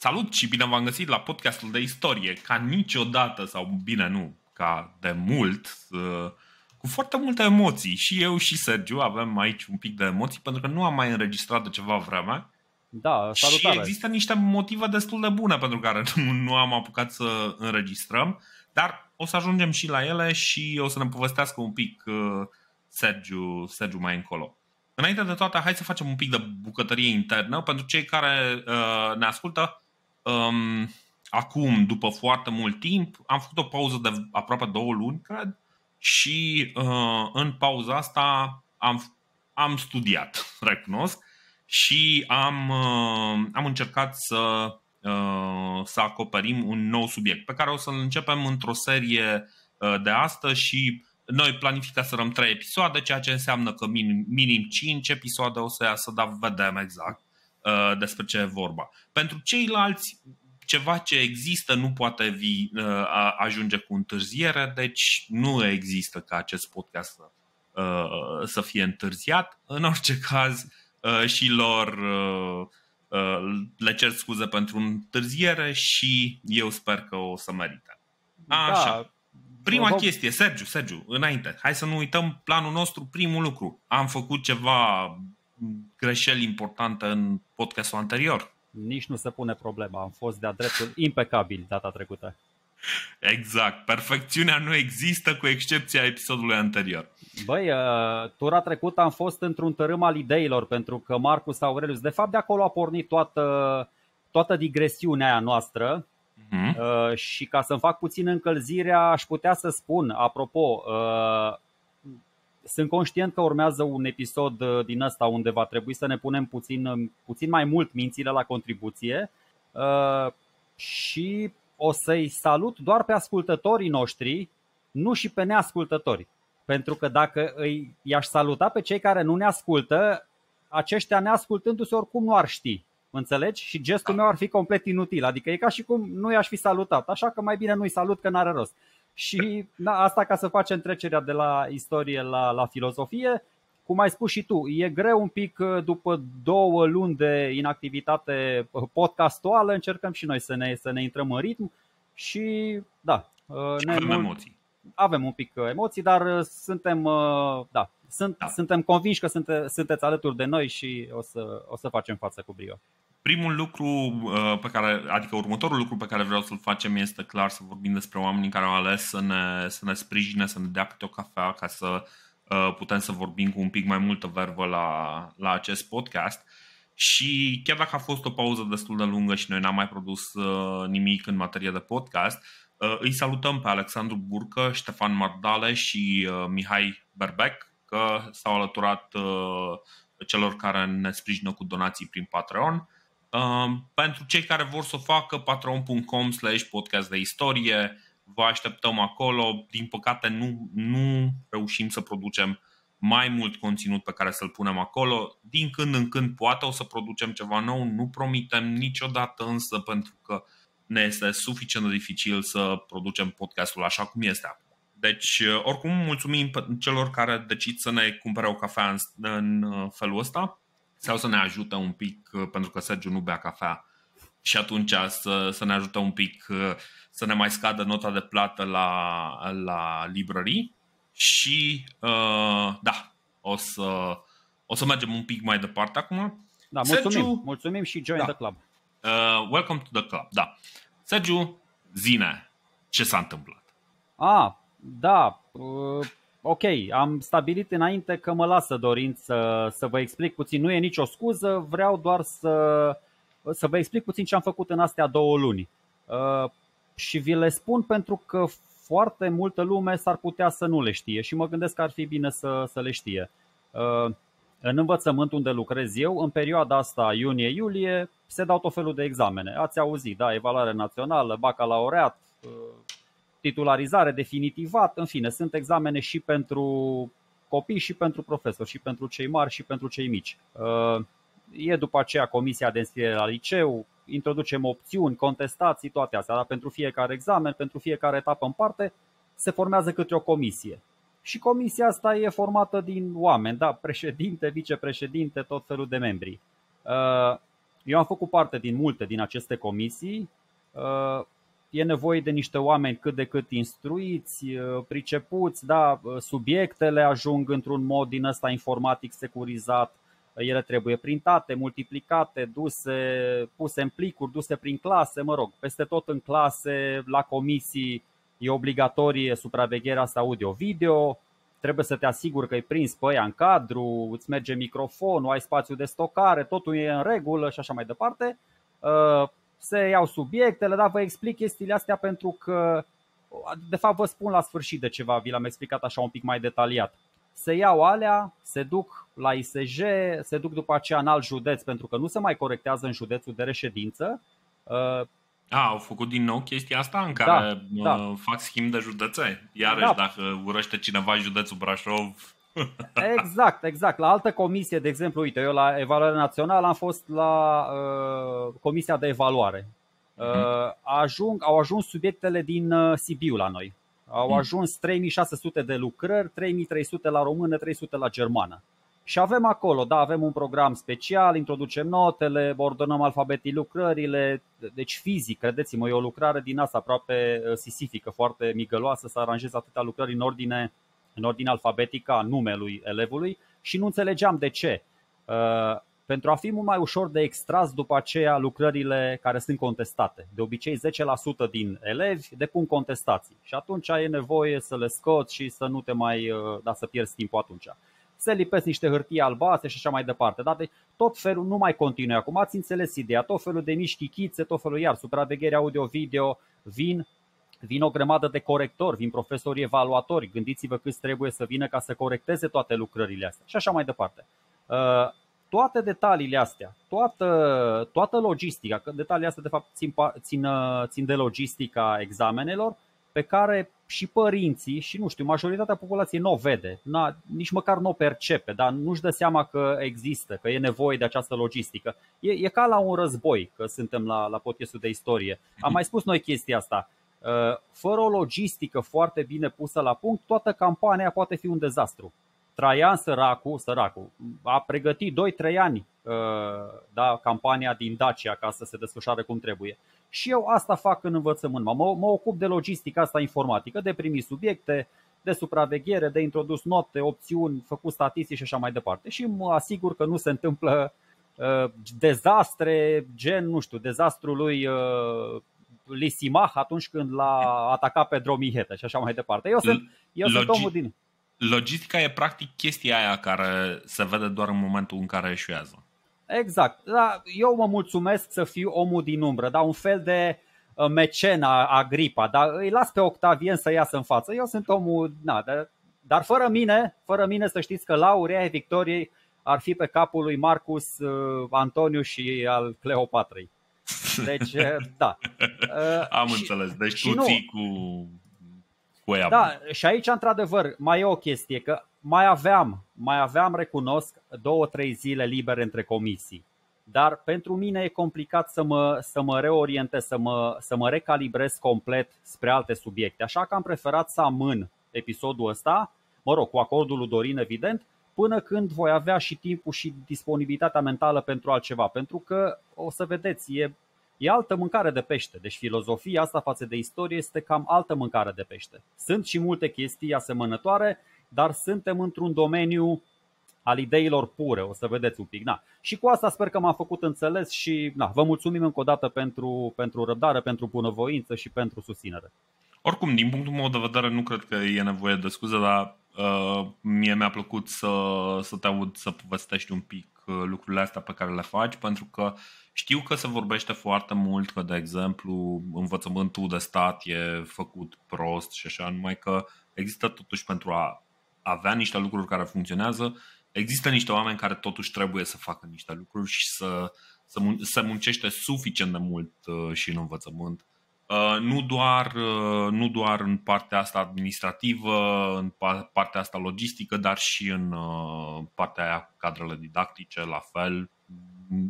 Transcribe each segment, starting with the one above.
Salut și bine v-am găsit la podcastul de istorie. Ca niciodată, sau bine nu, ca de mult, uh, cu foarte multe emoții. Și eu și Sergiu avem aici un pic de emoții pentru că nu am mai înregistrat de ceva vreme. Da, salutare. Și există niște motive destul de bune pentru care nu am apucat să înregistrăm, dar o să ajungem și la ele și o să ne povestească un pic uh, Sergiu, Sergiu mai încolo. Înainte de toate, hai să facem un pic de bucătărie internă pentru cei care uh, ne ascultă um, acum, după foarte mult timp, am făcut o pauză de aproape două luni, cred, și uh, în pauza asta am, am studiat, recunosc, și am, uh, am încercat să, uh, să acoperim un nou subiect pe care o să-l începem într-o serie uh, de astăzi și noi planifica să răm trei episoade, ceea ce înseamnă că minim, minim 5 episoade o să iasă, dar vedem exact Uh, despre ce e vorba. Pentru ceilalți, ceva ce există nu poate vi, uh, ajunge cu întârziere, deci nu există ca acest podcast să, uh, să fie întârziat. În orice caz, și lor uh, le cer scuze pentru întârziere și eu sper că o să merite. Da. Așa. Da. Prima chestie, Sergiu, Sergiu, înainte, hai să nu uităm planul nostru, primul lucru. Am făcut ceva greșeli importantă în podcastul anterior. Nici nu se pune problema, am fost de-a dreptul impecabil data trecută. Exact, perfecțiunea nu există cu excepția episodului anterior. Băi, uh, tura trecută am fost într-un tărâm al ideilor pentru că Marcus Aurelius, de fapt de acolo a pornit toată, toată digresiunea aia noastră uh-huh. și ca să-mi fac puțin încălzirea aș putea să spun, apropo, uh, sunt conștient că urmează un episod uh, din ăsta unde va trebui să ne punem puțin, um, puțin mai mult mințile la contribuție uh, și o să-i salut doar pe ascultătorii noștri, nu și pe neascultători. Pentru că dacă îi, i-aș saluta pe cei care nu ne ascultă, aceștia neascultându-se oricum nu ar ști. Înțelegi? Și gestul da. meu ar fi complet inutil. Adică e ca și cum nu i-aș fi salutat. Așa că mai bine nu-i salut că n-are rost. Uh, și na, asta ca să facem trecerea de la istorie la, la filozofie. Cum ai spus și tu, e greu un pic uh, după două luni de inactivitate uh, podcastuală, încercăm și noi să ne, să ne intrăm în ritm și da. Uh, ne avem mult, emoții. Avem un pic emoții, dar suntem, da, sunt, da. suntem convinși că sunte, sunteți alături de noi și o să, o să facem față cu brio primul lucru uh, pe care, adică următorul lucru pe care vreau să-l facem este clar să vorbim despre oamenii care au ales să ne, să ne sprijine, să ne dea câte o cafea ca să uh, putem să vorbim cu un pic mai multă vervă la, la acest podcast. Și chiar dacă a fost o pauză destul de lungă și noi n-am mai produs uh, nimic în materie de podcast, îi salutăm pe Alexandru Burcă, Ștefan Mardale și Mihai Berbec, că s-au alăturat celor care ne sprijină cu donații prin Patreon. Um, pentru cei care vor să o facă, patreoncom slash podcast de istorie, vă așteptăm acolo. Din păcate nu, nu reușim să producem mai mult conținut pe care să-l punem acolo. Din când în când poate o să producem ceva nou, nu promitem niciodată însă pentru că ne este suficient de dificil să producem podcastul așa cum este acum. Deci, oricum, mulțumim celor care decid să ne cumpere o cafea în felul ăsta sau să ne ajută un pic, uh, pentru că Sergiu nu bea cafea, și atunci să, să ne ajută un pic uh, să ne mai scadă nota de plată la, la librării și uh, da, o să, o să mergem un pic mai departe acum. Da, mulțumim, Sergiu, mulțumim și join da. the club. Uh, welcome to the club, da. Sergiu, zine, ce s-a întâmplat? A, ah, da, uh, ok, am stabilit înainte că mă lasă Dorin să, să vă explic puțin, nu e nicio scuză, vreau doar să, să vă explic puțin ce am făcut în astea două luni. Uh, și vi le spun pentru că foarte multă lume s-ar putea să nu le știe și mă gândesc că ar fi bine să, să le știe. Uh, în învățământ unde lucrez eu, în perioada asta, iunie-iulie, se dau tot felul de examene. Ați auzit, da, evaluare națională, bacalaureat, uh, titularizare, definitivat, în fine, sunt examene și pentru copii, și pentru profesori, și pentru cei mari, și pentru cei mici. Uh, e după aceea comisia de înscriere la liceu, introducem opțiuni, contestații, toate astea, dar pentru fiecare examen, pentru fiecare etapă în parte, se formează câte o comisie. Și comisia asta e formată din oameni, da, președinte, vicepreședinte, tot felul de membri. Uh, eu am făcut parte din multe din aceste comisii. Uh, e nevoie de niște oameni cât de cât instruiți, uh, pricepuți, da, uh, subiectele ajung într-un mod din ăsta informatic securizat, ele trebuie printate, multiplicate, duse, puse în plicuri, duse prin clase, mă rog, peste tot în clase, la comisii e obligatorie supravegherea asta audio-video, trebuie să te asiguri că îi prins pe aia în cadru, îți merge microfonul, ai spațiu de stocare, totul e în regulă și așa mai departe. Uh, se iau subiectele, dar vă explic chestiile astea pentru că, de fapt vă spun la sfârșit de ceva, vi l-am explicat așa un pic mai detaliat. Se iau alea, se duc la ISJ, se duc după aceea în alt județ pentru că nu se mai corectează în județul de reședință. Uh, A, au făcut din nou chestia asta în da, care da, da. fac schimb de județe. Iarăși, da. dacă urăște cineva județul Brașov, Exact, exact. La altă comisie, de exemplu, uite, eu la evaluare națională am fost la uh, comisia de evaluare. Mhm. Uh, ajung, au ajuns subiectele din uh, Sibiu la noi. Au mhm. ajuns 3600 de lucrări, 3300 la română, 300 la germană. Și avem acolo, da, avem un program special, introducem notele, ordonăm alfabetii lucrările, deci fizic, credeți-mă, e o lucrare din asta aproape uh, sisifică, foarte migăloasă, să aranjezi atâtea lucrări în ordine uh, în ordine alfabetică a numelui elevului și nu înțelegeam de ce. Uh, pentru a fi mult mai ușor de extras după aceea lucrările care sunt contestate. De obicei 10% din elevi depun contestații și atunci e nevoie să le scoți și să nu te mai, uh, da, să pierzi timpul atunci se lipesc niște hârtii albastre și așa mai departe. Dar Deci tot felul nu mai continuă. Acum ați înțeles ideea, tot felul de mici chichițe, tot felul iar supraveghere audio-video vin Vin o grămadă de corectori, vin profesori evaluatori, gândiți-vă cât trebuie să vină ca să corecteze toate lucrările astea și așa mai departe. Uh, toate detaliile astea, toată, toată logistica, că detaliile astea de fapt țin, țin, uh, țin de logistica examenelor, pe care și părinții și nu știu, majoritatea populației nu o vede, n-a, nici măcar nu o percepe, dar nu-și dă seama că există, că e nevoie de această logistică. E, e ca la un război, că suntem la, la podcastul de istorie. Am mai spus noi chestia asta. Uh, fără o logistică foarte bine pusă la punct, toată campania poate fi un dezastru. Traian săracu, săracu. a pregătit 2-3 ani uh, da, campania din Dacia ca să se desfășoare cum trebuie. Și eu asta fac în învățământ. Mă, mă ocup de logistica asta informatică, de primi subiecte, de supraveghere, de introdus note, opțiuni, făcut statistici și așa mai departe. Și mă asigur că nu se întâmplă uh, dezastre gen, nu știu, dezastrul lui uh, Lisimah atunci când l-a atacat pe Dromiheta și așa mai departe. Eu sunt, eu Logi- sunt omul din... Logistica e practic chestia aia care se vede doar în momentul în care eșuează. Exact. Da, eu mă mulțumesc să fiu omul din umbră, dar un fel de uh, mecena a gripa, dar îi las pe Octavien să iasă în față. Eu sunt omul, na, de, dar fără mine, fără mine să știți că laurea victoriei ar fi pe capul lui Marcus uh, Antoniu și al Cleopatrei. Deci, da. Am și, înțeles. Deci tu ții cu, cu ea. Da, și aici, într-adevăr, mai e o chestie, că mai aveam, mai aveam, recunosc, două, trei zile libere între comisii. Dar pentru mine e complicat să mă, să mă reorientez, să mă, să mă recalibrez complet spre alte subiecte. Așa că am preferat să amân episodul ăsta, mă rog, cu acordul lui Dorin, evident, până când voi avea și timpul și disponibilitatea mentală pentru altceva. Pentru că, o să vedeți, e, e altă mâncare de pește. Deci filozofia asta față de istorie este cam altă mâncare de pește. Sunt și multe chestii asemănătoare, dar suntem într-un domeniu al ideilor pure, o să vedeți un pic. Na. Da. Și cu asta sper că m-am făcut înțeles și na, vă mulțumim încă o dată pentru, pentru răbdare, pentru bunăvoință și pentru susținere. Oricum, din punctul meu de vedere, nu cred că e nevoie de scuze, dar Uh, mie mi-a plăcut să, să te aud să povestești un pic uh, lucrurile astea pe care le faci, pentru că știu că se vorbește foarte mult că, de exemplu, învățământul de stat e făcut prost și așa, numai că există totuși pentru a avea niște lucruri care funcționează, există niște oameni care totuși trebuie să facă niște lucruri și să, să mun- se muncește suficient de mult uh, și în învățământ Uh, nu doar, uh, nu doar în partea asta administrativă, în partea asta logistică, dar și în uh, partea aia cadrele didactice, la fel.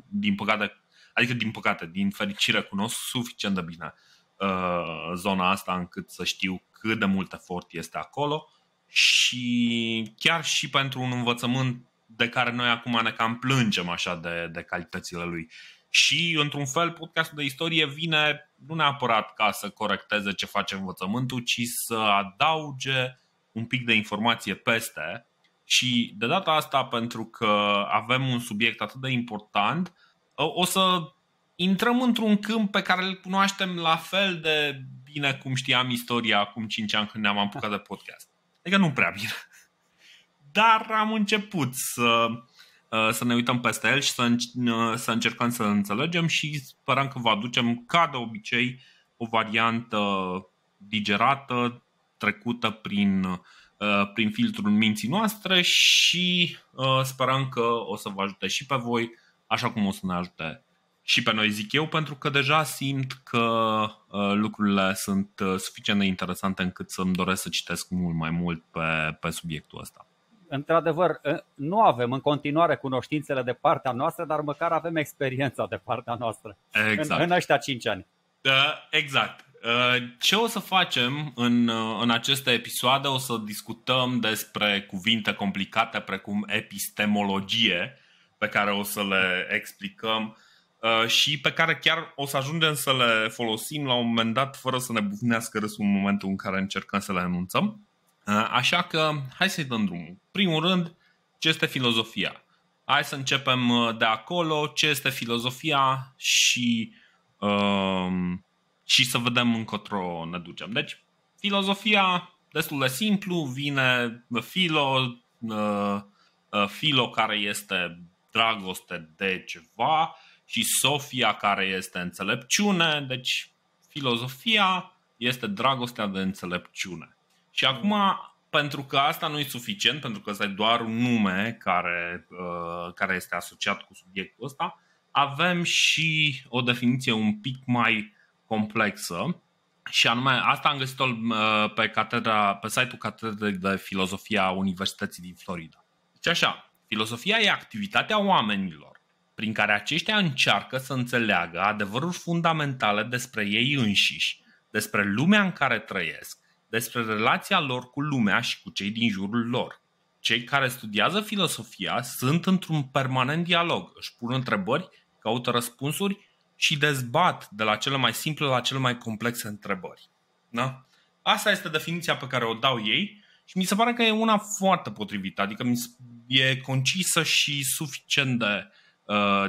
Din păcate, adică din păcate, din fericire cunosc suficient de bine zona asta încât să știu cât de mult efort este acolo și chiar și pentru un învățământ de care noi acum ne cam plângem așa de, de calitățile lui și, într-un fel, podcastul de istorie vine nu neapărat ca să corecteze ce face învățământul, ci să adauge un pic de informație peste. Și de data asta, pentru că avem un subiect atât de important, o să intrăm într-un câmp pe care îl cunoaștem la fel de bine cum știam istoria acum 5 ani când ne-am apucat de podcast. Adică nu prea bine. Dar am început să Eh, să ne uităm peste el și să, să încercăm să înțelegem și sperăm că vă aducem, ca de obicei, o variantă digerată, trecută prin, eh, prin filtrul minții noastre și eh, sperăm că o să vă ajute și pe voi, așa cum o să ne ajute și pe noi, zic eu, pentru că deja simt că lucrurile sunt suficient de interesante încât să-mi doresc să citesc mult mai mult pe, pe subiectul ăsta într-adevăr, nu avem în continuare cunoștințele de partea noastră, dar măcar avem experiența de partea noastră exact. în, în ăștia 5 ani. Da, exact. Uh, ce o să facem în, uh, în aceste episoade? O să discutăm despre cuvinte complicate precum epistemologie, pe care o să le explicăm uh, și pe care chiar o să ajungem să le folosim la un moment dat fără să ne bufnească râsul în momentul în care încercăm să le anunțăm. Uh, așa că hai să-i dăm drumul. Primul rând, ce este filozofia? Hai să începem uh, de acolo, ce este filozofia și, um, și să vedem încotro ne ducem. Deci, filozofia, destul de simplu, vine uh, filo, uh, filo care este dragoste de ceva și sofia care este înțelepciune. Deci, filozofia este dragostea de înțelepciune. Și acum, pentru că asta nu e suficient, pentru că ăsta e doar un nume care, uh, care este asociat cu subiectul ăsta, avem și o definiție un pic mai complexă și anume, asta am găsit-o uh, pe, catedra, pe site-ul Catedrei de Filosofia a Universității din Florida. Deci așa, filosofia e activitatea oamenilor prin care aceștia încearcă să înțeleagă adevăruri fundamentale despre ei înșiși, despre lumea în care trăiesc despre relația lor cu lumea și cu cei din jurul lor. Cei care studiază filosofia sunt într-un permanent dialog, își pun întrebări, caută răspunsuri și dezbat de la cele mai simple la cele mai complexe întrebări. Da? Asta este definiția pe care o dau ei și mi se pare că e una foarte potrivită, adică e concisă și suficient de uh,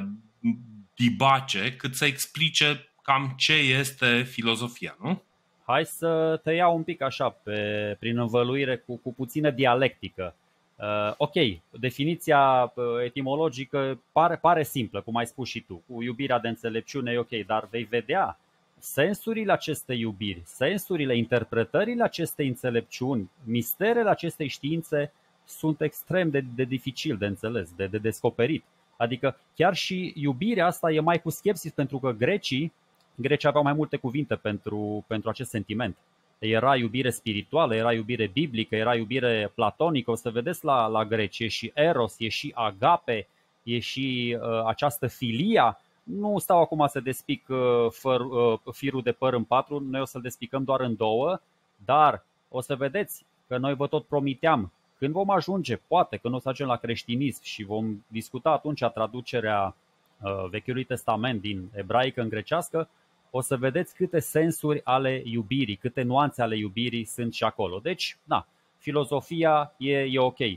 dibace cât să explice cam ce este filozofia, nu? hai să te iau un pic așa pe, prin învăluire cu, cu puțină dialectică. Uh, ok, definiția uh, etimologică pare, pare simplă, cum ai spus și tu, cu iubirea de înțelepciune e ok, dar vei vedea sensurile acestei iubiri, sensurile, interpretările acestei înțelepciuni, misterele acestei științe sunt extrem de, de dificil de înțeles, de, de descoperit. Adică chiar și iubirea asta e mai cu schepsis pentru că grecii grecii aveau mai multe cuvinte pentru, pentru acest sentiment. Era iubire spirituală, era iubire biblică, era iubire platonică. O să vedeți la, la greci, e și eros, e și agape, e și uh, această filia. Nu stau acum să despic uh, făr, uh, firul de păr în patru, noi o să-l despicăm doar în două, dar o să vedeți că noi vă tot promiteam când vom ajunge, poate, când o să ajungem la creștinism și vom discuta atunci traducerea uh, Vechiului Testament din ebraică în grecească, o să vedeți câte sensuri ale iubirii, câte nuanțe ale iubirii sunt și acolo. Deci, da, filozofia e, e ok. Uh,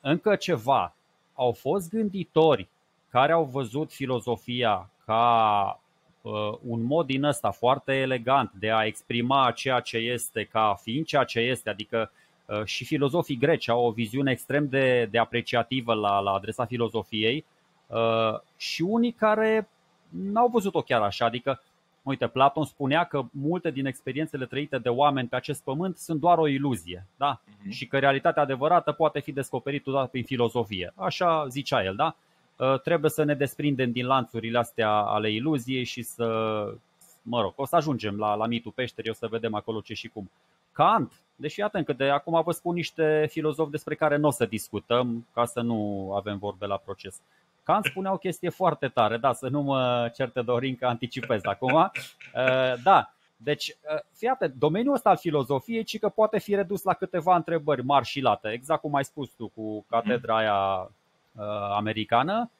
încă ceva, au fost gânditori care au văzut filozofia ca uh, un mod din ăsta foarte elegant de a exprima ceea ce este ca fiind ceea ce este, adică uh, și filozofii greci au o viziune extrem de, de apreciativă la, la adresa filozofiei uh, și unii care n-au văzut-o chiar așa. Adică, uite, Platon spunea că multe din experiențele trăite de oameni pe acest pământ sunt doar o iluzie da? Uh-huh. și că realitatea adevărată poate fi descoperită doar prin filozofie. Așa zicea el, da? Ă, trebuie să ne desprindem din lanțurile astea ale iluziei și să mă rog, o să ajungem la, la mitul peșterii, o să vedem acolo ce și cum. Kant, deși iată încă de acum vă spun niște filozofi despre care nu o să discutăm, ca să nu avem vorbe la proces. Can spunea o chestie foarte tare, da, să nu mă certe Dorin că anticipez acum. Eh, da, deci, eh, fii atent, domeniul ăsta al filozofiei, ci că poate fi redus la câteva întrebări mari și late, exact cum ai spus tu cu catedra aia eh, americană.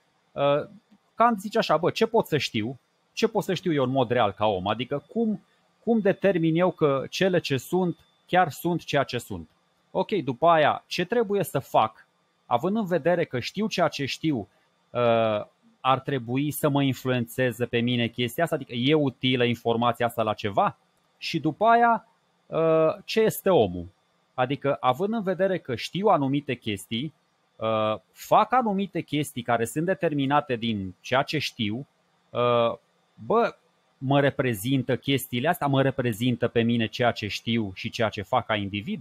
Kant zice așa, bă, ce pot să știu? Ce pot să știu eu în mod real ca om? Adică cum, cum determin eu că cele ce sunt chiar sunt ceea ce sunt? Ok, după aia, ce trebuie să fac? Având în vedere că știu ceea ce știu, Uh, ar trebui să mă influențeze pe mine chestia asta? Adică e utilă informația asta la ceva? Și după aia, uh, ce este omul? Adică, având în vedere că știu anumite chestii, uh, fac anumite chestii care sunt determinate din ceea ce știu, bă, mă reprezintă chestiile astea, mă reprezintă pe mine ceea ce știu și ceea ce fac ca individ?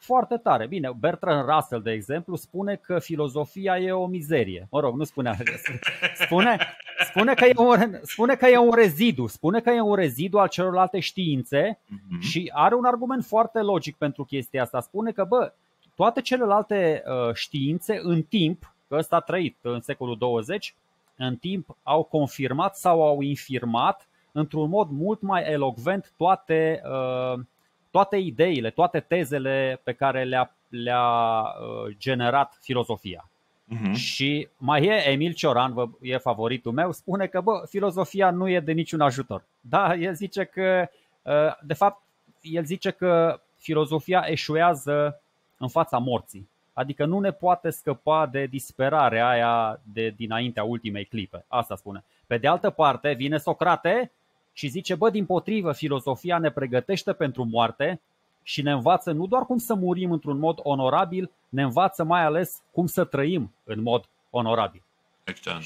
foarte tare. Bine, Bertrand Russell, de exemplu, spune că filozofia e o mizerie. Mă rog, nu spune așa. spune, spune, că e un, spune că e un rezidu, spune că e un rezidu al celorlalte științe mhm. și are un argument foarte logic pentru chestia asta. Spune că, bă, toate celelalte uh, științe în timp, că ăsta a trăit în secolul 20, în timp au confirmat sau au infirmat într-un mod mult mai elocvent toate uh, toate ideile, toate tezele pe care le-a, le-a uh, generat filozofia. Uh-huh. Și mai e Emil Cioran, vă, e favoritul meu, spune că bă, filozofia nu e de niciun ajutor. Da, el zice că, uh, de fapt, el zice că filozofia eșuează în fața morții. Adică nu ne poate scăpa de disperarea aia de dinaintea ultimei clipe. Asta spune. Pe de altă parte, vine Socrate și zice, bă, din potrivă, filozofia ne pregătește pentru moarte și ne învață nu doar cum să murim într-un mod onorabil, ne învață mai ales cum să trăim în mod onorabil. Excelent.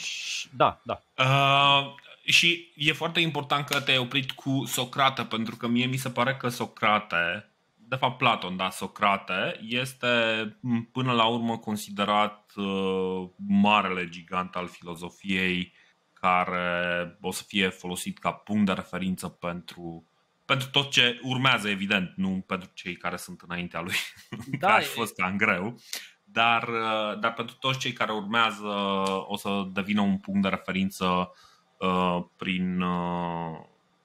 Da, da. Uh, și e foarte important că te-ai oprit cu Socrate, pentru că mie mi se pare că Socrate, de fapt Platon, da, Socrate, este până la urmă considerat uh, marele gigant al filozofiei care o să fie folosit ca punct de referință pentru, pentru tot ce urmează, evident, nu pentru cei care sunt înaintea lui, da, care a fost cam greu, dar, dar pentru toți cei care urmează o să devină un punct de referință uh, prin, uh,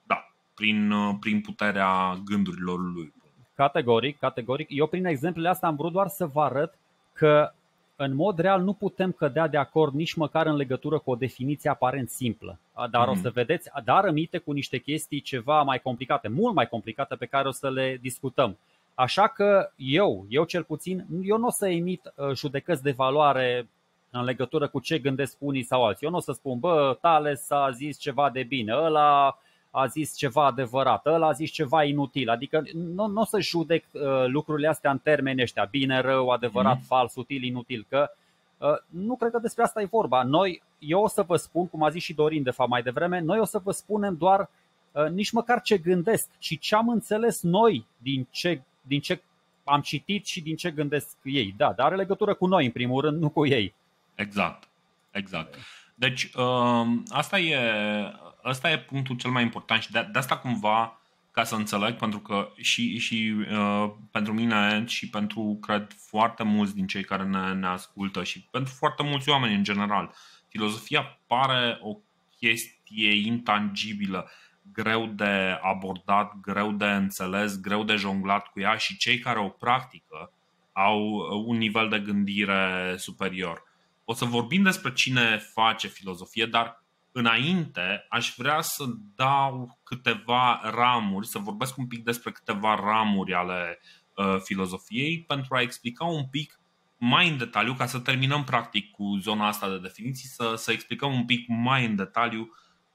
da, prin, uh, prin puterea gândurilor lui. Categoric, categoric. Eu prin exemplele astea am vrut doar să vă arăt că în mod real nu putem cădea de acord nici măcar în legătură cu o definiție aparent simplă. Dar mm. o mhm. să vedeți, dar rămite cu niște chestii ceva mai complicate, mult mai complicate pe care o să le discutăm. Așa că eu, eu cel puțin, eu nu o să emit uh, judecăți de valoare în legătură cu ce gândesc unii sau alții. Eu nu o să spun, bă, Tales a zis ceva de bine, ăla a zis ceva adevărat, ăla a zis ceva inutil. Adică nu, nu o să judec uh, lucrurile astea în termeni ăștia, bine, rău, adevărat, mm. fals, util, inutil, că uh, nu cred că despre asta e vorba. Noi, eu o să vă spun, cum a zis și Dorin de fapt mai devreme, noi o să vă spunem doar uh, nici măcar ce gândesc, și ce am înțeles noi din ce, din ce am citit și din ce gândesc ei. Da, dar are legătură cu noi, în primul rând, nu cu ei. Exact, exact. Deci, um, asta, e, asta e punctul cel mai important și de, de asta cumva, ca să înțeleg, pentru că și, și uh, pentru mine și pentru, cred, foarte mulți din cei care ne, ne ascultă și pentru foarte mulți oameni în general, filozofia pare o chestie intangibilă, greu de abordat, greu de înțeles, greu de jonglat cu ea și cei care o practică au un nivel de gândire superior. O să vorbim despre cine face filozofie, dar înainte aș vrea să dau câteva ramuri, să vorbesc un pic despre câteva ramuri ale uh, filozofiei pentru a explica un pic mai în detaliu, ca să terminăm practic cu zona asta de definiții, să, să explicăm un pic mai în detaliu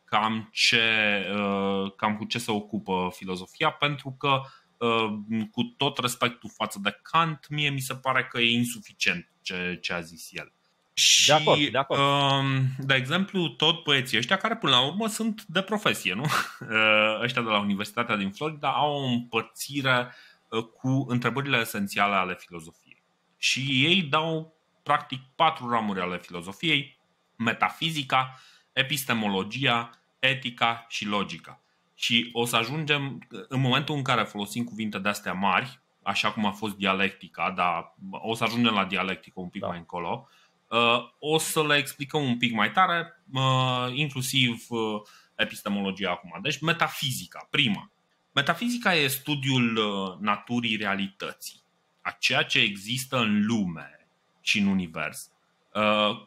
cam, ce, uh, cam cu ce se ocupă filozofia, pentru că uh, cu tot respectul față de Kant, mie mi se pare că e insuficient ce, ce a zis el. Și, de acord, de um, acord. De exemplu, tot băieții ăștia care până la urmă sunt de profesie, nu? Uh, ăștia de la Universitatea din Florida au o împărțire uh, cu întrebările esențiale ale filozofiei. Și ei dau practic patru ramuri ale filozofiei, metafizica, epistemologia, etica și logica. Și o să ajungem în momentul în care folosim cuvinte de astea mari, așa cum a fost dialectica, dar o să ajungem la dialectică un pic da. mai încolo, uh, Uh, o să le explicăm un pic mai tare, uh, inclusiv uh, epistemologia acum. Deci metafizica, prima. Metafizica e studiul naturii realității, a ceea ce există în lume și în univers.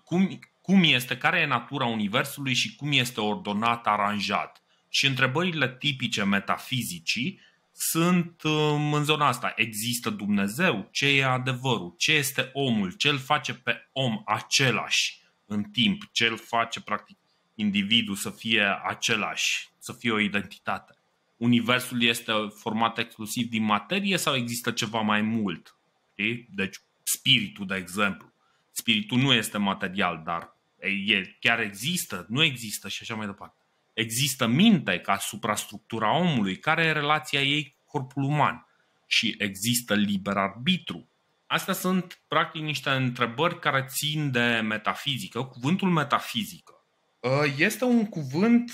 Cum, cum este, care e natura universului și cum este ordonat, aranjat. Și întrebările tipice metafizicii sunt um, în zona asta. Există Dumnezeu? Ce e adevărul? Ce este omul? Ce îl face pe om același în timp? Ce îl face, practic, individul să fie același, să fie o identitate? Universul este format exclusiv din materie sau există ceva mai mult? Deci, spiritul, de exemplu. Spiritul nu este material, dar el chiar există, nu există și așa mai departe. Există minte ca suprastructura omului, care e relația ei cu corpul uman și există liber arbitru. Astea sunt practic niște întrebări care țin de metafizică. Cuvântul metafizică ă, este un cuvânt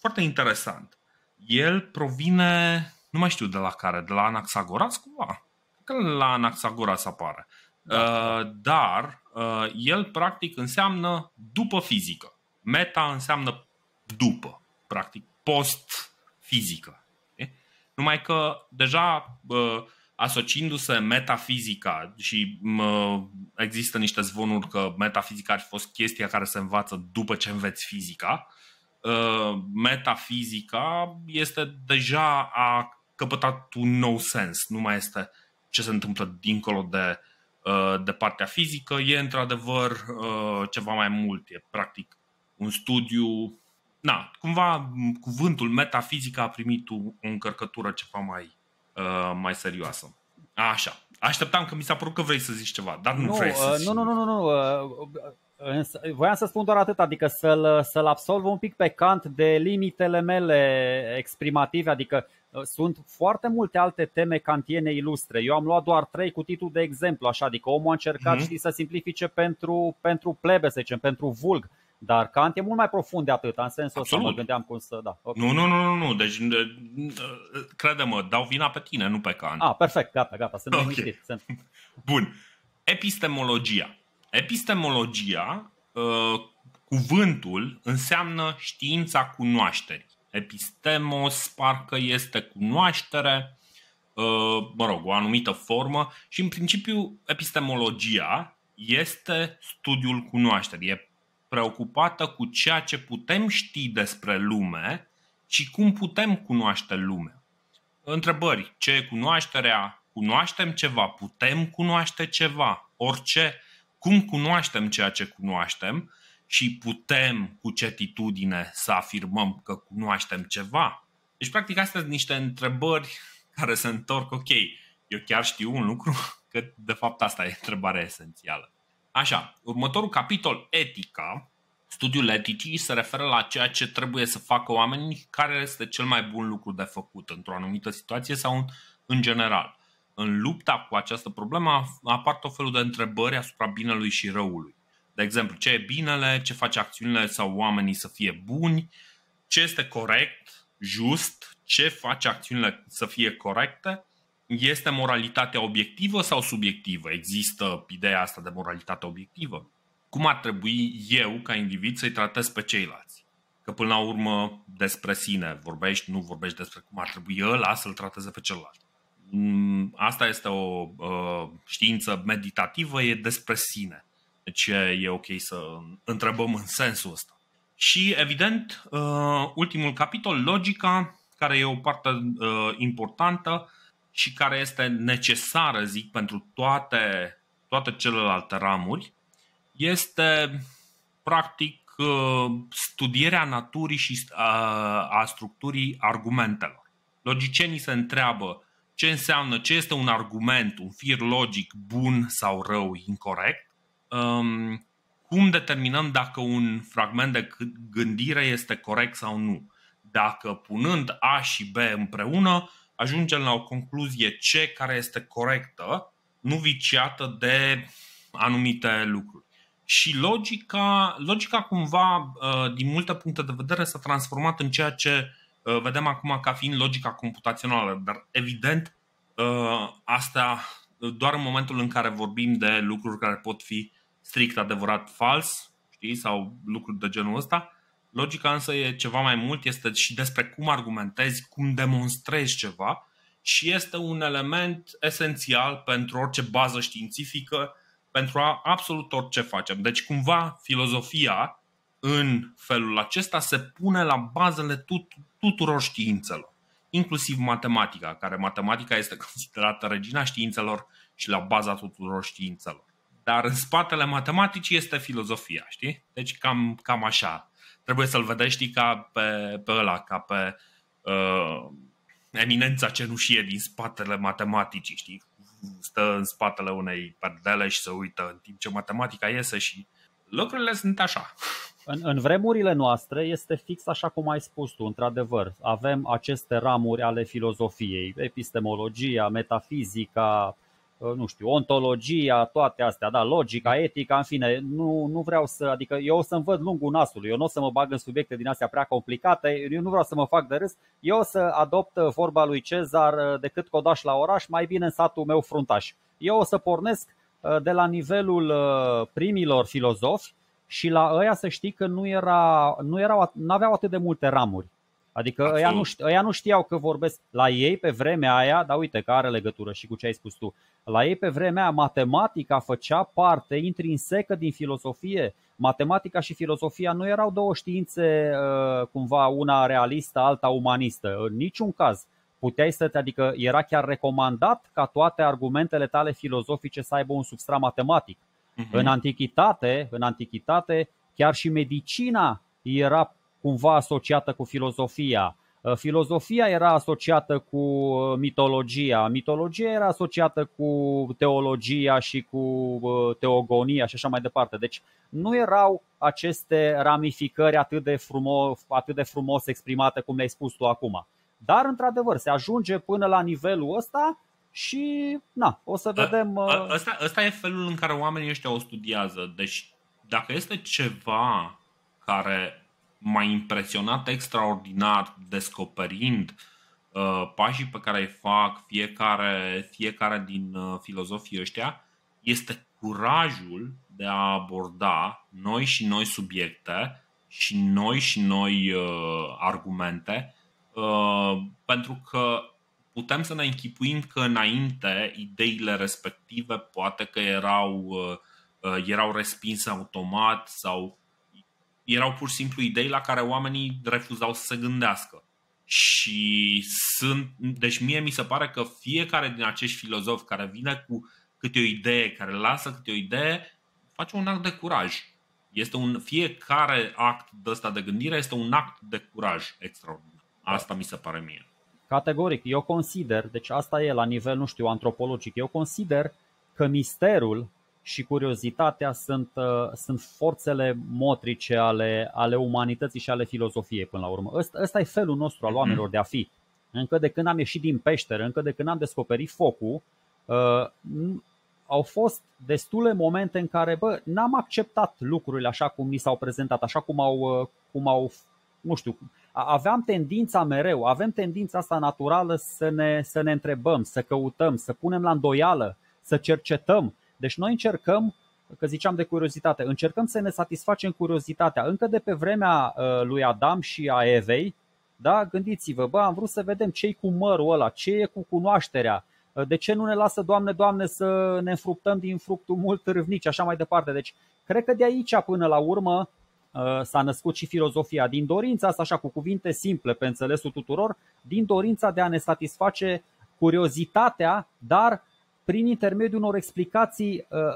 foarte interesant. El provine, nu mai știu de la care, de la Anaxagoras cumva? Că la Anaxagoras apare. Da. Ă, dar ă, el practic înseamnă după fizică. Meta înseamnă după, practic, post-fizică. Numai că deja asociindu-se metafizica și există niște zvonuri că metafizica ar fi fost chestia care se învață după ce înveți fizica, ă, metafizica este deja a căpătat un nou sens, nu mai este ce se întâmplă dincolo de, ă, de partea fizică, e într-adevăr ă, ceva mai mult, e practic un studiu na, cumva cuvântul metafizică a primit o încărcătură ceva mai, uh, mai serioasă. Așa. Așteptam că mi s-a părut că vrei să zici ceva, dar nu, nu vrei să uh, zici. Nu, nu, nu, nu, nu. Uh, uh, voiam să spun doar atât, adică să-l, să-l absolv un pic pe cant de limitele mele exprimative, adică sunt foarte multe alte teme cantiene ilustre. Eu am luat doar trei cu titlu de exemplu, așa, adică omul a încercat mm-hmm. știi, să simplifice pentru, pentru plebe, să zicem, pentru vulg. Dar Kant e mult mai profund de atât, în sensul Absolut. ăsta mă gândeam cum să... Da, okay. Nu, nu, nu, nu, deci crede-mă, dau vina pe tine, nu pe Kant. Ah, perfect, gata, gata, sunt okay. Sunt... Bun, epistemologia. Epistemologia, ă, cuvântul înseamnă știința cunoașterii. Epistemos parcă este cunoaștere, ă, mă rog, o anumită formă și în principiu epistemologia este studiul cunoașterii, e preocupată cu ceea ce putem ști despre lume, ci cum putem cunoaște lumea. Întrebări. Ce e cunoașterea? Cunoaștem ceva? Putem cunoaște ceva? Orice. Cum cunoaștem ceea ce cunoaștem? Și putem cu certitudine să afirmăm că cunoaștem ceva? Deci, practic, astea sunt niște întrebări care se întorc, ok, eu chiar știu un lucru, că de fapt asta e întrebarea esențială. Așa, următorul capitol, etica. Studiul eticii se referă la ceea ce trebuie să facă oamenii, care este cel mai bun lucru de făcut într-o anumită situație sau în general. În lupta cu această problemă apar tot felul de întrebări asupra binelui și răului. De exemplu, ce e binele, ce face acțiunile sau oamenii să fie buni, ce este corect, just, ce face acțiunile să fie corecte este moralitatea obiectivă sau subiectivă? Există ideea asta de moralitate obiectivă? Cum ar trebui eu, ca individ, să-i tratez pe ceilalți? Că până la urmă despre sine vorbești, nu vorbești despre cum ar trebui el să-l trateze pe celălalt. Mm, asta este o uh, știință meditativă, e despre sine. Deci e ok să întrebăm în sensul ăsta. Și, evident, uh, ultimul capitol, logica, care e o parte uh, importantă și care este necesară, zic, pentru toate, toate celelalte ramuri, este practic uh, studierea naturii și uh, a structurii argumentelor. Logicienii se întreabă ce înseamnă, ce este un argument, un fir logic bun sau rău, incorrect, um, cum determinăm dacă un fragment de gândire este corect sau nu. Dacă punând A și B împreună, ajungem la o concluzie ce care este corectă, nu viciată de anumite lucruri. Și logica, logica cumva, uh, din multe puncte de vedere, s-a transformat în ceea ce uh, vedem acum ca fiind logica computațională, dar evident uh, asta doar în momentul în care vorbim de lucruri care pot fi strict adevărat fals, știi, sau lucruri de genul ăsta, Logica însă e ceva mai mult, este și despre cum argumentezi, cum demonstrezi ceva și este un element esențial pentru orice bază științifică, pentru a absolut orice facem. Deci cumva filozofia în felul acesta se pune la bazele tuturor științelor, inclusiv matematica, care matematica este considerată regina științelor și la baza tuturor științelor. Dar în spatele matematicii este filozofia, știi? Deci cam, cam așa trebuie să-l vedești ca pe, pe ăla, ca pe uh, eminența cenușie din spatele matematicii, știi? Stă în spatele unei perdele și se uită în timp ce matematica iese și lucrurile sunt așa. În, în vremurile noastre este fix așa cum ai spus tu, într-adevăr. Avem aceste ramuri ale filozofiei, epistemologia, metafizica, Ă, nu știu, ontologia, toate astea, da, logica, etica, în fine, nu, nu vreau să, adică eu o să-mi văd lungul nasului, eu nu o să mă bag în subiecte din astea prea complicate, eu nu vreau să mă fac de râs, eu o să adopt ă, vorba lui Cezar, ă, decât codaș la oraș, mai bine în satul meu fruntaș. Eu o să pornesc de la nivelul primilor filozofi și la ăia să știi că nu, era, nu erau, aveau atât de multe ramuri Adică ăia nu, știau, ăia nu știau că vorbesc la ei pe vremea aia, dar uite că are legătură și cu ce ai spus tu. La ei pe vremea aia matematica făcea parte intrinsecă din filosofie. Matematica și filosofia nu erau două științe uh, cumva una realistă, alta umanistă. În niciun caz puteai să te, adică era chiar recomandat ca toate argumentele tale filozofice să aibă un substrat matematic. Uh-huh. În antichitate, în antichitate, chiar și medicina era cumva asociată cu filozofia. Uh, filozofia era asociată cu uh, mitologia, mitologia era asociată cu teologia și cu uh, teogonia și așa mai departe. Deci nu erau aceste ramificări atât de frumos, atât de frumos exprimate cum le-ai spus tu acum. Dar, într-adevăr, se ajunge până la nivelul ăsta și, na, o să vedem. Ăsta asta, asta e felul în care oamenii ăștia o studiază. Deci, dacă este ceva care m-a impresionat extraordinar descoperind uh, pașii pe care îi fac fiecare, fiecare din uh, filozofii ăștia este curajul de a aborda noi și noi subiecte și noi și noi uh, argumente uh, pentru că putem să ne închipuim că înainte ideile respective poate că erau, uh, uh erau respinse automat sau erau pur și simplu idei la care oamenii refuzau să se gândească. Și sunt, deci mie mi se pare că fiecare din acești filozofi care vine cu câte o idee, care lasă câte o idee, face un act de curaj. Este un, fiecare act de ăsta de gândire este un act de curaj extraordinar. Asta mi se pare mie. Categoric, eu consider, deci asta e la nivel, nu știu, antropologic, eu consider că misterul și curiozitatea sunt, uh, sunt forțele motrice ale, ale umanității și ale filozofiei până la urmă. Ăsta, ăsta e felul nostru al mhm. oamenilor de a fi. Încă de când am ieșit din peșteră, încă de când am descoperit focul, uh, au fost destule momente în care bă, n-am acceptat lucrurile așa cum mi s-au prezentat, așa cum au, uh, cum au nu știu, aveam tendința mereu, avem tendința asta naturală să ne, să ne întrebăm, să căutăm, să punem la îndoială, să cercetăm deci noi încercăm, că ziceam de curiozitate, încercăm să ne satisfacem curiozitatea. Încă de pe vremea uh, lui Adam și a Evei, da? gândiți-vă, bă, am vrut să vedem ce cu mărul ăla, ce e cu cunoașterea, uh, de ce nu ne lasă, Doamne, Doamne, să ne înfructăm din fructul mult râvnici, așa mai departe. Deci, cred că de aici până la urmă uh, s-a născut și filozofia din dorința asta, așa cu cuvinte simple pe înțelesul tuturor, din dorința de a ne satisface curiozitatea, dar prin intermediul unor explicații uh, uh,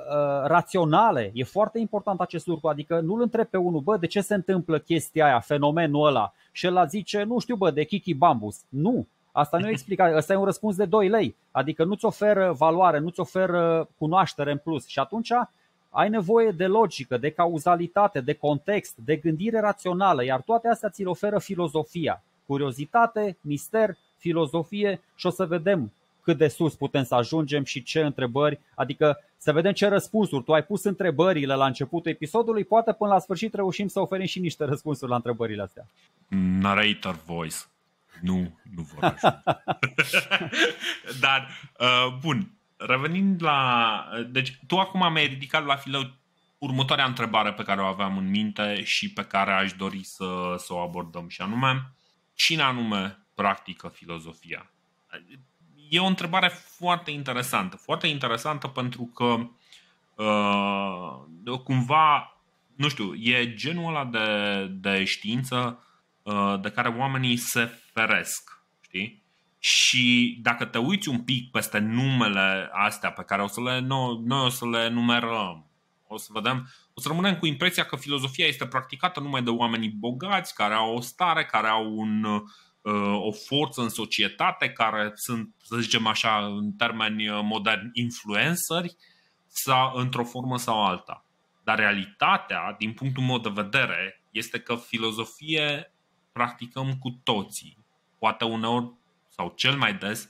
raționale. E foarte important acest lucru, adică nu-l întreb pe unul, bă, de ce se întâmplă chestia aia, fenomenul ăla? Și el zice, nu știu, bă, de Kiki Bambus. Nu, asta nu e explicație, ăsta e un răspuns de 2 lei. Adică nu-ți oferă valoare, nu-ți oferă cunoaștere în plus. Și atunci ai nevoie de logică, de cauzalitate, de context, de gândire rațională, iar toate astea ți le oferă filozofia. Curiozitate, mister, filozofie și o să vedem cât de sus putem să ajungem și ce întrebări, adică să vedem ce răspunsuri. Tu ai pus întrebările la începutul episodului, poate până la sfârșit reușim să oferim și niște răspunsuri la întrebările astea. Narrator voice. Nu, nu vor Dar, uh, bun, revenind la... Deci, tu acum mi-ai ridicat la filă următoarea întrebare pe care o aveam în minte și pe care aș dori să, să o abordăm și anume, cine anume practică filozofia? e o întrebare foarte interesantă. Foarte interesantă pentru că uh, cumva, nu știu, e genul ăla de, de știință uh, de care oamenii se feresc. Știi? Și dacă te uiți un pic peste numele astea pe care o să le, noi, noi o să le numerăm, o să vedem, o să rămânem cu impresia că filozofia este practicată numai de oamenii bogați, care au o stare, care au un o forță în societate care sunt, să zicem așa, în termeni uh, moderni, influenceri, sau, într-o formă sau alta. Dar realitatea, din punctul meu de vedere, este că filozofie practicăm cu toții. Poate uneori sau cel mai des,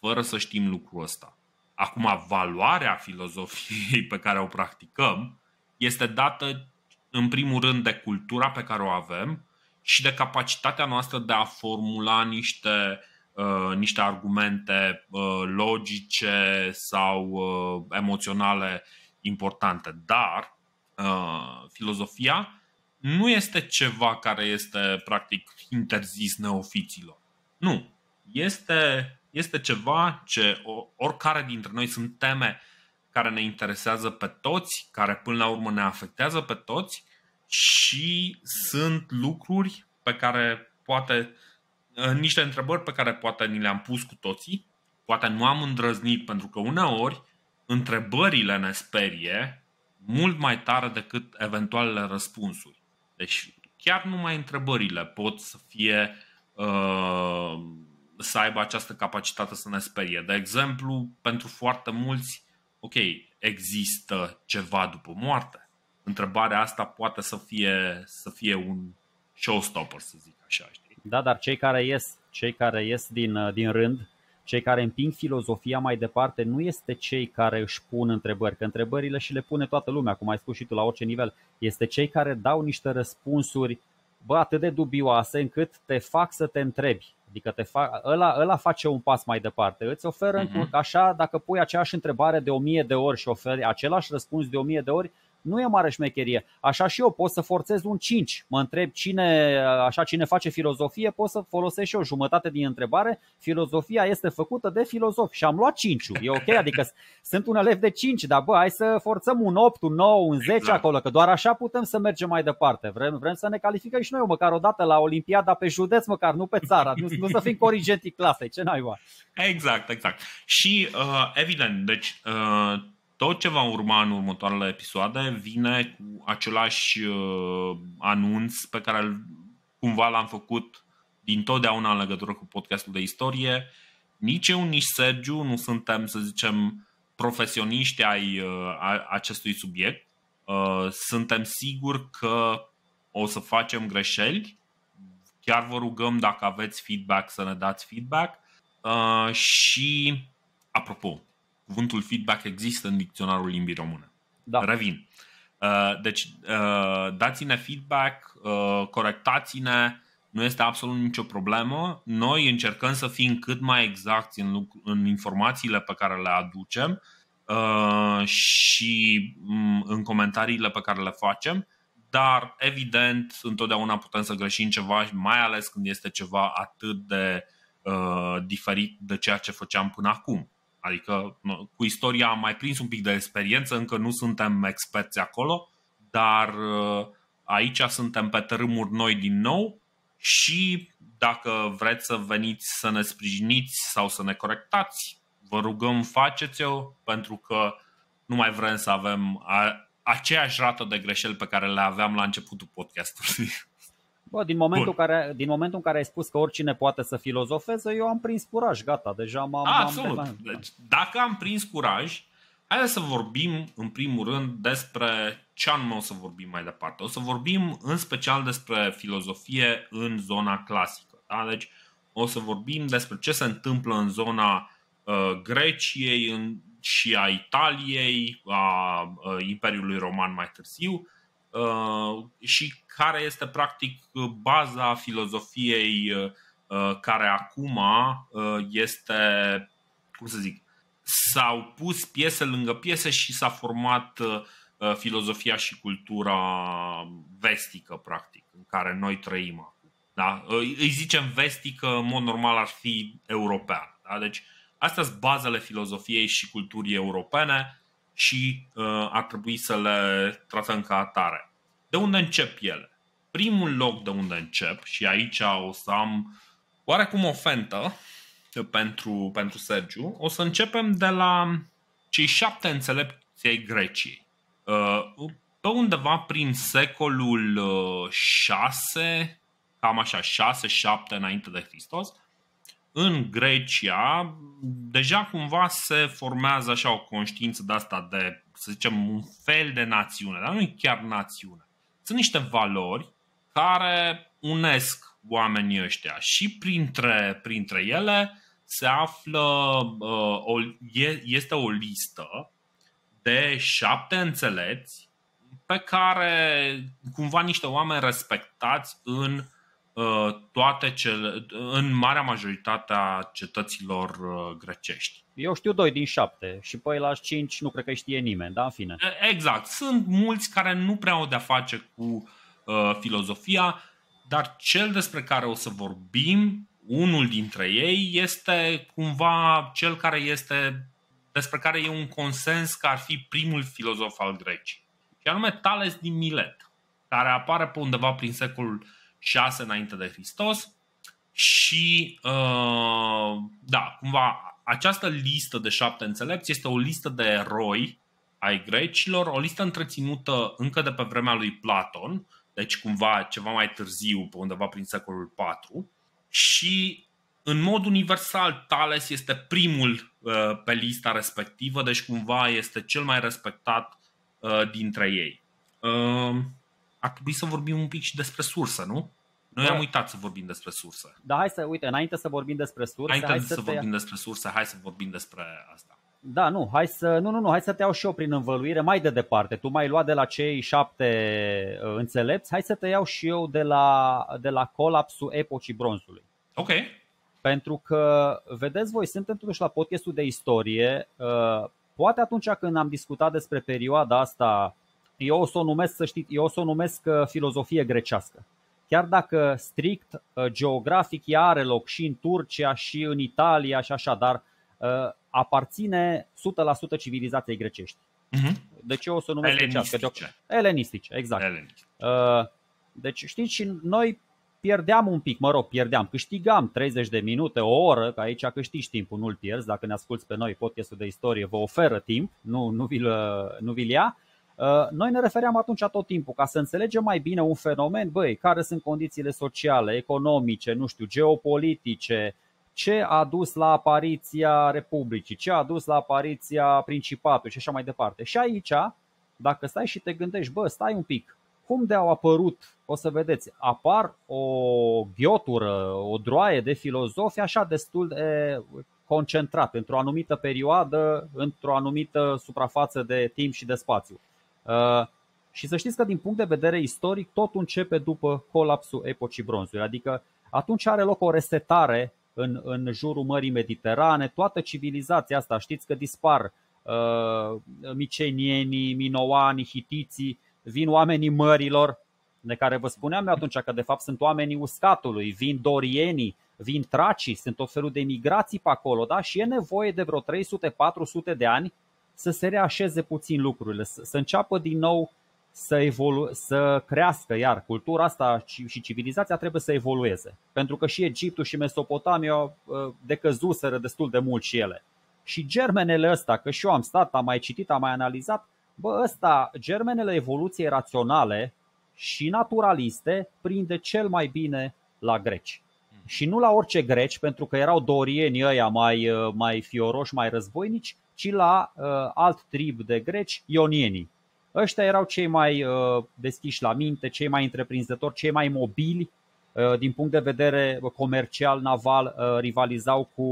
fără să știm lucrul ăsta. Acum, valoarea filozofiei pe care o practicăm este dată, în primul rând, de cultura pe care o avem, și de capacitatea noastră de a formula niște, uh, niște argumente uh, logice sau uh, emoționale importante. Dar uh, filozofia nu este ceva care este practic interzis neofiților. Nu. Este, este ceva ce oricare dintre noi sunt teme care ne interesează pe toți, care până la urmă ne afectează pe toți și sunt lucruri pe care poate, ă, niște întrebări pe care poate ni le-am pus cu toții, poate nu am îndrăznit, pentru că uneori întrebările ne sperie mult mai tare decât eventualele răspunsuri. Deci chiar numai întrebările pot să fie ă, să aibă această capacitate să ne sperie. De exemplu, pentru foarte mulți, ok, există ceva după moarte întrebarea asta poate să fie, să fie un showstopper, să zic așa. Știi? Da, dar cei care ies, cei care ies din, uh, din rând, cei care împing filozofia mai departe nu este cei care își pun întrebări, că întrebările și le pune toată lumea, cum ai spus și tu, la orice nivel, este cei care dau niște răspunsuri bă, atât de dubioase încât te fac să te întrebi. Adică te fac, ăla, ăla face un pas mai departe. Îți oferă uh-huh. așa, dacă pui aceeași întrebare de o mie de ori și oferi același răspuns de o mie de ori, nu e mare șmecherie. Așa și eu pot să forțez un 5. Mă întreb cine, așa cine face filozofie, pot să folosesc și eu jumătate din întrebare. Filozofia este făcută de filozof și am luat 5 E ok, adică sunt un elev de 5, dar bă, hai să forțăm un 8, un 9, un 10 exact. acolo, că doar așa putem să mergem mai departe. Vrem, vrem să ne calificăm și noi măcar o dată la Olimpiada pe județ, măcar nu pe țară. Nu, nu să fim corigentii clasei, ce naiba. Exact, exact. Și uh, evident, deci uh, tot ce va urma în următoarele episoade vine cu același uh, anunț pe care cumva l-am făcut din totdeauna în legătură cu podcastul de istorie. Nici eu, nici Sergiu nu suntem, să zicem, profesioniști ai uh, acestui subiect. Uh, suntem siguri că o să facem greșeli. Chiar vă rugăm dacă aveți feedback să ne dați feedback. Uh, și, apropo, cuvântul feedback există în dicționarul limbii române. Da. Revin. Uh, deci, uh, dați-ne feedback, uh, corectați-ne, nu este absolut nicio problemă. Noi încercăm să fim cât mai exacti în, lucru, în informațiile pe care le aducem și mm, în comentariile pe care le facem, dar, evident, întotdeauna putem să greșim ceva, mai ales când este ceva atât de diferit de ceea ce făceam până acum. Adică cu istoria am mai prins un pic de experiență, încă nu suntem experți acolo, dar uh, aici suntem pe tărâmuri noi din nou și dacă vreți să veniți să ne sprijiniți sau să ne corectați, vă rugăm faceți-o pentru că nu mai vrem să avem aceeași rată de greșeli pe care le aveam la începutul podcastului. Bă, din, momentul care, din momentul în care ai spus că oricine poate să filozofeze, eu am prins curaj, gata, deja m-am... A, absolut. Am deci, dacă am prins curaj, hai să vorbim în primul rând despre ce anume o să vorbim mai departe. O să vorbim în special despre filozofie în zona clasică. Da? Deci o să vorbim despre ce se întâmplă în zona uh, Greciei în, și a Italiei, a uh, Imperiului Roman mai târziu, Uh, și care este practic baza filozofiei uh, care acum uh, este, cum să zic, s-au pus piese lângă piese și s-a format filozofia și cultura vestică, practic, în care noi trăim acum. Da? Îi zicem vestică, în mod normal ar fi european. Da? Deci, astea sunt bazele filozofiei și culturii europene și uh, ar trebui să le tratăm ca atare. De unde încep ele? Primul loc de unde încep, și aici o să am oarecum o fentă pentru, pentru Sergiu, o să începem de la cei șapte înțelepții ai Greciei. Uh, pe undeva prin secolul 6, uh, cam așa, 6-7 înainte de Hristos, în Grecia deja cumva se formează așa o conștiință de asta de, să zicem, un fel de națiune, dar nu e chiar națiune. Sunt niște valori care unesc oamenii ăștia și printre, printre ele se află, uh, o, este o listă de șapte înțelepți pe care cumva niște oameni respectați în Uh, toate cele, în marea majoritate a cetăților uh, grecești. Eu știu doi din șapte și pe păi la cinci nu cred că știe nimeni, da, în fine. Exact. Sunt mulți care nu prea au de-a face cu uh, filozofia, dar cel despre care o să vorbim, unul dintre ei, este cumva cel care este despre care e un consens că ar fi primul filozof al grecii. Și anume Tales din Milet, care apare pe undeva prin secolul 6 înainte de Hristos și uh, da, cumva această listă de șapte înțelepți este o listă de eroi ai grecilor, o listă întreținută încă de pe vremea lui Platon, deci cumva ceva mai târziu, pe undeva prin secolul 4. Și în mod universal, Tales este primul uh, pe lista respectivă, deci cumva este cel mai respectat uh, dintre ei ar trebui să vorbim un pic și despre sursă, nu? Noi da. am uitat să vorbim despre sursă. Da, hai să, uite, înainte să vorbim despre sursă, Înainte hai să, să te... vorbim despre sursă, hai să vorbim despre asta. Da, nu, hai să, nu, nu, nu, hai să te iau și eu prin învăluire mai de departe. Tu mai luat de la cei șapte uh, înțelepți, hai să te iau și eu de la, de la colapsul epocii bronzului. Ok. Pentru că, vedeți voi, suntem totuși la podcastul de istorie. Uh, poate atunci când am discutat despre perioada asta eu o să o numesc, să știți, eu o să o numesc uh, filozofie grecească. Chiar dacă strict uh, geografic ea are loc și în Turcia și în Italia și așa, dar uh, aparține 100% civilizației grecești. Mhm. de deci ce o să o numesc elenistice. grecească. Elenistice, exact. Elenistice. Deci știți și noi pierdeam un pic, mă rog, pierdeam, câștigam 30 de minute, o oră, că aici câștigi timpul, nu-l pierzi. Dacă ne asculți pe noi, podcastul de istorie vă oferă timp, nu, nu, vi-l, nu vi-l ia. Uh, Uh, noi ne refeream atunci tot timpul ca să înțelegem mai bine un fenomen, băi, care sunt condițiile sociale, economice, nu știu, geopolitice, ce a dus la apariția Republicii, ce a dus la apariția Principatului și așa mai departe. Și aici, dacă stai și te gândești, bă, stai un pic, cum de au apărut, o să vedeți, apar o ghiotură, o droaie de filozofi așa destul de concentrat într-o anumită perioadă, într-o anumită suprafață de timp și de spațiu. Uh, și să știți că din punct de vedere istoric totul începe după colapsul epocii bronzului, adică atunci are loc o resetare în, în jurul Mării Mediterane, toată civilizația asta, știți că dispar uh, micenienii, minoanii, hitiții, vin oamenii mărilor, de care vă spuneam eu atunci că de fapt sunt oamenii uscatului, vin dorienii, vin tracii, sunt o felul de migrații pe acolo da? și e nevoie de vreo 300-400 de ani să se reașeze puțin lucrurile, să, să înceapă din nou să, evolu- să crească, iar cultura asta și civilizația trebuie să evolueze. Pentru că și Egiptul și Mesopotamia ă, decăzuseră destul de mult și ele. Și germenele ăsta, că și eu am stat, am mai citit, am mai analizat, bă, ăsta, germenele evoluției raționale și naturaliste prinde cel mai bine la greci. Și nu la orice greci, pentru că erau dorieni ăia mai, ă, mai fioroși, mai războinici, ci la uh, alt trib de greci, ionienii. Ăștia erau cei mai uh, deschiși la minte, cei mai întreprinzători, cei mai mobili uh, din punct de vedere comercial, naval, rivalizau cu,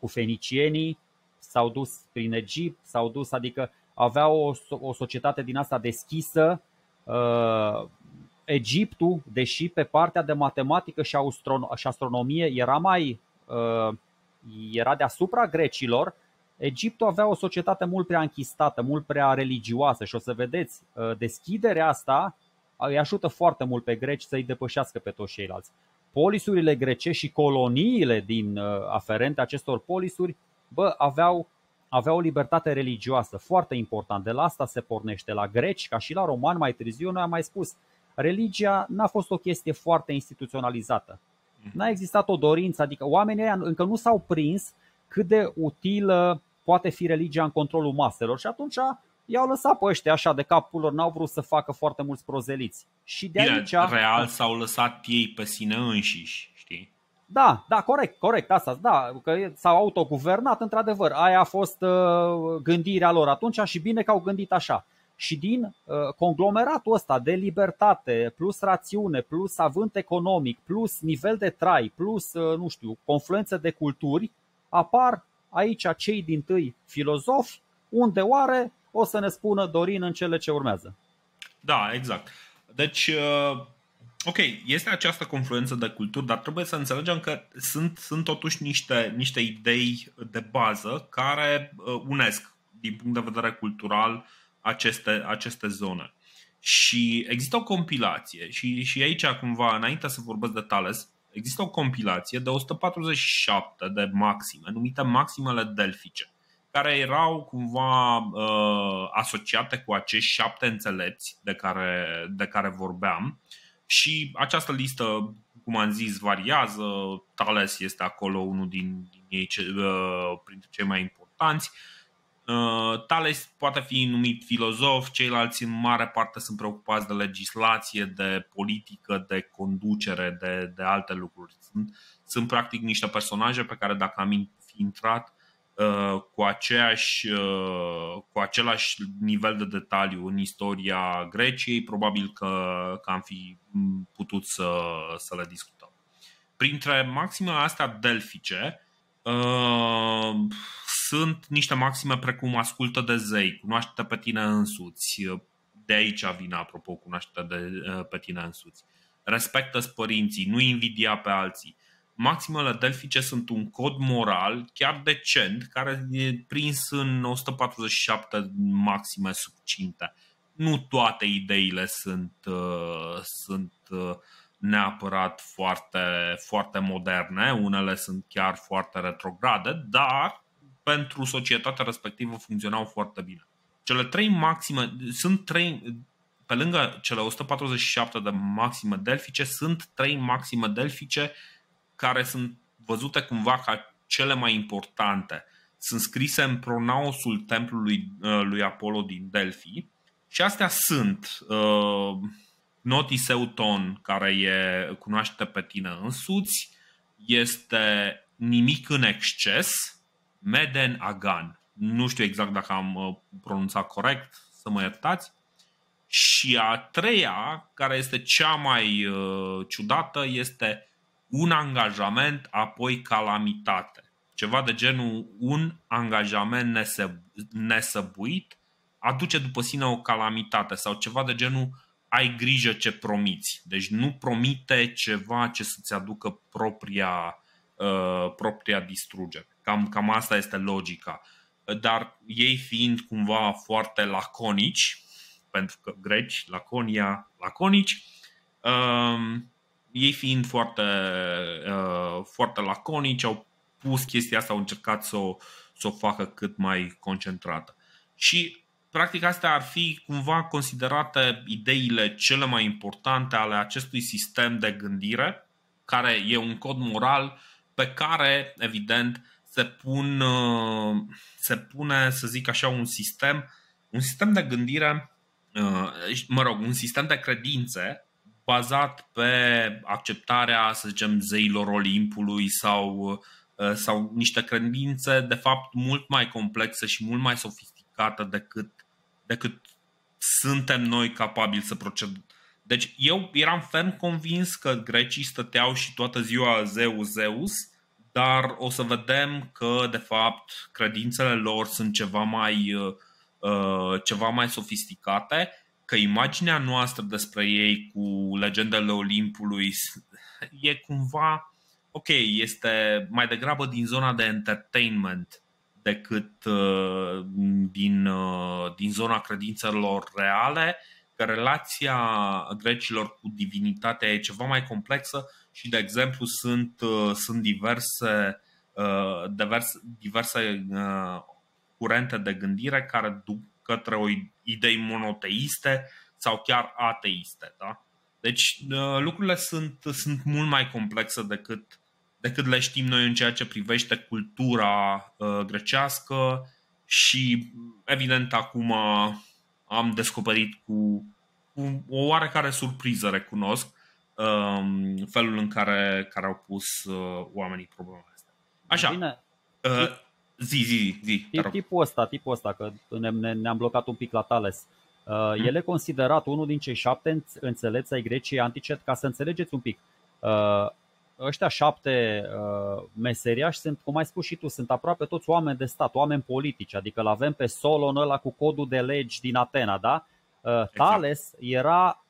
cu fenicienii, s-au dus prin Egipt, s-au dus, adică aveau o, o societate din asta deschisă. Egiptul, deși pe partea de matematică și astronomie era mai era deasupra grecilor, Egiptul avea o societate mult prea închistată, mult prea religioasă și o să vedeți, uh, deschiderea asta îi ajută foarte mult pe greci să-i depășească pe toți ceilalți. Polisurile grecești și coloniile din uh, aferente acestor polisuri, bă, aveau, aveau o libertate religioasă foarte important. De la asta se pornește la greci, ca și la romani mai târziu, noi am mai spus, religia n-a fost o chestie foarte instituționalizată. Mm. N-a existat o dorință, adică oamenii încă nu s-au prins cât de utilă poate fi religia în controlul maselor și atunci i-au lăsat pe ăștia așa de capul lor, n-au vrut să facă foarte mulți prozeliți. Și de Bine, aici... Real s-au lăsat ei pe sine înșiși, știi? Da, da, corect, corect, asta, da, că s-au autoguvernat, într-adevăr, aia a fost uh, gândirea lor atunci și bine că au gândit așa. Și din uh, conglomeratul ăsta de libertate, plus rațiune, plus avânt economic, plus nivel de trai, plus, uh, nu știu, confluență de culturi, apar aici cei din tâi filozofi, unde oare o să ne spună Dorin în cele ce urmează. Da, exact. Deci, uh, ok, este această confluență de culturi, dar trebuie să înțelegem că sunt, sunt totuși niște, niște idei de bază care uh, unesc, din punct de vedere cultural, aceste, aceste zone. Și există o compilație și, și aici cumva, înainte să vorbesc de Tales, Există o compilație de 147 de maxime, numite maximele delfice, care erau cumva uh, asociate cu acești șapte înțelepți de care, de care vorbeam. Și această listă, cum am zis, variază. Tales este acolo unul din, din ei, uh, printre cei mai importanți. Uh, Uh, Tales poate fi numit filozof, ceilalți în mare parte sunt preocupați de legislație, de politică, de conducere, de, de alte lucruri. Sunt, sunt practic niște personaje pe care dacă am fi intrat uh, cu, aceeași, uh, cu același nivel de detaliu în istoria Greciei, probabil că, că am fi putut să, să le discutăm. Printre maximele astea delfice, sunt niște maxime precum ascultă de zei, cunoaște pe tine însuți, de aici vine apropo cunoaște de, eh, pe tine însuți, respectă părinții, nu invidia pe alții. Maximele delfice sunt un cod moral chiar decent care e prins în 147 maxime subcinte. Nu toate ideile sunt, uh, sunt uh, neapărat foarte, foarte moderne, unele sunt chiar foarte retrograde, dar pentru societatea respectivă funcționau foarte bine. Cele trei maxime, sunt trei, pe lângă cele 147 de maxime delfice, sunt trei maxime delfice care sunt văzute cumva ca cele mai importante. Sunt scrise în pronaosul templului uh, lui Apollo din Delphi și astea sunt uh, Notis Euton, care e cunoaște pe tine însuți, este nimic în exces, Meden Agan. Nu știu exact dacă am uh, pronunțat corect, să mă iertați. Și a treia, care este cea mai uh, ciudată, este un angajament, apoi calamitate. Ceva de genul un angajament nesăbuit aduce după sine o calamitate sau ceva de genul ai grijă ce promiți. Deci nu promite ceva ce să-ți aducă propria, uh, propria distrugere. Cam, cam asta este logica. Dar ei fiind cumva foarte laconici, pentru că greci, Laconia, laconici, um, ei fiind foarte, uh, foarte laconici, au pus chestia asta, au încercat să o, să o facă cât mai concentrată. Și, practic, astea ar fi cumva considerate ideile cele mai importante ale acestui sistem de gândire, care e un cod moral pe care, evident, se, pun, uh, se pune, să zic așa, un sistem, un sistem de gândire, uh, mă rog, un sistem de credințe bazat pe acceptarea, să zicem, zeilor Olimpului sau, uh, sau niște credințe, de fapt, mult mai complexe și mult mai sofisticate decât, decât suntem noi capabili să procedăm. Deci eu eram ferm convins că grecii stăteau și toată ziua Zeus, Zeus dar o să vedem că, de fapt, credințele lor sunt ceva mai, uh, uh, ceva mai sofisticate, că imaginea noastră despre ei cu legendele Olimpului e cumva, ok, este mai degrabă din zona de entertainment decât uh, din, din zona credințelor reale, că relația grecilor cu divinitatea e ceva mai complexă și, de exemplu, sunt, uh, sunt diverse, uh, diverse, diverse uh, curente de gândire care duc către o idei monoteiste sau chiar ateiste. Da? Deci lucrurile sunt, sunt mult mai complexe decât, decât le știm noi în ceea ce privește cultura grecească și evident acum am descoperit cu, cu o oarecare surpriză, recunosc, um, felul în care, care au pus uh, oamenii problema asta. Așa. Bine. Uh, zi, zi, zi. Tip, tipul ăsta, tipul ăsta, că ne, ne, ne-am blocat un pic la Tales. Uh, hmm. El e considerat unul din cei șapte înțelepți ai Greciei antice, ca să înțelegeți un pic. Uh, ăștia șapte uh, meseriași sunt, cum ai spus și tu, sunt aproape toți oameni de stat, oameni politici, adică l avem pe Solon ăla cu codul de legi din Atena, da? Uh, Tales exact. era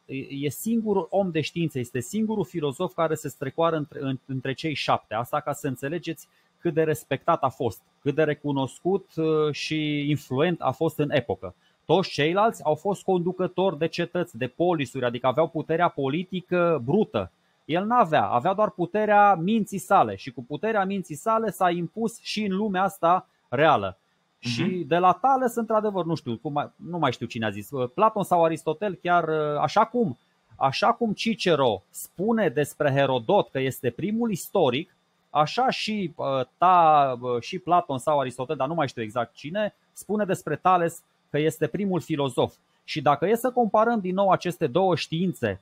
e singurul om de știință, este singurul filozof care se strecoară între, între cei șapte. Asta ca să înțelegeți cât de respectat a fost, cât de recunoscut uh, și influent a fost în epocă. Toți ceilalți au fost conducători de cetăți, de polisuri, adică aveau puterea politică brută. El n-avea, avea doar puterea minții sale și cu puterea minții sale s-a impus și în lumea asta reală. Și mhm. de la Tales, într-adevăr, nu știu, cum, nu mai știu cine a zis, Platon sau Aristotel, chiar ă, așa cum, așa cum Cicero spune despre Herodot că este primul istoric, așa și, ă, ta, ă, și Platon sau Aristotel, dar nu mai știu exact cine, spune despre Tales că este primul filozof. Și dacă e să comparăm din nou aceste două științe,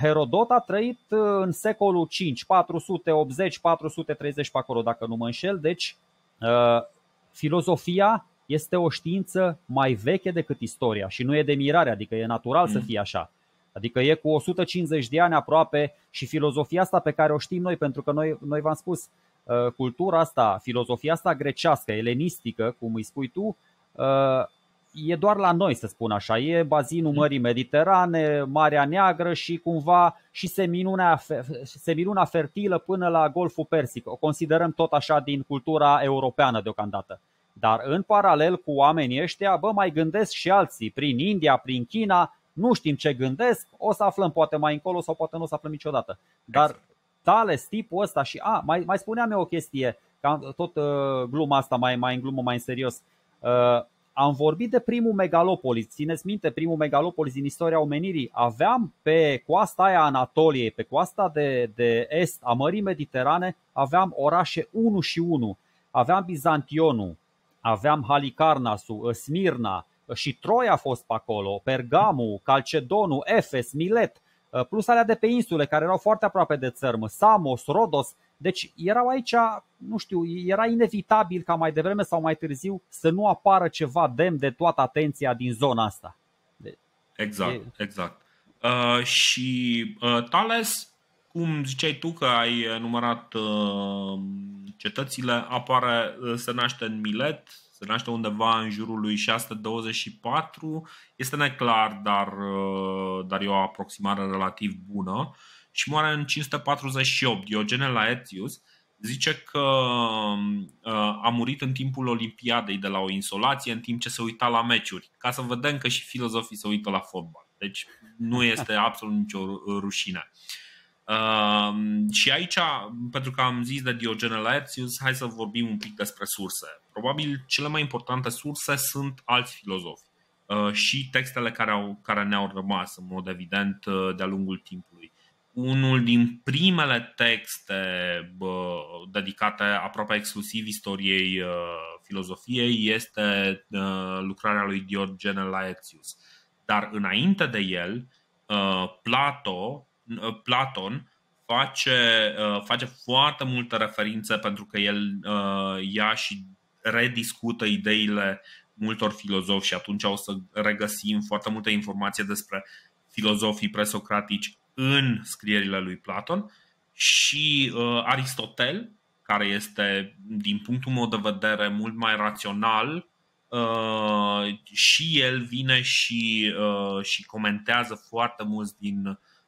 Herodot a trăit în secolul 5, 480-430 pe acolo, dacă nu mă înșel, deci filozofia este o știință mai veche decât istoria și nu e de mirare, adică e natural mm. să fie așa. Adică e cu 150 de ani aproape și filozofia asta pe care o știm noi, pentru că noi, noi v-am spus, uh, cultura asta, filozofia asta grecească, elenistică, cum îi spui tu, uh, e doar la noi, să spun așa. E bazinul mm. Mării Mediterane, Marea Neagră și cumva și seminuna, fertilă până la Golful Persic. O considerăm tot așa din cultura europeană deocamdată. Dar în paralel cu oamenii ăștia, bă, mai gândesc și alții, prin India, prin China, nu știm ce gândesc, o să aflăm poate mai încolo sau poate nu o să aflăm niciodată. Dar Tales, exact. tipul ăsta și... A, mai, mai spuneam eu o chestie, tot uh, gluma asta mai, mai în glumă, mai în serios. Uh, am vorbit de primul megalopolis. Țineți minte, primul megalopolis din istoria omenirii. Aveam pe coasta aia Anatoliei, pe coasta de, de est a Mării Mediterane, aveam orașe 1 și 1. Aveam Bizantionul, aveam Halicarnasul, Smirna și Troia a fost pe acolo, Pergamu, Calcedonu, Efes, Milet, eh, plus alea de pe insule care erau foarte aproape de țărmă, Samos, Rodos – deci erau aici, nu știu, era inevitabil ca mai devreme sau mai târziu să nu apară ceva demn de toată atenția din zona asta. Exact, e... exact. Uh, și uh, Thales, cum ziceai tu că ai numărat uh, cetățile, apare, uh, se naște în Milet, se naște undeva în jurul lui 624. Este neclar, dar, uh, dar e o aproximare relativ bună și moare în 548. Diogene Laetius zice că uh, a murit în timpul Olimpiadei de la o insolație în timp ce se uita la meciuri, ca să vedem că și filozofii se uită la fotbal. Deci nu este absolut nicio rușine. Uh, și aici, pentru că am zis de Diogene Laetius, hai să vorbim un pic despre surse. Probabil cele mai importante surse sunt alți filozofi uh, și textele care, au, care ne-au rămas, în mod evident, uh, de-a lungul timpului unul din primele texte bă, dedicate aproape exclusiv istoriei uh, filozofiei este uh, lucrarea lui Diogene Laertius. Dar înainte de el, uh, Plato, uh, Platon face, face foarte multe referințe pentru că el ia și rediscută ideile multor filozofi și atunci o să regăsim foarte multă informație despre filozofii presocratici în scrierile lui Platon și uh, Aristotel, care este, din punctul meu de vedere, mult mai rațional, uh, și el vine și, uh, și comentează foarte mulți din,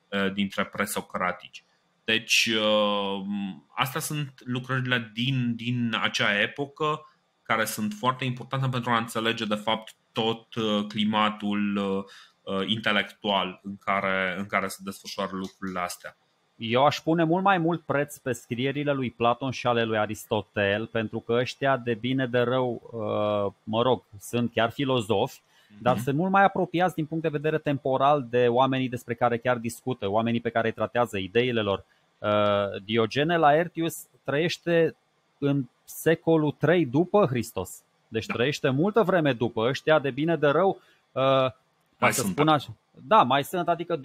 uh, dintre presocratici. Deci, uh, astea sunt lucrurile din, din acea epocă care sunt foarte importante pentru a înțelege, de fapt, tot uh, climatul uh, Uh, intelectual în care, în care se desfășoară lucrurile astea. Eu aș pune mult mai mult preț pe scrierile lui Platon și ale lui Aristotel, pentru că ăștia de bine de rău, uh, mă rog, sunt chiar filozofi, mhm. dar mm-hmm. sunt mult mai apropiați din punct de vedere temporal de oamenii despre care chiar discută, oamenii pe care îi tratează, ideile lor. Uh, Diogene Laertius trăiește în secolul 3 după Hristos, deci da. trăiește multă vreme după ăștia, de bine de rău, mai să sunt, spun da. așa. Da, mai sunt, adică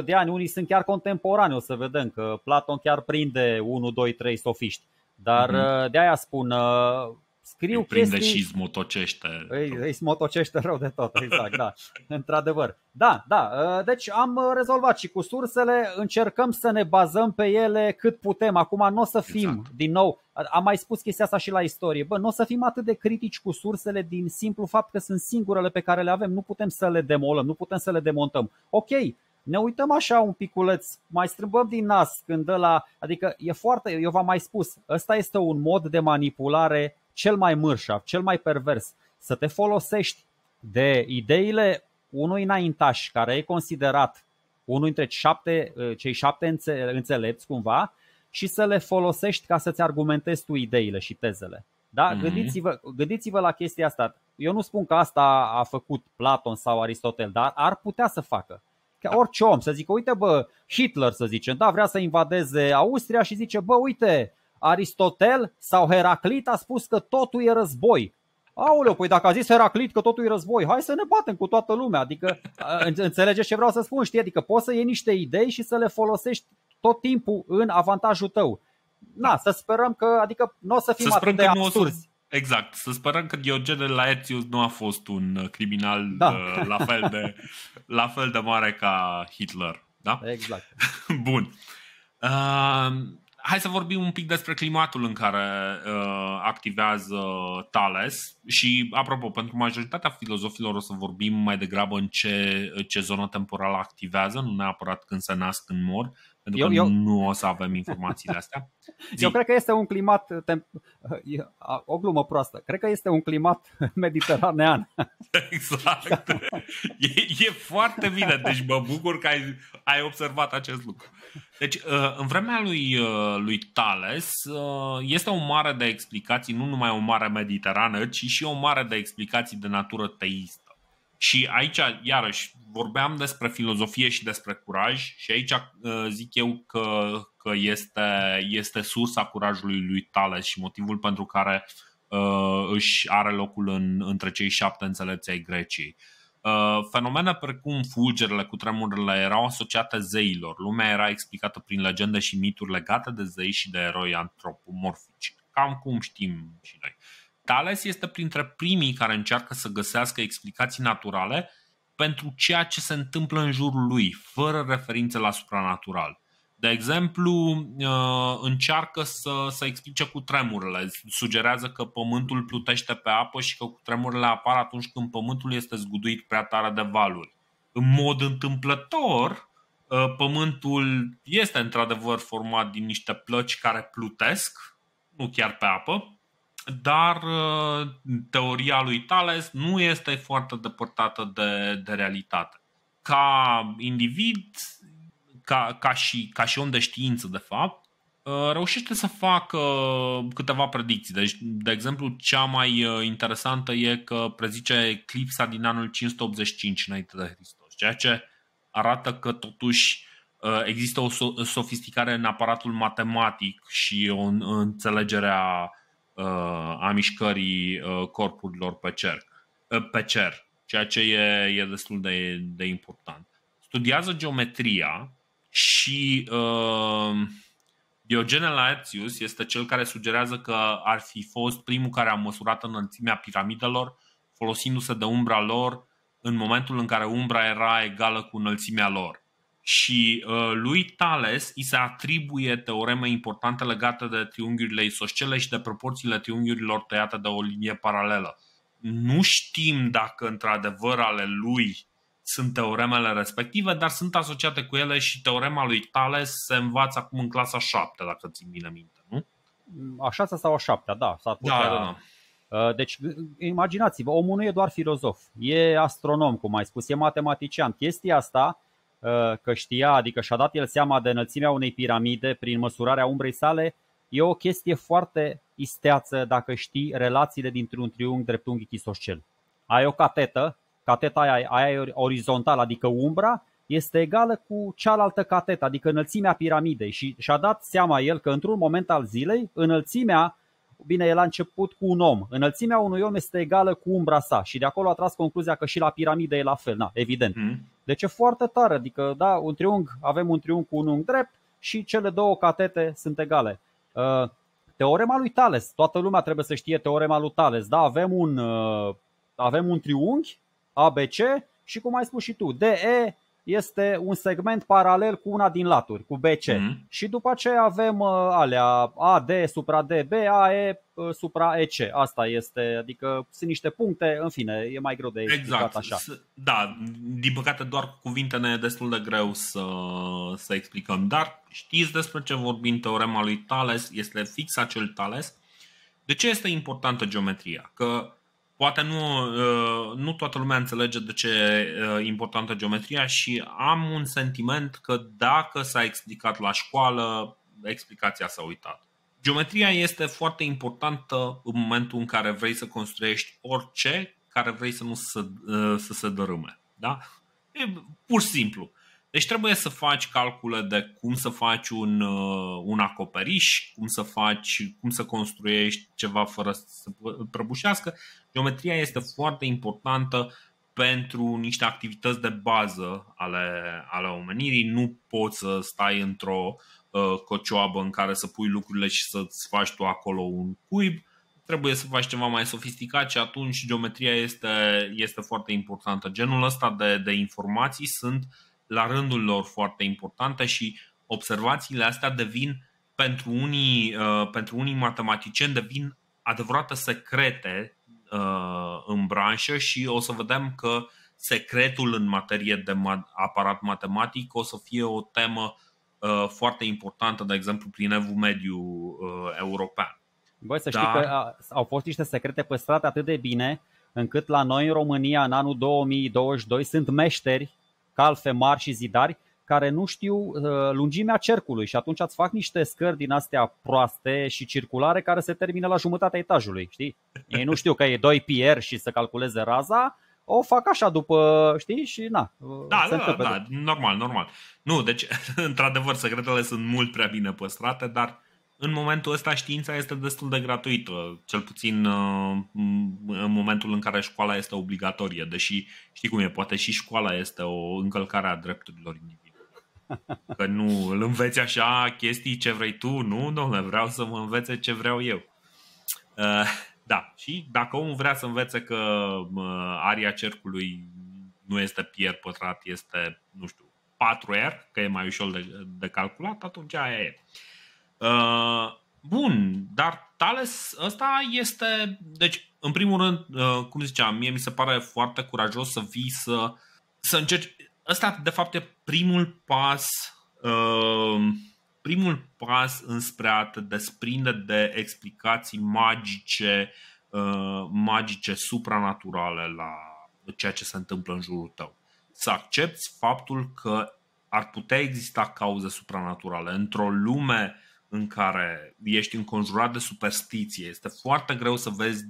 200-100 de ani, unii sunt chiar contemporani, o să vedem că Platon chiar prinde 1, 2, 3 sofiști. Dar uh-huh. Mhm. de aia spun, uh, scriu îi prinde chestii... și smotocește. Îi, îi smotocește rău de tot, exact, da. Într-adevăr. Da, da. Ă, deci am ă, rezolvat și cu sursele, încercăm să ne bazăm pe ele cât putem. Acum nu o să exact. fim, exact. din nou, am mai spus chestia asta și la istorie, bă, nu o să fim atât de critici cu sursele din simplu fapt că sunt singurele pe care le avem. Nu putem să le demolăm, nu putem să le demontăm. Ok, ne uităm așa un piculeț, mai strâmbăm din nas când la, adică e foarte, eu v-am mai spus, ăsta este un mod de manipulare cel mai mârșav, cel mai pervers, să te folosești de ideile unui înaintaș care e considerat unul dintre șapte, ă, cei șapte înțelepți cumva și să le folosești ca să-ți argumentezi tu ideile și tezele. Da? Mm-hmm. Gândiți-vă, gândiți-vă la chestia asta. Eu nu spun că asta a făcut Platon sau Aristotel, dar ar putea să facă. Că orice om să zică, uite bă, Hitler să zicem, da, vrea să invadeze Austria și zice, bă, uite, Aristotel sau Heraclit a spus că totul e război. Aoleu, păi dacă a zis Heraclit că totul e război, hai să ne batem cu toată lumea. Adică, înțelegeți ce vreau să spun, știi? Adică poți să iei niște idei și să le folosești tot timpul în avantajul tău. Na, să sperăm că, adică, nu o să fim să atât de absurzi. Exact, să sperăm că Diogene Laetius nu a fost un uh, criminal da. Uh, la, fel de, la fel de mare ca Hitler. Da? Exact. Bun. Uh, hai să vorbim un pic despre climatul în care uh, activează Thales și, apropo, pentru majoritatea filozofilor o să vorbim mai degrabă în ce, ce zonă temporală activează, nu neapărat când se nasc, când mor, pentru eu, că eu... nu o să avem informațiile astea. Zi. Eu cred că este un climat, tem... o glumă proastă, cred că este un climat mediteranean. Exact. E, e foarte bine, deci mă bucur că ai, ai observat acest lucru. Deci, uh, în vremea lui, uh, lui Tales, uh, este o mare de explicații, nu numai o mare mediterană, ci și o mare de explicații de natură teistă. Și aici, iarăși, vorbeam despre filozofie și despre curaj și aici zic eu că, că este, este sursa curajului lui Tales și motivul pentru care uh, își are locul în, între cei șapte înțelepții ai Greciei. Uh, fenomene precum fulgerele cu tremurile erau asociate zeilor. Lumea era explicată prin legende și mituri legate de zei și de eroi antropomorfici, cam cum știm și noi. Tales este printre primii care încearcă să găsească explicații naturale pentru ceea ce se întâmplă în jurul lui, fără referințe la supranatural. De exemplu, uh, încearcă să, să explice cu tremurile. Sugerează că pământul plutește pe apă și că cu tremurile apar atunci când pământul este zguduit prea tare de valuri. În mod întâmplător, uh, pământul este într-adevăr format din niște plăci care plutesc, nu chiar pe apă, dar uh, teoria lui Thales nu este foarte depărtată de, de realitate. Ca individ, ca, ca, și, ca și om de știință, de fapt, uh, reușește să facă câteva predicții. Deci, de exemplu, cea mai uh, interesantă e că prezice eclipsa din anul 585 înainte de Hristos, ceea ce arată că totuși uh, există o sofisticare în aparatul matematic și o înțelegere a, a mișcării corpurilor pe cer, pe cer ceea ce e, e destul de, de important. Studiază geometria, și uh, Diogenes Laertius este cel care sugerează că ar fi fost primul care a măsurat înălțimea piramidelor, folosindu-se de umbra lor în momentul în care umbra era egală cu înălțimea lor. Și uh, lui Thales îi se atribuie teoreme importante legate de triunghiurile isoscele și de proporțiile triunghiurilor tăiate de o linie paralelă. Nu știm dacă într-adevăr ale lui sunt teoremele respective, dar sunt asociate cu ele și teorema lui Thales se învață acum în clasa 7, dacă țin bine minte, nu? A 6 sau a 7, da. s a da, putea... da, da, da. Deci, imaginați-vă, omul nu e doar filozof, e astronom, cum ai spus, e matematician. Chestia asta, uh, că știa, adică și-a dat el seama de înălțimea unei piramide prin măsurarea umbrei sale, e o chestie foarte isteață dacă știi relațiile dintr-un triunghi dreptunghi chisoscel. Ai o catetă cateta aia, aia orizontală, adică umbra, este egală cu cealaltă catetă, adică înălțimea piramidei și și-a dat seama el că într-un moment al zilei înălțimea, bine el a început cu un om, înălțimea unui om este egală cu umbra sa și de acolo a tras concluzia că și la piramide e la fel, na, evident. Mm. Deci e foarte tare, adică da, un triunghi, avem un triunghi cu un unghi drept și cele două catete sunt egale. Uh, teorema lui Tales, toată lumea trebuie să știe teorema lui Tales, da, avem un, uh, avem un triunghi ABC și cum ai spus și tu, DE este un segment paralel cu una din laturi, cu BC. Mm-hmm. Și după aceea avem uh, alea AD supra DB, AE uh, supra EC. Asta este, adică sunt niște puncte, în fine, e mai greu de exact. explicat exact. așa. Da, din păcate doar cu cuvinte ne e destul de greu să, să explicăm. Dar știți despre ce vorbim, teorema lui Thales, este fix acel Thales. De ce este importantă geometria? Că poate nu, uh, nu toată lumea înțelege de ce uh, e importantă geometria și am un sentiment că dacă s-a explicat la școală, explicația s-a uitat. Geometria este foarte importantă în momentul în care vrei să construiești orice care vrei să nu se, uh, să se dărâme. Da? E pur și simplu. Deci trebuie să faci calcule de cum să faci un, un acoperiș, cum să faci, cum să construiești ceva fără să prăbușească Geometria este foarte importantă pentru niște activități de bază ale, ale omenirii. Nu poți să stai într-o uh, cocioabă în care să pui lucrurile și să-ți faci tu acolo un cuib. Trebuie să faci ceva mai sofisticat și atunci geometria este, este foarte importantă. Genul ăsta de, de informații sunt la rândul lor foarte importante și observațiile astea devin pentru unii, uh, pentru unii matematicieni devin adevărate secrete Uh, în branșă și o să vedem că secretul în materie de aparat matematic o să fie o temă uh, foarte importantă, de exemplu, prin evul mediu uh, european. Băi, să știi Dar... că au fost niște secrete păstrate atât de bine încât la noi în România, în anul 2022, sunt meșteri, calfe mari și zidari, care nu știu uh, lungimea cercului și atunci îți fac niște scări din astea proaste și circulare care se termină la jumătatea etajului, știi? Ei nu știu că e 2 pier și să calculeze raza, o fac așa după, știi, și na. Uh, da, se da, da, normal, normal. Nu, deci, într-adevăr, secretele sunt mult prea bine păstrate, dar în momentul ăsta știința este destul de gratuită, cel puțin uh, în momentul în care școala este obligatorie, deși știi cum e, poate și școala este o încălcare a drepturilor individuale. Că nu îl înveți așa chestii ce vrei tu, nu, domnule, vreau să mă învețe ce vreau eu. Uh, da, și dacă omul vrea să învețe că aria cercului nu este pier pătrat, este, nu știu, 4R, că e mai ușor de, de calculat, atunci aia e. Uh, bun, dar Thales ăsta este, deci, în primul rând, uh, cum ziceam, mie mi se pare foarte curajos să vii să, să încerci ăsta, de fapt, e primul pas, uh, primul pas înspre a te desprinde de explicații magice, uh, magice supranaturale la ceea ce se întâmplă în jurul tău. Să accepti faptul că ar putea exista cauze supranaturale. Într-o lume în care ești înconjurat de superstiție, este foarte greu să vezi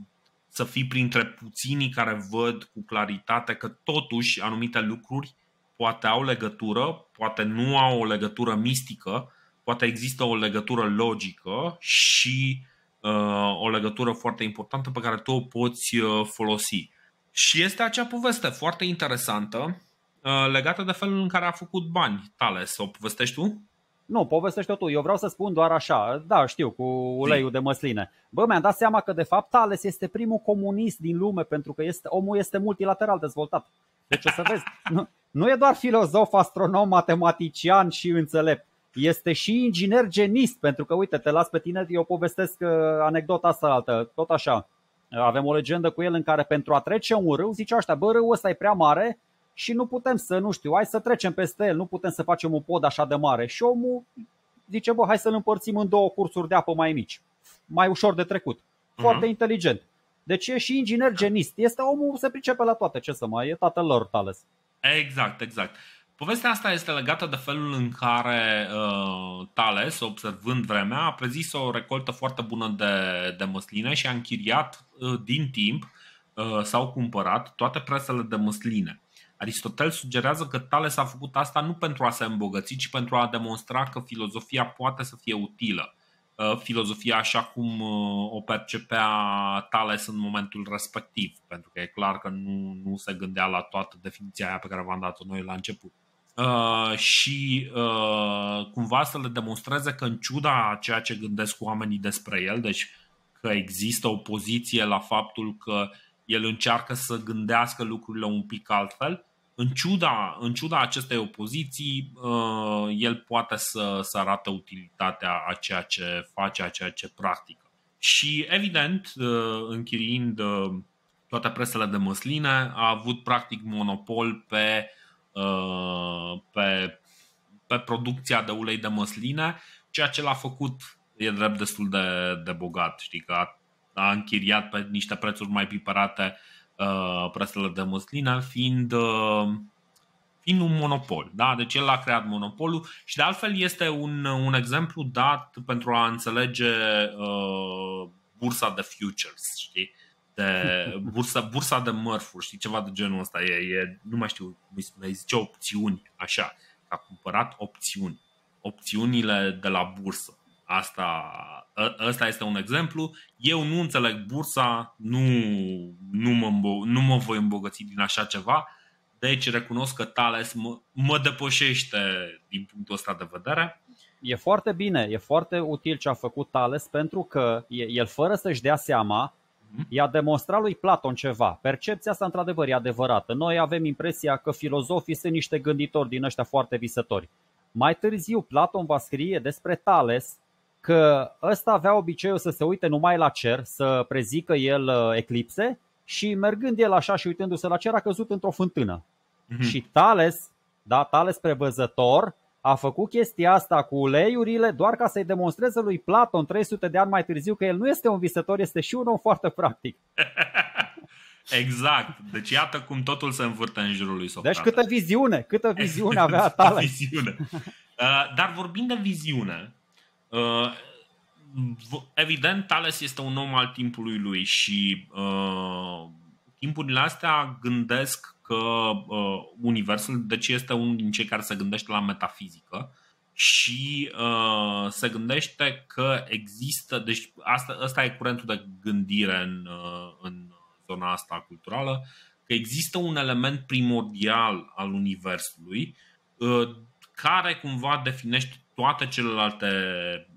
să fii printre puținii care văd cu claritate că totuși anumite lucruri poate au legătură, poate nu au o legătură mistică, poate există o legătură logică și uh, o legătură foarte importantă pe care tu o poți uh, folosi. Și este acea poveste foarte interesantă uh, legată de felul în care a făcut bani Să O povestești tu? Nu, povestește-o tu. Eu vreau să spun doar așa. Da, știu, cu uleiul de măsline. Bă, mi-am dat seama că de fapt Tales este primul comunist din lume pentru că este, omul este multilateral dezvoltat. Deci o să vezi, nu e doar filozof, astronom, matematician și înțelept. Este și inginer genist, pentru că uite, te las pe tine, eu povestesc uh, anecdota asta altă, tot așa. Avem o legendă cu el în care pentru a trece un râu, zice așa, bă, râul ăsta e prea mare și nu putem să, nu știu, hai să trecem peste el, nu putem să facem un pod așa de mare. Și omul zice, bă, hai să-l împărțim în două cursuri de apă mai mici, mai ușor de trecut. Mhm. Foarte uh-huh. inteligent. Deci e și inginer genist. Este omul, se pricepe la toate, ce să mai e, tatăl lor Tales. Exact, exact. Povestea asta este legată de felul în care uh, Tales, observând vremea, a prezis o recoltă foarte bună de, de măsline și a închiriat uh, din timp uh, sau cumpărat toate presele de măsline. Aristotel sugerează că Tales a făcut asta nu pentru a se îmbogăți, ci pentru a demonstra că filozofia poate să fie utilă. Uh, filozofia așa cum uh, o percepea Tales în momentul respectiv, pentru că e clar că nu, nu se gândea la toată definiția aia pe care v-am dat-o noi la început. Uh, și uh, cumva să le demonstreze că în ciuda a ceea ce gândesc oamenii despre el, deci că există o poziție la faptul că el încearcă să gândească lucrurile un pic altfel, în ciuda, în ciuda acestei opoziții, uh, el poate să, să arate utilitatea a ceea ce face, a ceea ce practică. Și evident, uh, închiriind uh, toate presele de măsline, a avut practic monopol pe, pe, pe producția de ulei de măsline, ceea ce l-a făcut, e drept destul de, de bogat, știi, că a, a închiriat pe niște prețuri mai piperate uh, Uh, preselor de măslină fiind, uh, fiind un monopol. Da? Deci el a creat monopolul și de altfel este un, uh, un exemplu dat pentru a înțelege bursa de futures, știi? de bursa, bursa de mărfuri, știi, ceva de genul ăsta. E, e nu mai știu, îi zice opțiuni, așa. A cumpărat opțiuni. Opțiunile de la bursă. Asta, asta ă, este un exemplu. Eu nu înțeleg bursa, nu, nu, mă, nu mă voi îmbogăți din așa ceva, deci recunosc că Thales mă, mă depășește din punctul ăsta de vedere. E foarte bine, e foarte util ce a făcut Thales pentru că el fără să-și dea seama mhm. I-a demonstrat lui Platon ceva. Percepția asta într-adevăr e adevărată. Noi avem impresia că filozofii sunt niște gânditori din ăștia foarte visători. Mai târziu Platon va scrie despre Tales că ăsta avea obiceiul să se uite numai la cer, să prezică el uh, eclipse și mergând el așa și uitându-se la cer a căzut într-o fântână. Uh-huh. Și Tales, da, Tales prevăzător, a făcut chestia asta cu uleiurile doar ca să-i demonstreze lui Platon 300 de ani mai târziu că el nu este un visător, este și un om foarte practic. Exact. Deci iată cum totul se învârte în jurul lui deci Socrates. Deci câtă viziune, câtă viziune avea Tales. viziune. Uh, dar vorbind de viziune, Ă, evident, Tales este un om al timpului lui și ă, timpurile astea gândesc că ă, Universul, deci este unul din cei care se gândește la metafizică și uh, se gândește că există, deci asta, asta e curentul de gândire în, în zona asta culturală, că există un element primordial al Universului care cumva definește toate celelalte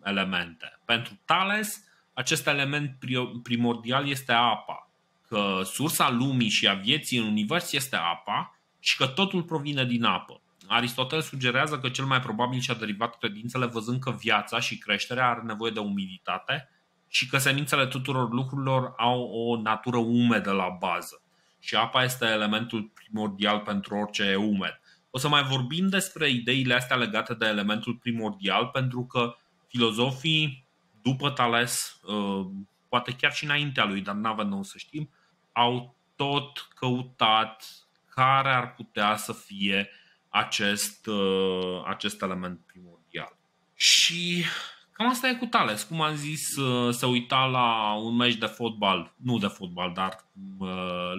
elemente. Pentru Tales, acest element primordial este apa, că sursa lumii și a vieții în univers este apa și că totul provine din apă. Aristotel sugerează că cel mai probabil și-a derivat credințele văzând că viața și creșterea are nevoie de umiditate și că semințele tuturor lucrurilor au o natură umedă la bază. Și apa este elementul primordial pentru orice e umed. O să mai vorbim despre ideile astea legate de elementul primordial, pentru că filozofii după Tales, uh, poate chiar și înaintea lui, dar nu avem nou să știm, au tot căutat care ar putea să fie acest, uh, acest element primordial. Și cam asta e cu Tales. Cum am zis, uh, se uita la un meci de fotbal, nu de fotbal, dar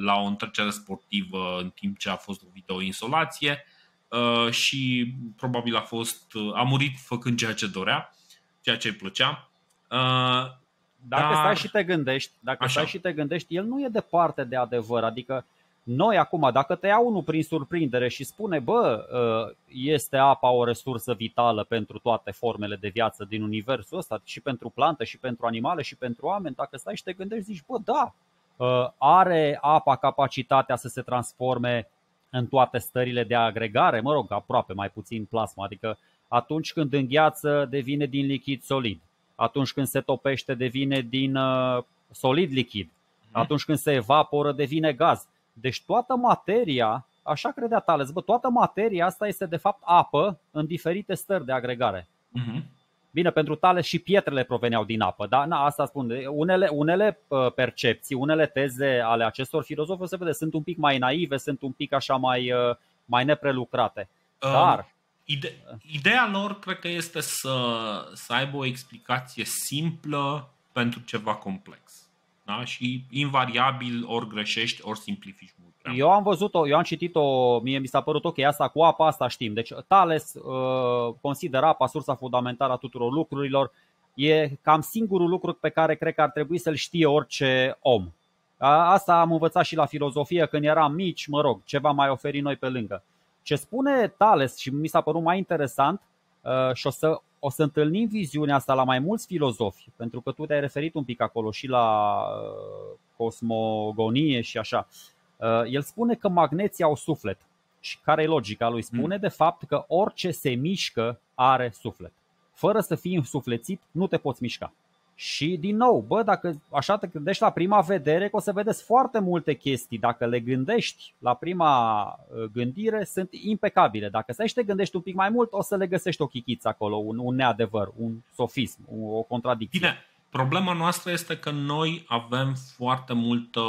la o întrecere sportivă în timp ce a fost lovit o insolație Uh, și probabil a fost uh, a murit făcând ceea ce dorea, ceea ce îi plăcea. Uh, dacă dar... stai și te gândești, dacă Așa. stai și te gândești, el nu e departe de adevăr. Adică noi acum, dacă te ia unul prin surprindere și spune, bă, este apa o resursă vitală pentru toate formele de viață din universul ăsta, și pentru plante, și pentru animale, și pentru oameni, dacă stai și te gândești, zici, bă, da, are apa capacitatea să se transforme în toate stările de agregare, mă rog, aproape mai puțin plasma, adică atunci când îngheață devine din lichid solid, atunci când se topește devine din uh, solid lichid, mhm. atunci când se evaporă devine gaz. Deci toată materia, așa credea Tales, bă, toată materia asta este de fapt apă în diferite stări de agregare. Uh-huh. Bine, pentru tale și pietrele proveneau din apă, dar na, asta spun. Unele, unele percepții, unele teze ale acestor filozofi, se vede, sunt un pic mai naive, sunt un pic așa mai, ă, mai neprelucrate. Ă, dar. Um, ide- ideea lor, cred că este să, să aibă o explicație simplă pentru ceva complex. Da? Și invariabil ori greșești, ori simplifici mult. Da. Eu am văzut-o, eu am citit-o, mie mi s-a părut ok, asta cu apa, asta știm. Deci Tales uh, consideră apa sursa fundamentală a tuturor lucrurilor. E cam singurul lucru pe care cred că ar trebui să-l știe orice om. Asta am învățat și la filozofie când eram mici, mă rog, ceva mai oferi noi pe lângă. Ce spune Tales și mi s-a părut mai interesant uh, și o să, o să întâlnim viziunea asta la mai mulți filozofi, pentru că tu te-ai referit un pic acolo și la uh, cosmogonie și așa. Uh, Uh, el spune că magneții au suflet și care e logica lui? Hmm. Spune de fapt că orice se mișcă are suflet. Fără să fii însuflețit, nu te poți mișca. Și din nou, bă, dacă așa te gândești la prima vedere, că o să vedeți foarte multe chestii. Dacă le gândești la prima uh, gândire, sunt impecabile. Dacă să te gândești un pic mai mult, o să le găsești o chichiță acolo, un, un neadevăr, un sofism, o contradicție. Bine, Problema noastră este că noi avem foarte, multă,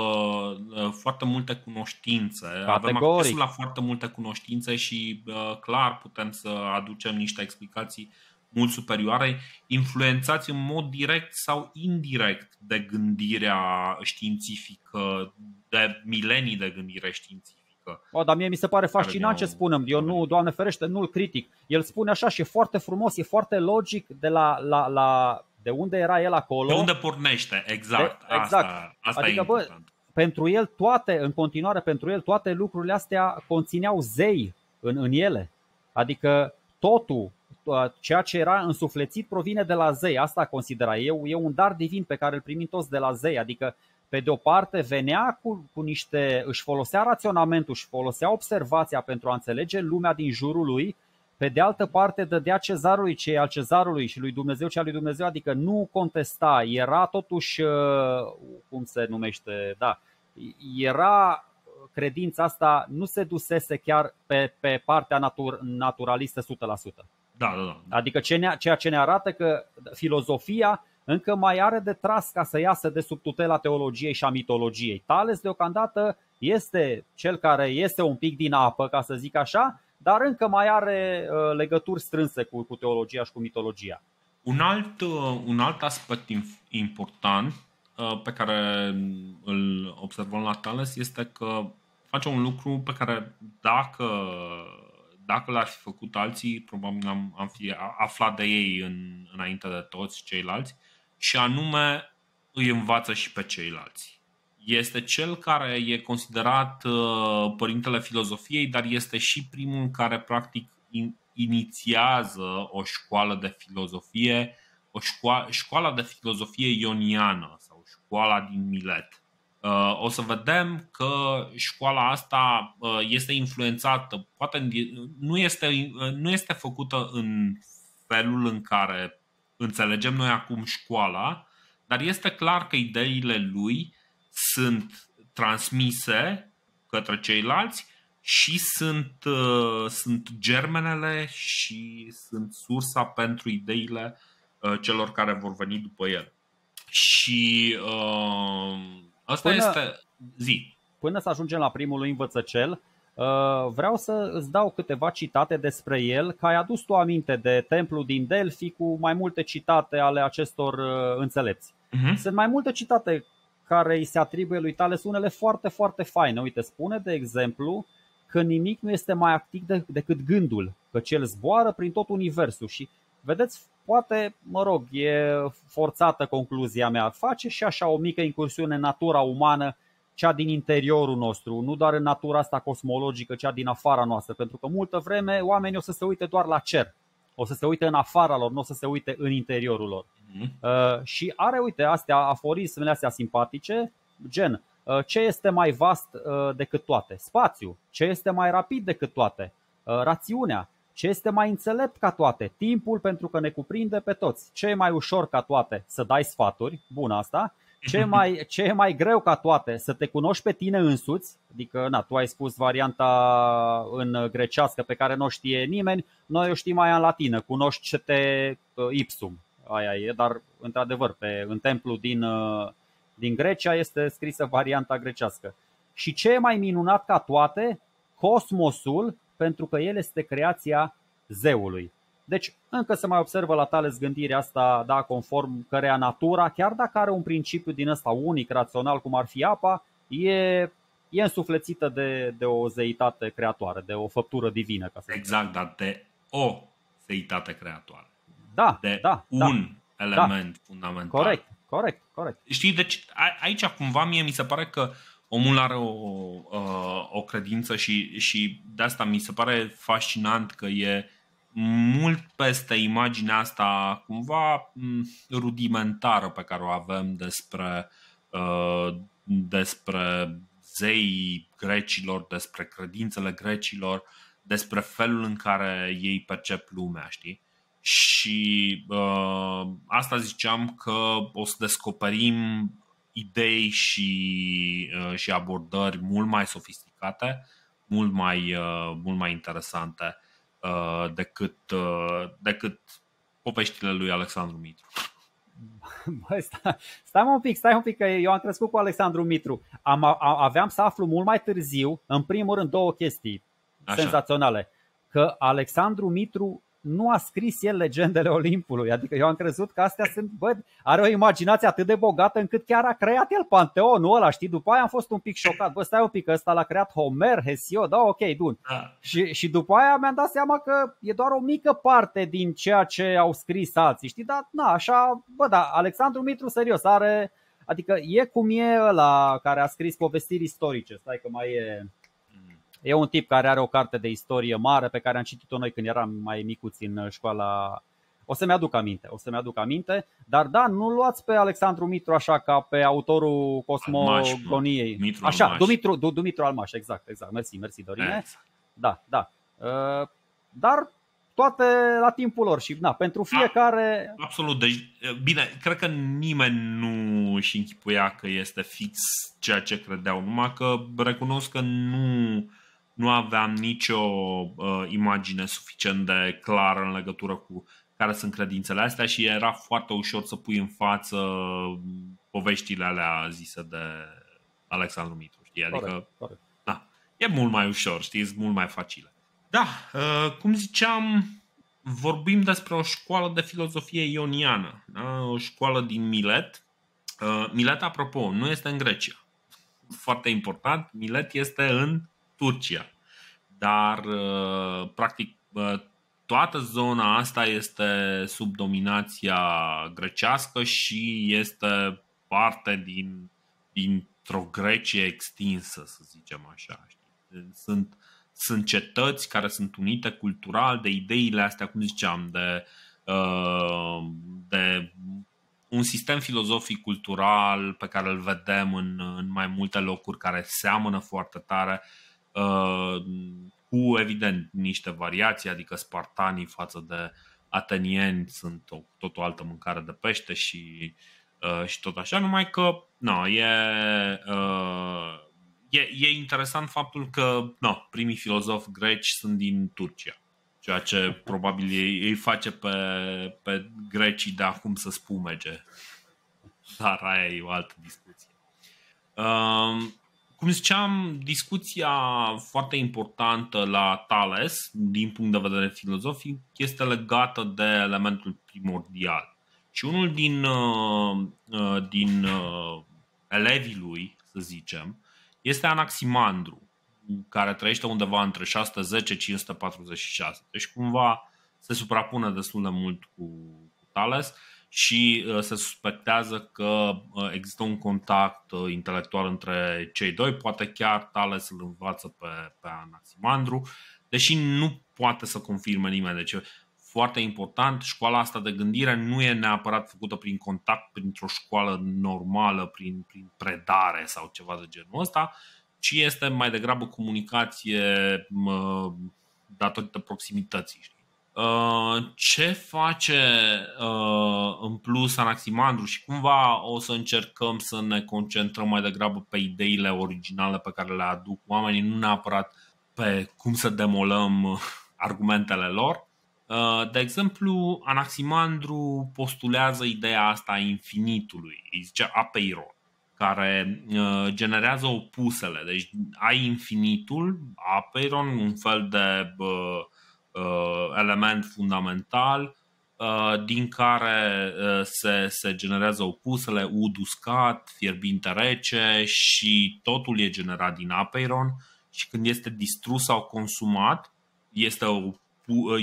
foarte multe cunoștințe, Categoric. avem accesul la foarte multe cunoștințe și clar putem să aducem niște explicații mult superioare, influențați în mod direct sau indirect de gândirea științifică, de milenii de gândire științifică. O, dar mie mi se pare fascinant ce spunem. Eu nu, Doamne ferește, nu-l critic. El spune așa și e foarte frumos, e foarte logic de la, la, la de unde era el acolo. De unde pornește, exact. De, exact. Asta, asta adică, e bă, pentru el toate, în continuare, pentru el toate lucrurile astea conțineau zei în, în ele. Adică totul, ceea ce era însuflețit provine de la zei, asta considera eu, e un dar divin pe care îl primim toți de la zei, adică pe de o parte venea cu, cu niște, își folosea raționamentul, își folosea observația pentru a înțelege lumea din jurul lui, pe de altă parte, dădea cezarului ce al cezarului și lui Dumnezeu ce al lui Dumnezeu, adică nu contesta, era totuși, uh, cum se numește, da, era credința asta, nu se dusese chiar pe, pe partea natur, naturalistă 100%. Da, da, da. Adică ce ne, ceea ce ne arată că filozofia încă mai are de tras ca să iasă de sub tutela teologiei și a mitologiei. Tales deocamdată este cel care este un pic din apă, ca să zic așa, dar încă mai are uh, legături strânse cu, cu teologia și cu mitologia. Un alt, uh, un alt aspect important uh, pe care îl observăm la Tales este că face un lucru pe care dacă, dacă l-ar fi făcut alții, probabil am, am fi aflat de ei în, înainte de toți ceilalți, și anume îi învață și pe ceilalți. Este cel care e considerat uh, părintele filozofiei, dar este și primul care practic inițiază o școală de filozofie, o școală, școala de filozofie ioniană sau școala din Milet. Uh, o să vedem că școala asta uh, este influențată, poate nu este, nu este făcută în felul în care înțelegem noi acum școala, dar este clar că ideile lui sunt transmise către ceilalți și sunt, uh, sunt germenele și sunt sursa pentru ideile uh, celor care vor veni după el. Și uh, asta până, este zi. Până să ajungem la primul lui învățăcel, uh, vreau să îți dau câteva citate despre el, că ai adus tu aminte de templu din Delphi cu mai multe citate ale acestor uh, înțelepți. Uh-huh. Sunt mai multe citate care îi se atribuie lui Tales unele foarte, foarte faine. Uite, spune de exemplu că nimic nu este mai activ de, decât gândul, că cel zboară prin tot universul și vedeți, poate, mă rog, e forțată concluzia mea, face și așa o mică incursiune în natura umană, cea din interiorul nostru, nu doar în natura asta cosmologică, cea din afara noastră, pentru că multă vreme oamenii o să se uite doar la cer, o să se uite în afara lor, nu o să se uite în interiorul lor. Mm-hmm. Uh, și are, uite, astea aforismele astea simpatice, gen, uh, ce este mai vast uh, decât toate? Spațiu. Ce este mai rapid decât toate? Uh, rațiunea. Ce este mai înțelept ca toate? Timpul pentru că ne cuprinde pe toți. Ce e mai ușor ca toate? Să dai sfaturi, bun asta. Ce e mai, ce mai greu ca toate? Să te cunoști pe tine însuți, adică na, tu ai spus varianta în grecească pe care nu o știe nimeni, noi o știm aia în latină, cunoști ce te uh, ipsum, aia e, dar într-adevăr pe, în templu din, uh, din Grecia este scrisă varianta grecească. Și ce e mai minunat ca toate? Cosmosul, pentru că el este creația zeului. Deci încă se mai observă la tale gândirea asta, da, conform cărea natura, chiar dacă are un principiu din ăsta unic, rațional, cum ar fi apa, e, e însuflețită de, de o zeitate creatoare, de o făptură divină. Ca să exact, dar de o zeitate creatoare. Da, de da, da. un da, element da. fundamental. Corect, corect, corect. Știi, deci aici cumva mie mi se pare că omul are o, o, o credință și, și de asta mi se pare fascinant că e mult peste imaginea asta cumva mm, rudimentară pe care o avem despre, uh, despre zeii grecilor, despre credințele grecilor, despre felul în care ei percep lumea, știi? Și uh, asta ziceam că o să descoperim idei și, uh, și abordări mult mai sofisticate, mult mai, uh, mult mai interesante Uh, decât, uh, decât poveștile lui Alexandru Mitru. Băi, stai, stai un pic, stai un pic, că eu am crescut cu Alexandru Mitru. Am, a, aveam să aflu mult mai târziu, în primul rând, două chestii Așa. senzaționale. Că Alexandru Mitru nu a scris el legendele Olimpului. Adică eu am crezut că astea sunt, bă, are o imaginație atât de bogată încât chiar a creat el panteonul ăla, știi? După aia am fost un pic șocat, bă, stai un pic, ăsta l-a creat Homer, Hesiod, da, ok, bun. Da. Și, și după aia mi-am dat seama că e doar o mică parte din ceea ce au scris alții, știi? Dar, na, așa, bă, da, Alexandru Mitru, serios, are, adică e cum e ăla care a scris povestiri istorice, stai că mai e... E un tip care are o carte de istorie mare pe care am citit-o noi când eram mai micuți în uh, școala o să-mi aduc aminte, o să-mi aduc aminte, dar da, nu luați pe Alexandru Mitru așa ca pe autorul cosmogoniei. Mitru așa, Dumitru, Dumitru Almaș, exact, exact. Mersi, mersi Dorine. Exact. Da, da. Uh, dar toate la timpul lor și na, pentru da. fiecare... A, absolut, deci uh, bine, cred că nimeni nu și închipuia că este fix ceea ce credeau, numai că recunosc că nu nu aveam nicio uh, imagine suficient de clară în legătură cu care sunt credințele astea și era foarte ușor să pui în față poveștile alea zise de Alexandru Mitru. Știi? Adică, pare, pare. Da, e mult mai ușor, știi, mult mai facile. Da, uh, cum ziceam, vorbim despre o școală de filozofie ioniană, da? o școală din Milet. Uh, Milet, apropo, nu este în Grecia. Foarte important, Milet este în Turcia. Dar, uh, practic, uh, toată zona asta este sub dominația grecească și este parte din, dintr-o Grecie extinsă, să zicem așa. Sunt, sunt cetăți care sunt unite cultural de ideile astea, cum ziceam, de, uh, de un sistem filozofic cultural pe care îl vedem în, în mai multe locuri care seamănă foarte tare uh, Uh, cu evident niște variații, adică spartanii față de atenieni sunt o, tot o altă mâncare de pește și, uh, și tot așa, numai că no, e, uh, e, e interesant faptul că no, primii filozofi greci sunt din Turcia ceea ce probabil ei, face pe, pe grecii de acum să spumege. Dar aia e o altă discuție. Um, cum ziceam, discuția foarte importantă la Thales, din punct de vedere filozofic, este legată de elementul primordial. Și unul din, uh, uh, din uh, elevii lui, să zicem, este Anaximandru, care trăiește undeva între 610-546. Deci cumva se suprapune destul de mult cu, cu Thales și uh, se suspectează că uh, există un contact uh, intelectual între cei doi, poate chiar Tales îl învață pe, pe Anaximandru, deși nu poate să confirme nimeni. Deci foarte important, școala asta de gândire nu e neapărat făcută prin contact, printr-o școală normală, prin, prin predare sau ceva de genul ăsta, ci este mai degrabă comunicație mă, datorită proximității. Uh, ce face uh, în plus Anaximandru și cumva o să încercăm să ne concentrăm mai degrabă pe ideile originale pe care le aduc oamenii, nu neapărat pe cum să demolăm uh, argumentele lor. De exemplu, Anaximandru postulează ideea asta a infinitului, îi zice apeiron, care generează opusele. Deci ai infinitul, apeiron, un fel de uh, Uh, element fundamental uh, din care uh, se, se generează opusele, ud uscat, fierbinte rece și totul e generat din apeiron și când este distrus sau consumat, este, opu-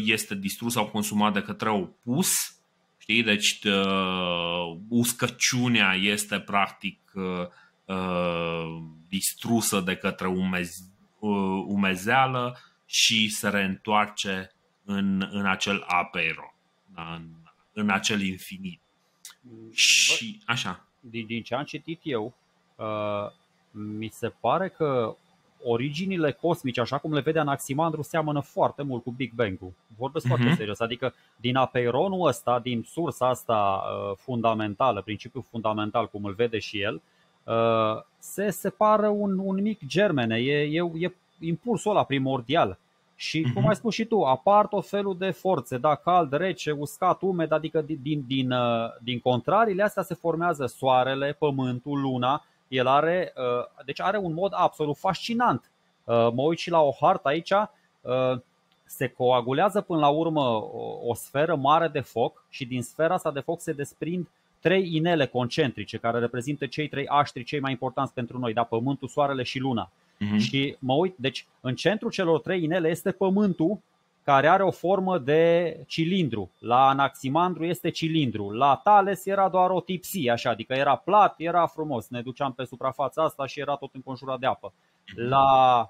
este distrus sau consumat de către opus, știi? Deci uh, uscăciunea este practic uh, uh, distrusă de către umez, uh, umezeală, și se reîntoarce în, în acel apero, da, în, în acel infinit. și așa. Din, din ce am citit eu, uh, mi se pare că originile cosmice, așa cum le vede Anaximandru, seamănă foarte mult cu Big Bang-ul. Vorbesc uh-huh. foarte mhm. serios, adică din apeironul ăsta, din sursa asta uh, fundamentală, principiul fundamental, cum îl vede și el, uh, se separă un, un mic germene, e, e, e impulsul ăla primordial. Și, uh-huh. cum mhm. ai spus și tu, apar tot felul de forțe, da, cald, rece, uscat, umed, adică din, din, din, uh, din contrariile astea se formează soarele, pământul, luna. El are, uh, deci are un mod absolut fascinant. Uh, mă uit și la o hartă aici, se coagulează până la urmă o sferă mare de foc și din sfera asta de foc se desprind trei inele concentrice care reprezintă cei trei aștri cei mai importanți pentru noi, da, Pământul, Soarele și Luna. Uh-huh. Și mă uit, deci în centrul celor trei inele este pământul care are o formă de cilindru. La Anaximandru este cilindru, la Tales era doar o tipsie, așa, adică era plat, era frumos, ne duceam pe suprafața asta și era tot înconjurat de apă. Mhm. La uh,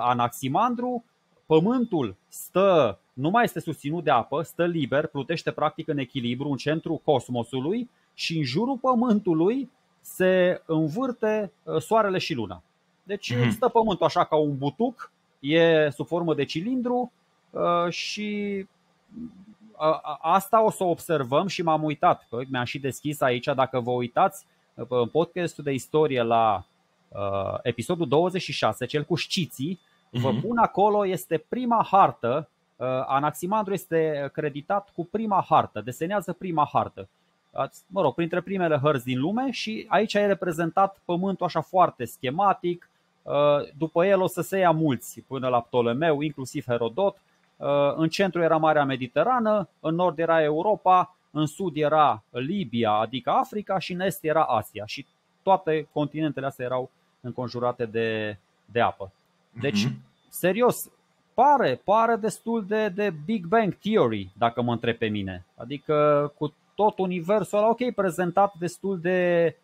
Anaximandru, pământul stă, nu mai este susținut de apă, stă liber, plutește practic în echilibru în centrul cosmosului și în jurul pământului se învârte uh, soarele și luna. Deci mm-hmm. stă pământul așa ca un butuc, e sub formă de cilindru uh, și uh, asta o să observăm și m-am uitat. Păi, mi-am și deschis aici, dacă vă uitați, uh, în podcastul de istorie la episodul 26, cel cu șciții, mm-hmm. vă pun acolo, este prima hartă Anaximandru este creditat cu prima hartă, desenează prima hartă. Mă rog, printre primele hărți din lume și aici e reprezentat pământul așa foarte schematic, Uh, după el o să se ia mulți până la Ptolemeu, inclusiv Herodot. Uh, în centru era Marea Mediterană, în nord era Europa, în sud era Libia, adică Africa și în est era Asia. Și toate continentele astea erau înconjurate de, de apă. Deci, mhm. serios, pare, pare destul de, de Big Bang Theory, dacă mă întreb pe mine. Adică cu tot universul ăla, ok, prezentat destul de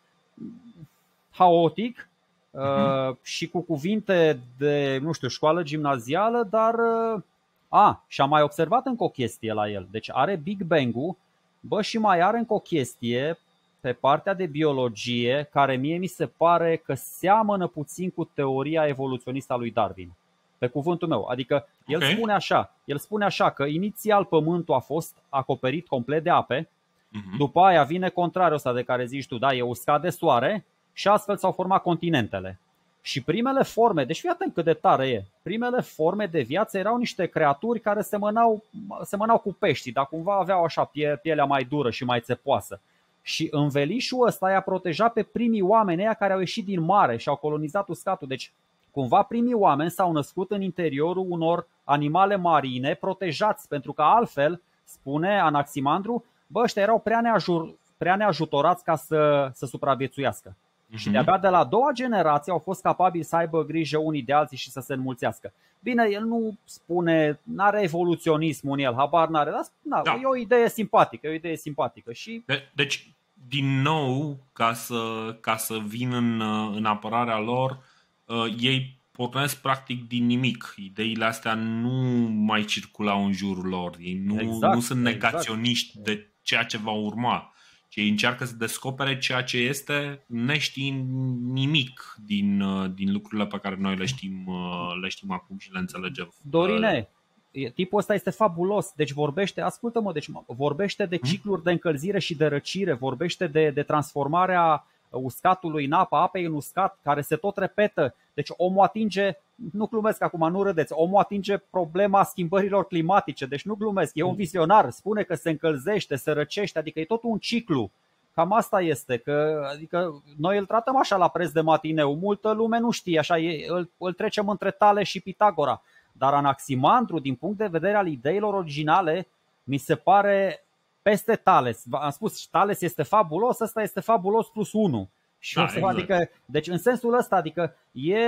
haotic, uh-huh. Uh, și cu cuvinte de, nu știu, școală gimnazială, dar uh, a, și am mai observat încă o chestie la el. Deci are Big Bang-ul, bă, și mai are încă o chestie pe partea de biologie care mie mi se pare că seamănă puțin cu teoria evoluționistă a lui Darwin. Pe cuvântul meu. Adică el okay. spune așa, el spune așa că inițial pământul a fost acoperit complet de ape, mhm. după aia vine contrariul ăsta de care zici tu, da, e uscat de soare și astfel s-au format continentele. Și primele forme, deci fii atent cât de tare e, primele forme de viață erau niște creaturi care semănau, semănau cu peștii, dar cumva aveau așa pie, pielea mai dură și mai țepoasă. Și învelișul ăsta i-a protejat pe primii oameni aia care au ieșit din mare și au colonizat uscatul. Deci cumva primii oameni s-au născut în interiorul unor animale marine protejați, pentru că altfel, spune Anaximandru, bă, ăștia erau prea, neajur, prea neajutorați ca să, să supraviețuiască. Și de-abia de la a doua generație au fost capabili să aibă grijă unii de alții și să se înmulțească. Bine, el nu spune, nu are evoluționismul în el, habar n-are, dar na, da, da. e o idee simpatică, e o idee simpatică. Și... De- deci, din nou, ca să, ca să vin în, în apărarea lor, uh, ei pornesc practic din nimic. Ideile astea nu mai circulau în jurul lor. Ei nu, exact, nu sunt exact. negaționiști exact. de ceea ce va urma. Și ei încearcă să descopere ceea ce este neștiind nimic din, uh, din lucrurile pe care noi le știm, uh, le știm acum și le înțelegem. Dorine, uh, tipul ăsta este fabulos, deci vorbește, ascultă-mă, deci vorbește de hm? cicluri de încălzire și de răcire, vorbește de, de transformarea uscatului în apă, apei în uscat, care se tot repetă, deci omul atinge, nu glumesc acum, nu râdeți, omul atinge problema schimbărilor climatice, deci nu glumesc, e un mm. vizionar, spune că se încălzește, se răcește, adică e tot un ciclu. Cam asta este, că adică noi îl tratăm așa la preț de matineu, multă lume nu știe, așa e, îl, îl trecem între Tale și Pitagora. Dar Anaximandru, din punct de vedere al ideilor originale, mi se pare peste Tales. Am spus, Tales este fabulos, ăsta este fabulos plus 1. Și da, exact. adică, deci în sensul ăsta, adică e,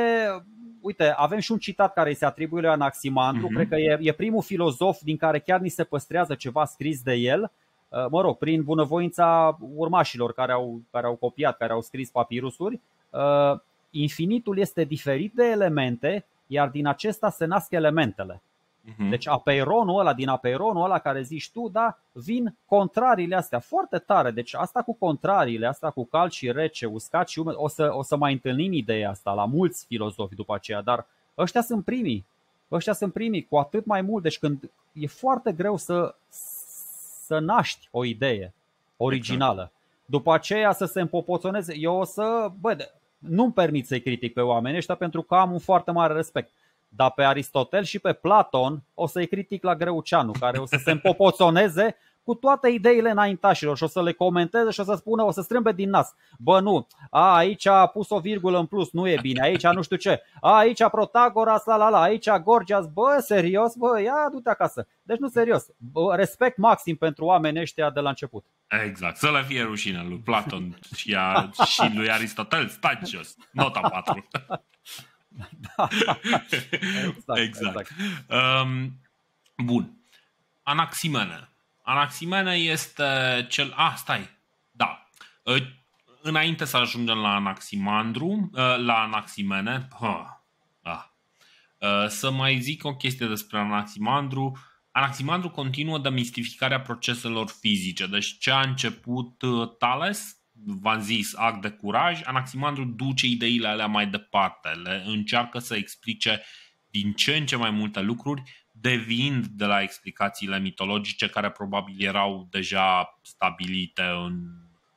uite, avem și un citat care îi se atribuie lui Anaximandru, mm-hmm. cred că e, e primul filozof din care chiar ni se păstrează ceva scris de el, uh, mă rog, prin bunăvoința urmașilor care au, care au copiat, care au scris papirusuri, uh, infinitul este diferit de elemente, iar din acesta se nasc elementele. Mhm. Deci apeironul ăla din apeironul ăla care zici tu, da, vin contrariile astea foarte tare. Deci asta cu contrariile, asta cu cald și rece, uscat și umed, o să, o să mai întâlnim ideea asta la mulți filozofi după aceea, dar ăștia sunt primii. Ăștia sunt primii cu atât mai mult. Deci când e foarte greu să, să naști o idee originală. Exact. După aceea să se împopoțoneze. Eu o să, bă, nu-mi permit să-i critic pe oamenii ăștia pentru că am un foarte mare respect dar pe Aristotel și pe Platon o să-i critic la Greuceanu, care o să se împopoțoneze cu toate ideile înaintașilor și o să le comenteze și o să spună, o să strâmbe din nas. Bă, nu, a, aici a pus o virgulă în plus, nu e bine, aici nu știu ce, a, aici Protagoras, la la la, aici Gorgias, bă, serios, bă, ia du-te acasă. Deci nu serios, bă, respect maxim pentru oamenii ăștia de la început. Exact, să le fie rușine lui Platon și, a, și lui Aristotel, stai jos, nota 4. Da. exact. exact. exact. Um, bun. Anaximene. Anaximene este cel... Ah, stai. Da. Uh, înainte să ajungem la Anaximandru, uh, la Anaximene, ha, da. ah. Uh, să mai zic o chestie despre Anaximandru. Anaximandru continuă de mistificarea proceselor fizice. Deci ce a început Thales? v-am zis, act de curaj, Anaximandru duce ideile alea mai departe, le încearcă să explice din ce în ce mai multe lucruri, devind de la explicațiile mitologice care probabil erau deja stabilite în,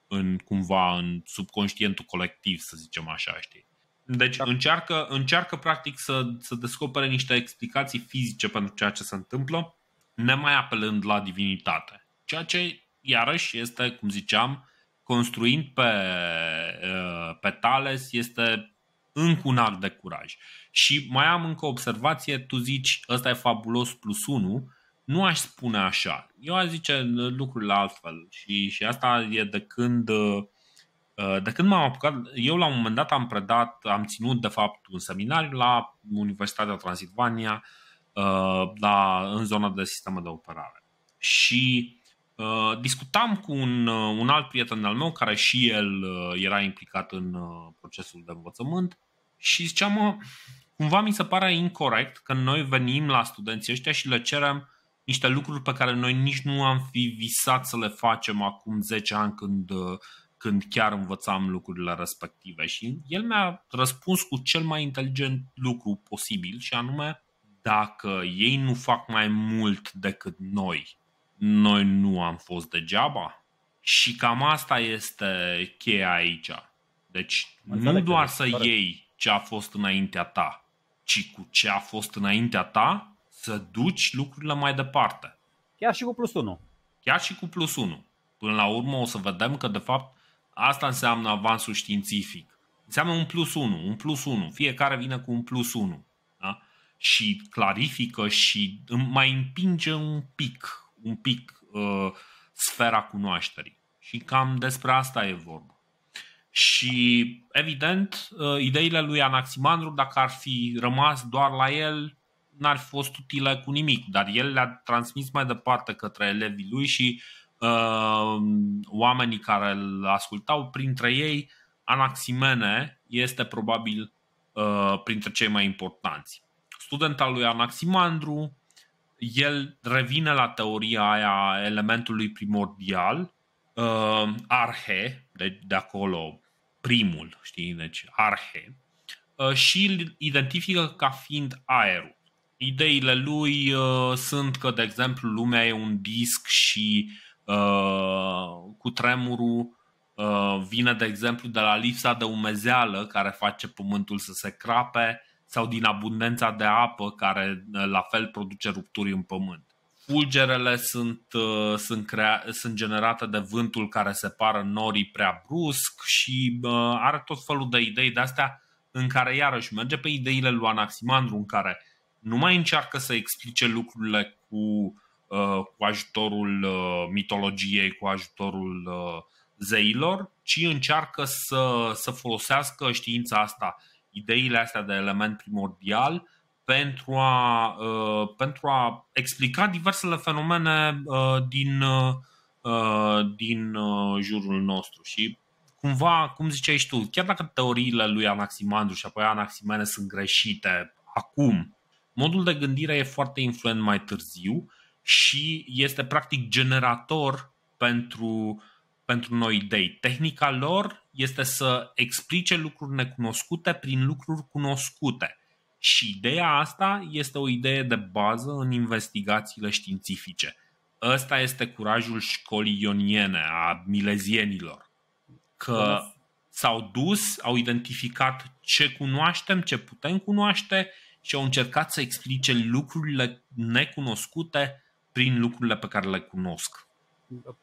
în cumva în subconștientul colectiv, să zicem așa, știi. Deci da. încearcă, încearcă practic să, să descopere niște explicații fizice pentru ceea ce se întâmplă, nemai apelând la divinitate. Ceea ce iarăși este, cum ziceam, construind pe, pe Tales este încă un act de curaj. Și mai am încă o observație, tu zici ăsta e fabulos plus 1, nu aș spune așa. Eu aș zice lucrurile altfel și, și asta e de când de când m-am apucat, eu la un moment dat am predat, am ținut de fapt un seminar la Universitatea Transilvania la, în zona de sistemă de operare. Și Uh, discutam cu un, uh, un alt prieten al meu care și el uh, era implicat în procesul de învățământ și ziceam, cumva mi se pare incorrect că noi venim la studenții ăștia și le cerem niște lucruri pe care noi nici nu am fi visat să le facem acum 10 ani când, când chiar învățam lucrurile respective. Și el mi-a răspuns cu cel mai inteligent lucru posibil și anume dacă ei nu fac mai mult decât noi noi nu am fost degeaba? Și cam asta este cheia aici. Deci nu doar să pare. iei ce a fost înaintea ta, ci cu ce a fost înaintea ta să duci lucrurile mai departe. Chiar și cu plus 1. Chiar și cu plus 1. Până la urmă o să vedem că de fapt asta înseamnă avansul științific. Înseamnă un plus 1, un plus 1. Fiecare vine cu un plus 1. Da? Și clarifică și mai împinge un pic un pic uh, sfera cunoașterii. Și cam despre asta e vorba. Și, evident, uh, ideile lui Anaximandru, dacă ar fi rămas doar la el, n-ar fi fost utile cu nimic, dar el le-a transmis mai departe către elevii lui și uh, oamenii care îl ascultau, printre ei, Anaximene este probabil uh, printre cei mai importanți. Student al lui Anaximandru, el revine la teoria aia elementului primordial, uh, arhe, de, de acolo primul, știi, deci arhe, uh, și îl identifică ca fiind aerul. Ideile lui uh, sunt că, de exemplu, lumea e un disc și uh, cu tremurul uh, vine, de exemplu, de la lipsa de umezeală care face pământul să se crape sau din abundența de apă care ă, la fel produce rupturi în pământ. Fulgerele sunt, ă, sunt, crea, sunt generate de vântul care separă norii prea brusc și ă, are tot felul de idei de astea în care iarăși merge pe ideile lui Anaximandru în care nu mai încearcă să explice lucrurile cu, cu ajutorul mitologiei, cu ajutorul zeilor, ci încearcă să, să folosească știința asta ideile astea de element primordial pentru a, uh, pentru a explica diversele fenomene uh, din, uh, din jurul nostru. Și cumva, cum ziceai tu, chiar dacă teoriile lui Anaximandru și apoi Anaximene sunt greșite acum, modul de gândire e foarte influent mai târziu și este practic generator pentru, pentru noi idei. Tehnica lor este să explice lucruri necunoscute prin lucruri cunoscute. Și ideea asta este o idee de bază în investigațiile științifice. Ăsta este curajul școlii ioniene, a milezienilor. Că s-au dus, au identificat ce cunoaștem, ce putem cunoaște și au încercat să explice lucrurile necunoscute prin lucrurile pe care le cunosc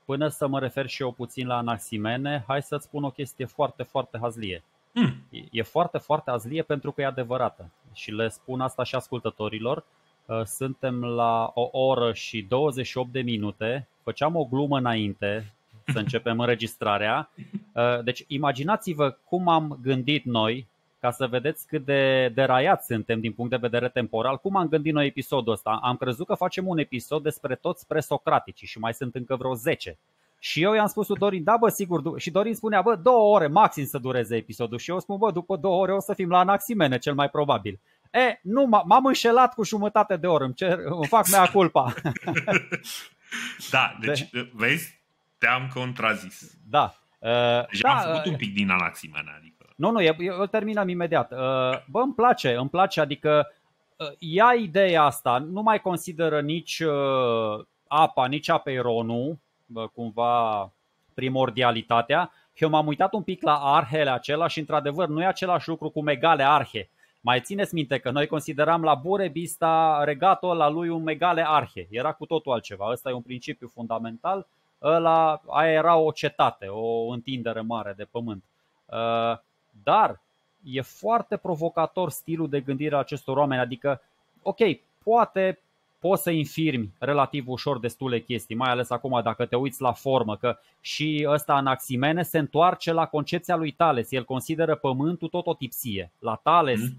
până să mă refer și eu puțin la Anaximene, hai să-ți spun o chestie foarte, foarte hazlie. Hmm. E foarte, foarte hazlie pentru că e adevărată. Și le spun asta și ascultătorilor. Uh, suntem la o oră și 28 de minute. Făceam o glumă înainte să începem înregistrarea. Uh, deci imaginați-vă cum am gândit noi ca să vedeți cât de deraiați suntem din punct de vedere temporal. Cum am gândit noi episodul ăsta? Am crezut că facem un episod despre toți presocraticii și mai sunt încă vreo 10. Și eu i-am spus lui Dorin, da bă, sigur, și Dorin spunea, bă, două ore maxim să dureze episodul și eu spun, bă, după două ore o să fim la Anaximene, cel mai probabil. E, nu, m-am înșelat cu jumătate de oră, îmi, cer, îmi fac mea culpa. da, deci de... vezi, te-am contrazis. Da. Uh, deci da, am făcut uh, un pic din Anaximene, adică. Nu, nu, eu, eu terminam imediat. Uh, bă, îmi place, îmi place, adică uh, ia ideea asta, nu mai consideră nici uh, apa, nici apeironul, cumva primordialitatea. Eu m-am uitat un pic la arhele acela și într-adevăr nu e același lucru cu megale arhe. Mai țineți minte că noi consideram la Burebista regatul la lui un megale arhe. Era cu totul altceva. Ăsta e un principiu fundamental. Ăla, aia era o cetate, o întindere mare de pământ. Dar e foarte provocator stilul de gândire a acestor oameni, adică, ok, poate poți să infirmi relativ ușor destule chestii, mai ales acum dacă te uiți la formă, că și ăsta Anaximene se întoarce la concepția lui Tales, el consideră pământul tot o tipsie. La Tales mm.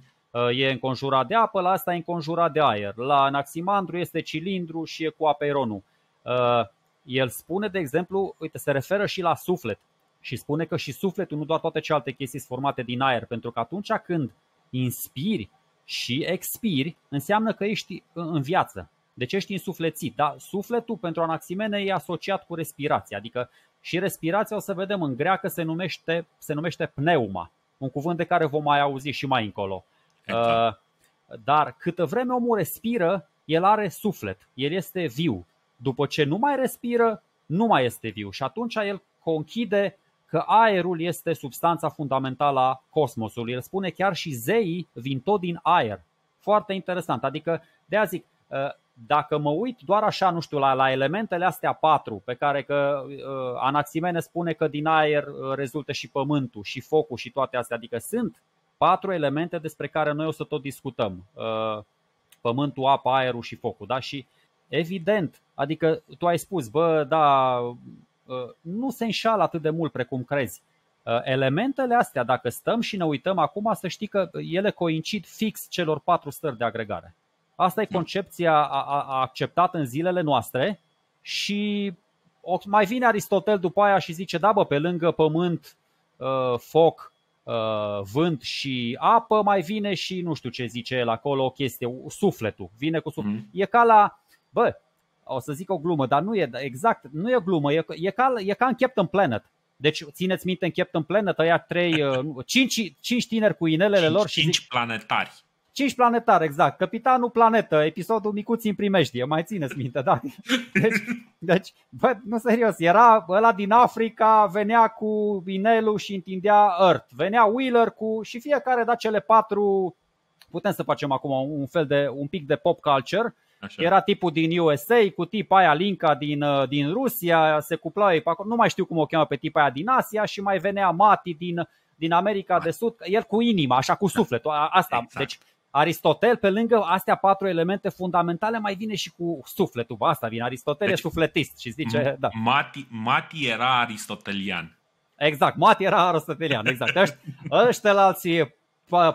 Uh, e înconjurat de apă, la asta e înconjurat de aer, la Anaximandru este cilindru și e cu apeironul. Uh, el spune, de exemplu, uite, se referă și la suflet și spune că și sufletul, nu doar toate celelalte chestii sunt formate din aer, pentru că atunci când inspiri și expiri, înseamnă că ești în viață. Deci ești însuflețit, da? Sufletul pentru anaximene e asociat cu respirația, adică și respirația o să vedem în greacă se numește, se numește pneuma, un cuvânt de care vom mai auzi și mai încolo. Exact. Uh, dar câtă vreme omul respiră, el are suflet, el este viu. După ce nu mai respiră, nu mai este viu și atunci el conchide că aerul este substanța fundamentală a cosmosului. El spune chiar și zeii vin tot din aer. Foarte interesant. Adică, de a zic, ă, dacă mă uit doar așa, nu știu, la, la elementele astea patru, pe care că uh, ă, Anaximene spune că din aer ă, rezultă și pământul, și focul, și toate astea, adică sunt patru elemente despre care noi o să tot discutăm. Uh, pământul, apa, aerul și focul, da? Și evident, adică tu ai spus, bă, da, Uh, nu se înșală atât de mult precum crezi. Uh, elementele astea, dacă stăm și ne uităm acum, să știi că ele coincid fix celor patru stări de agregare. Asta e da. concepția acceptată în zilele noastre și mai vine Aristotel după aia și zice, da bă, pe lângă pământ, uh, foc, vânt și apă, mai vine și nu știu ce zice el acolo, o chestie, sufletul, vine cu sufletul. Mm. Mm-hmm. E ca la, bă, o să zic o glumă, dar nu e da, exact, nu e o glumă, e, e, ca, e ca în Captain Planet. Deci țineți minte în Captain Planet, aia trei, uh, cinci, cinci tineri cu inelele cinci, lor și cinci zic, planetari. Cinci planetari, exact. Capitanul Planetă, episodul micuț în primejdie, mai țineți minte, da? Deci, deci bă, nu serios, era ăla din Africa, venea cu inelul și întindea Earth. Venea Wheeler cu și fiecare da cele patru putem să facem acum un fel de un pic de pop culture Așa. Era tipul din USA cu tipa aia Linca din, uh, din Rusia, se cuplau ei pe acolo, nu mai știu cum o cheamă pe tipa aia din Asia și mai venea Mati din, din America Mati. de Sud, el cu inima, așa cu da. sufletul, asta. Exact. Deci Aristotel, pe lângă astea patru elemente fundamentale, mai vine și cu sufletul. Asta vine. Aristotel deci, e sufletist și zice. M- da. Mati, Mati era aristotelian. Exact, Mati era aristotelian, exact. Ăștia la alții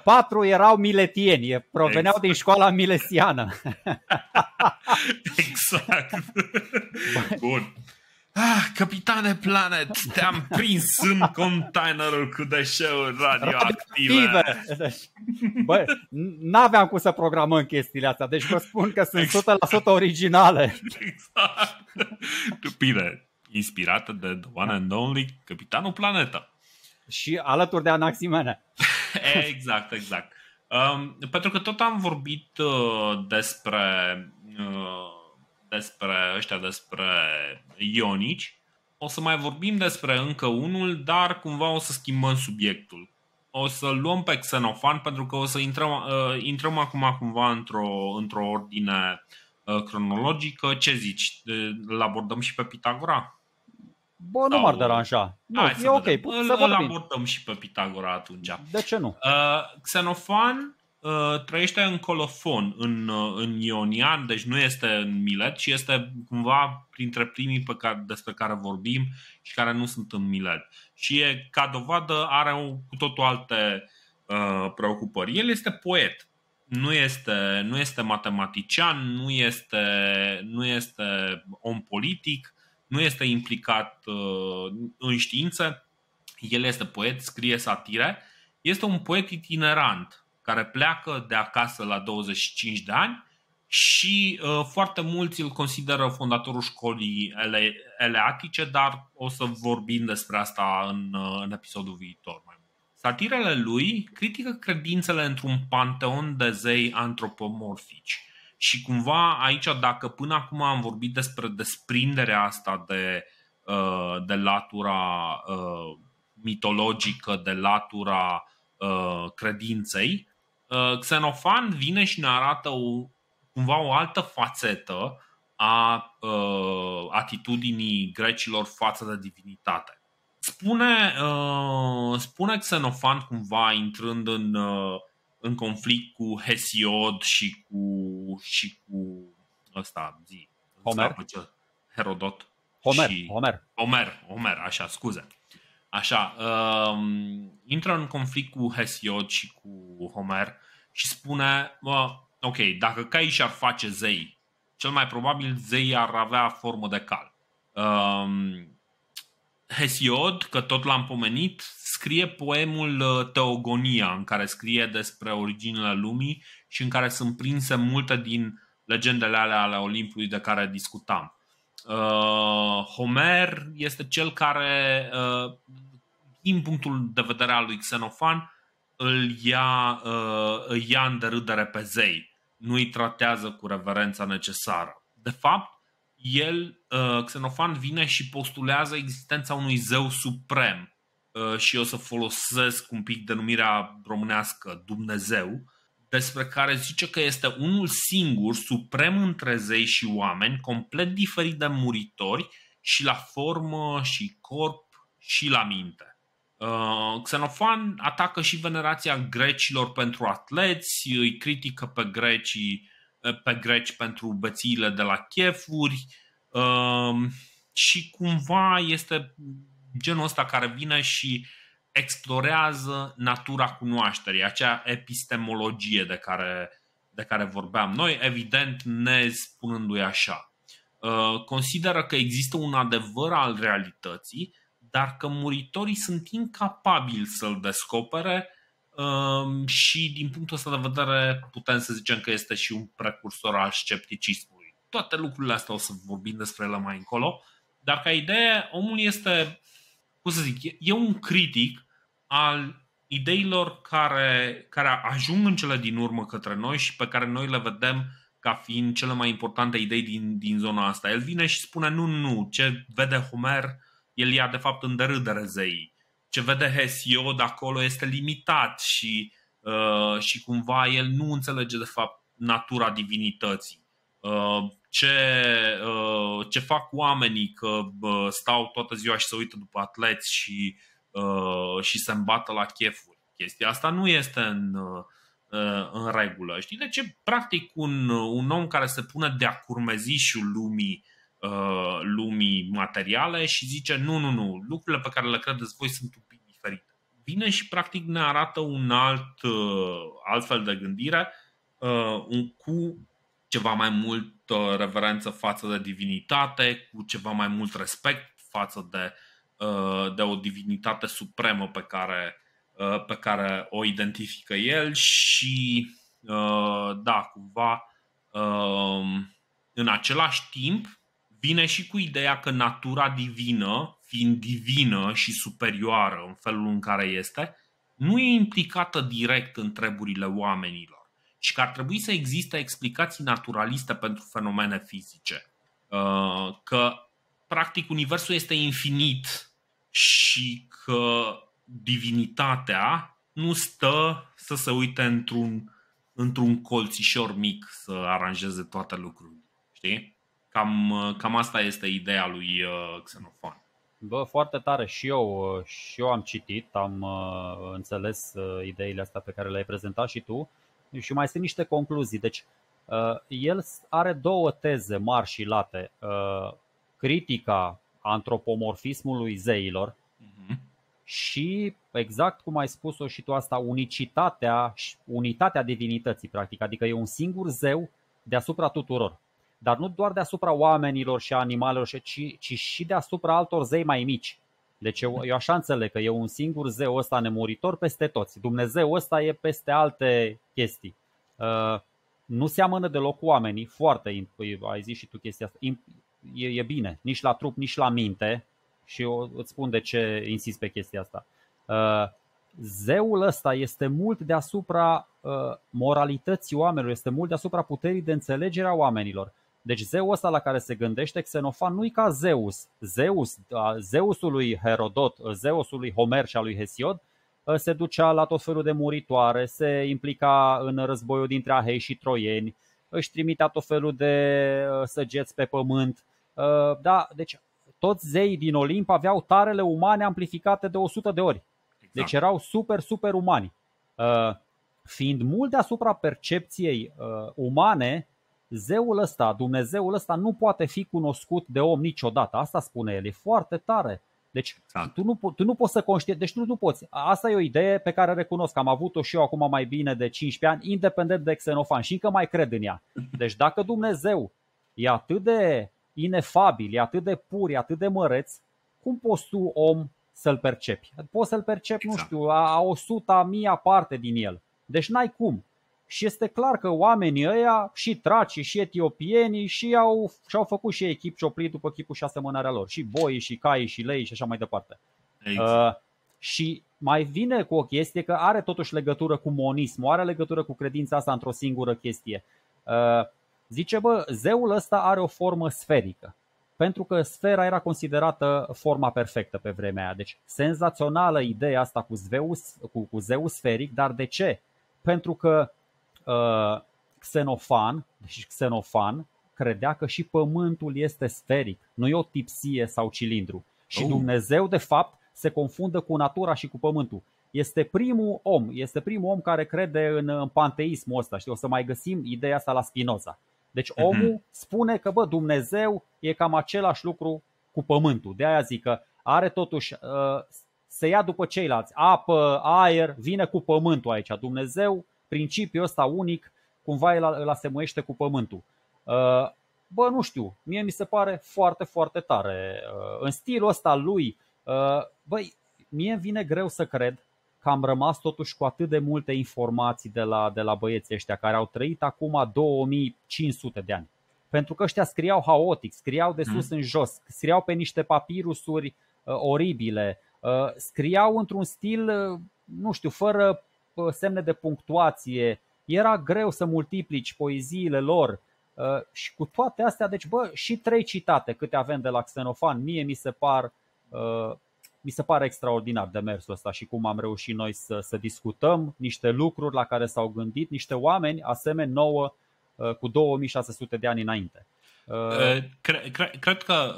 patru erau miletieni, proveneau exact. din școala milesiană. exact. Bun. Ah, Capitane Planet, te-am prins în containerul cu deșeuri radioactive. radioactive. Deci, bă, n-aveam cum să programăm chestiile astea, deci vă spun că sunt exact. 100% originale. Exact. Bine, inspirată de The One and Only Capitanul Planeta. Și alături de Anaximene. Exact, exact. Um, pentru că tot am vorbit uh, despre uh, despre ăștia, despre ionici. O să mai vorbim despre încă unul, dar cumva o să schimbăm subiectul. O să luăm pe Xenofan pentru că o să intrăm, uh, intrăm acum cumva într-o, într-o ordine uh, cronologică. Ce zici? Îl abordăm și pe Pitagora? Bă, nu Sau... m-ar deranja. Nu, Hai, e să ok. Îl, să îl abordăm și pe Pitagora atunci. De ce nu? Uh, Xenofan uh, trăiește în colofon, în, uh, în Ionian, deci nu este în Milet, ci este cumva printre primii pe care, despre care vorbim și care nu sunt în Milet. Și e, ca dovadă are o, cu totul alte uh, preocupări. El este poet. Nu este, nu este matematician, nu este, nu este om politic, nu este implicat uh, în știință, el este poet, scrie satire, este un poet itinerant care pleacă de acasă la 25 de ani și uh, foarte mulți îl consideră fondatorul școlii ele- eleatice, dar o să vorbim despre asta în, uh, în episodul viitor. Mai mult. Satirele lui critică credințele într-un panteon de zei antropomorfici și cumva aici, dacă până acum am vorbit despre desprinderea asta de, uh, de latura uh, mitologică, de latura uh, credinței, Xenofan vine și ne arată o, cumva o altă fațetă a atitudinii grecilor față de divinitate. Spune, spune Xenofan cumva intrând în, în conflict cu Hesiod și cu și cu ăsta, zi. Homer? Herodot. Homer, și... Homer. Homer, Homer, așa, scuze. Așa, um, intră în conflict cu Hesiod și cu Homer și spune, mă, ok, dacă cai și-ar face zei, cel mai probabil zei ar avea formă de cal. Um, Hesiod, că tot l-am pomenit, scrie poemul uh, Teogonia, în care scrie despre originile lumii și în care sunt prinse multe din legendele alea ale Olimpului de care discutam. Uh, Homer este cel care, uh, din punctul de vedere al lui Xenofan, îl ia, uh, îi ia în derâdere pe zei, nu îi tratează cu reverența necesară. De fapt, el, uh, Xenofan, vine și postulează existența unui zeu suprem uh, și o să folosesc un pic denumirea românească Dumnezeu, despre care zice că este unul singur, suprem între zei și oameni, complet diferit de muritori și la formă, și corp, și la minte. Uh, Xenofan atacă și venerația grecilor pentru atleți, îi critică pe, grecii, pe greci pentru bățiile de la chefuri uh, și cumva este genul ăsta care vine și uh, explorează natura cunoașterii, acea epistemologie de care, de care vorbeam noi, evident ne spunându-i așa. Uh, consideră că există un adevăr al realității, dar că muritorii sunt incapabili să-l descopere um, și din punctul ăsta de vedere putem să zicem că este și un precursor al scepticismului. Toate lucrurile astea o să vorbim despre ele mai încolo, dar ca idee omul este cum să zic, e un critic al ideilor care, care ajung în cele din urmă către noi și pe care noi le vedem ca fiind cele mai importante idei din, din zona asta. El vine și spune, nu, nu, ce vede Homer, el ia de fapt în derâdere zeii. Ce vede Hesiod acolo este limitat și, uh, și cumva el nu înțelege de fapt natura divinității. Uh, ce, uh, ce fac oamenii că stau toată ziua și se uită după atleți și, uh, și se îmbată la chefuri. Chestia asta nu este în, uh, în regulă. Știi? ce? practic, un, un om care se pune de-a curmezișul lumii lumii materiale și zice nu, nu, nu, lucrurile pe care le credeți voi sunt un pic diferite. Vine și practic ne arată un alt alt fel de gândire un cu ceva mai mult uh, reverență față de divinitate, cu ceva mai mult respect față de, uh, de o divinitate supremă pe care, uh, pe care o identifică el și, da, cumva, um, în același timp, vine și cu ideea că natura divină, fiind divină și superioară în felul în care este, nu e implicată direct în treburile oamenilor și că ar trebui să existe explicații naturaliste pentru fenomene fizice. Uh, că, practic, Universul este infinit și că divinitatea nu stă să se uite într-un, într-un colțișor mic să aranjeze toate lucrurile. Știi? Cam, uh, cam asta este ideea lui uh, Xenofon. Bă, foarte tare și eu, și eu am citit, am înțeles ideile astea pe care le-ai prezentat și tu. Și mai sunt niște concluzii. Deci, uh, el are două teze mari și late. Uh, critica antropomorfismului zeilor uh-huh. și, exact cum ai spus-o și tu asta, unicitatea, unitatea divinității, practic. Adică e un singur zeu deasupra tuturor. Dar nu doar deasupra oamenilor și animalelor, ci, ci și deasupra altor zei mai mici. Deci eu, eu așa înțeleg că e un singur zeu ăsta nemuritor peste toți. Dumnezeu ăsta e peste alte chestii. Uh, nu seamănă deloc cu oamenii, foarte, păi, ai zis și tu chestia asta, e, e bine, nici la trup, nici la minte și eu îți spun de ce insist pe chestia asta. Uh, zeul ăsta este mult deasupra uh, moralității oamenilor, este mult deasupra puterii de înțelegere a oamenilor. Deci zeul ăsta la care se gândește Xenofan nu-i ca Zeus. Zeus, Zeusul lui Herodot, Zeusul lui Homer și al lui Hesiod, se ducea la tot felul de muritoare, se implica în războiul dintre Ahei și Troieni, își trimitea tot felul de săgeți pe pământ. Da, deci toți zeii din Olimp aveau tarele umane amplificate de 100 de ori. Exact. Deci erau super, super umani. Fiind mult deasupra percepției umane, zeul ăsta, Dumnezeul ăsta nu poate fi cunoscut de om niciodată. Asta spune el, e foarte tare. Deci exact. tu, nu, tu nu poți să conștient, deci tu nu poți. Asta e o idee pe care recunosc, că am avut-o și eu acum mai bine de 15 ani, independent de Xenofan și încă mai cred în ea. Deci dacă Dumnezeu e atât de inefabil, e atât de pur, e atât de măreț, cum poți tu, om, să-l percepi? Poți să-l percepi, exact. nu știu, a, a 100, a parte din el. Deci n-ai cum și este clar că oamenii ăia, și tracii, și etiopienii, și au, și-au făcut și echip chip cioplit după chipul și asemănarea lor. Și boi, și cai, și lei, și așa mai departe. Exact. Uh, și mai vine cu o chestie că are totuși legătură cu monism, are legătură cu credința asta într-o singură chestie. Uh, zice, bă, zeul ăsta are o formă sferică. Pentru că sfera era considerată forma perfectă pe vremea aia. Deci, senzațională ideea asta cu, zeus, cu, cu zeus sferic, dar de ce? Pentru că Uh, xenofan, deci Xenofan credea că și pământul este sferic, nu e o tipsie sau cilindru. Și uh. Dumnezeu, de fapt, se confundă cu natura și cu pământul. Este primul om, este primul om care crede în, uh, în panteismul ăsta. Știi, o să mai găsim ideea asta la Spinoza. Deci mhm. omul uh-huh. spune că bă, Dumnezeu e cam același lucru cu pământul. De aia zic că are totuși, uh, se ia după ceilalți, apă, aer, vine cu pământul aici. Dumnezeu principiul ăsta unic cumva îl, îl asemuiește cu pământul. Uh, bă, nu știu, mie mi se pare foarte, foarte tare. Uh, în stilul ăsta lui, uh, băi, mie vine greu să cred că am rămas totuși cu atât de multe informații de la, de la băieții ăștia care au trăit acum 2500 de ani. Pentru că ăștia scriau haotic, scriau de mhm. sus în jos, scriau pe niște papirusuri uh, oribile, uh, scriau într-un stil, uh, nu știu, fără Uh, semne de punctuație, era greu să multiplici poeziile lor uh, și cu toate astea, deci bă, și trei citate câte avem de la Xenofan, mie mi se par uh, mi se pare extraordinar demersul ăsta și cum am reușit noi să, să discutăm niște lucruri la care s-au gândit niște oameni asemeni nouă cu 2600 de ani înainte. Cred, cred, cred că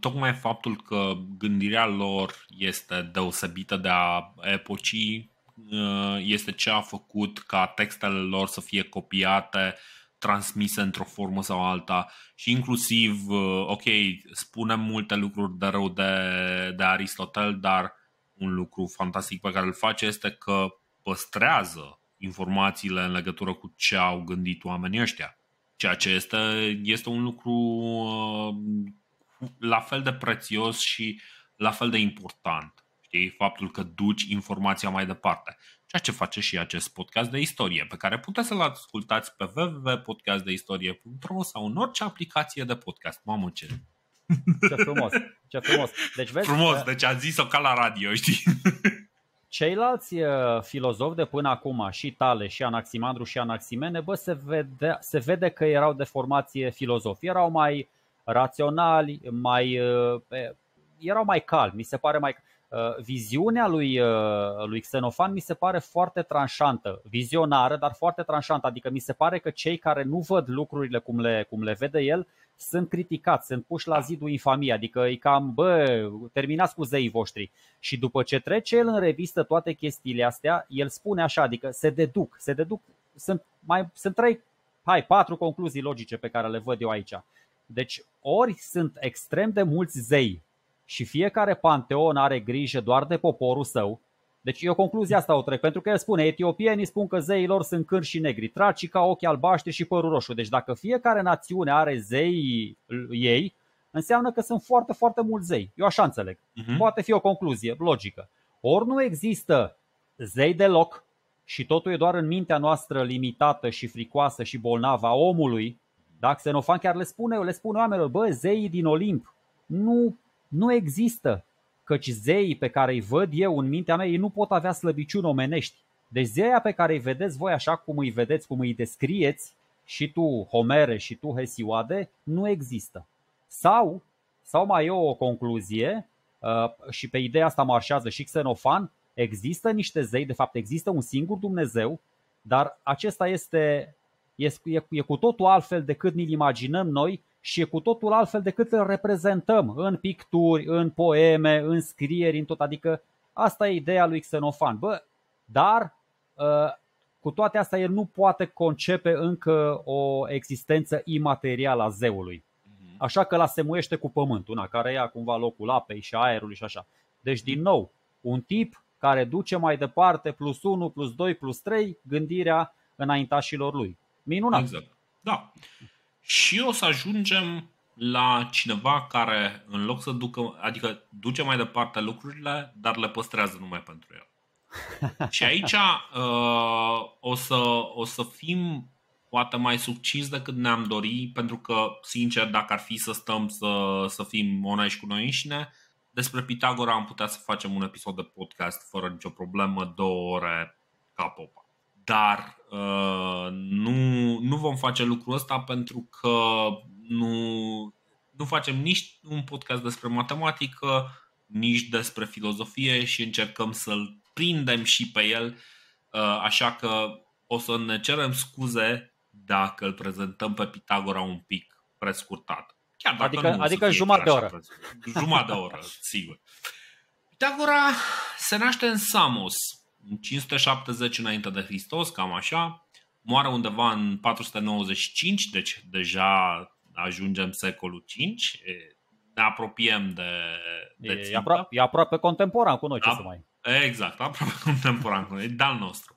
tocmai faptul că gândirea lor este deosebită de a epocii Uh, este ce a făcut ca textele lor să fie copiate, transmise într-o formă sau alta și inclusiv, uh, ok, spunem multe lucruri de rău de, de Aristotel, dar un lucru fantastic pe care îl face este că păstrează informațiile în legătură cu ce au gândit oamenii ăștia. Ceea ce este, este un lucru uh, la fel de prețios și la fel de important. Știi? Faptul că duci informația mai departe. Ceea ce face și acest podcast de istorie, pe care puteți să-l ascultați pe www.podcastdeistorie.ro sau în orice aplicație de podcast. Mamă ce! Ce frumos! Ce frumos! Deci vezi frumos, că... Eh, deci am zis-o ca la radio, știi? Ceilalți eh, filozofi de până acum, și Tale, și Anaximandru, și Anaximene, bă, se vede, se vede că erau de formație filozofi. Erau mai raționali, mai, eh, erau mai calmi, mi se pare mai Uh, viziunea lui, uh, lui Xenofan mi se pare foarte tranșantă, vizionară, dar foarte tranșantă. Adică mi se pare că cei care nu văd lucrurile cum le, cum le vede el sunt criticați, sunt puși la zidul infamiei, adică e cam, bă, terminați cu zeii voștri. Și după ce trece el în revistă toate chestiile astea, el spune așa, adică se deduc, se deduc, sunt, mai, sunt trei, hai, patru concluzii logice pe care le văd eu aici. Deci ori sunt extrem de mulți zei și fiecare panteon are grijă doar de poporul său. Deci eu concluzia asta o trec, pentru că el spune, etiopienii spun că lor sunt cârși și negri, traci ca ochi albaștri și părul roșu. Deci dacă fiecare națiune are zei ei, înseamnă că sunt foarte, foarte mulți zei. Eu așa înțeleg. Uh-huh. Poate fi o concluzie logică. Ori nu există zei deloc și totul e doar în mintea noastră limitată și fricoasă și bolnavă a omului, da? Xenofan chiar le spune, le spune oamenilor, bă, zeii din Olimp nu nu există, căci zeii pe care îi văd eu în mintea mea, ei nu pot avea slăbiciuni omenești. Deci zeia pe care îi vedeți voi așa cum îi vedeți, cum îi descrieți, și tu Homere și tu Hesioade, nu există. Sau, sau mai e o concluzie, uh, și pe ideea asta marșează și Xenofan, există niște zei, de fapt există un singur Dumnezeu, dar acesta este, este e, e cu totul altfel decât ne imaginăm noi și e cu totul altfel decât îl reprezentăm în picturi, în poeme, în scrieri, în tot. Adică asta e ideea lui Xenofan. Bă, dar ă, cu toate astea el nu poate concepe încă o existență imaterială a zeului. Mhm. Așa că la semuiește cu pământul, una care ia cumva locul apei și aerului și așa. Deci din nou, un tip care duce mai departe plus 1, plus 2, plus 3 gândirea înaintașilor lui. Minunat! Exact. Da și o să ajungem la cineva care în loc să ducă, adică duce mai departe lucrurile, dar le păstrează numai pentru el. și aici uh, o, să, o să fim poate mai succinți decât ne-am dori, pentru că, sincer, dacă ar fi să stăm să, să fim onești cu noi înșine, despre Pitagora am putea să facem un episod de podcast fără nicio problemă, două ore ca pop dar uh, nu, nu vom face lucrul ăsta pentru că nu, nu facem nici un podcast despre matematică, nici despre filozofie și încercăm să-l prindem și pe el, uh, așa că o să ne cerem scuze dacă îl prezentăm pe Pitagora un pic prescurtat. Chiar dacă adică nu adică jumătate de oră. Jumătate de oră, sigur. Pitagora se naște în Samos, 570 înainte de Hristos, cam așa, moare undeva în 495, deci deja ajungem secolul 5, ne apropiem de, de e, apro- e aproape contemporan cu noi, ce A- să mai... Exact, aproape contemporan cu noi, de-al nostru.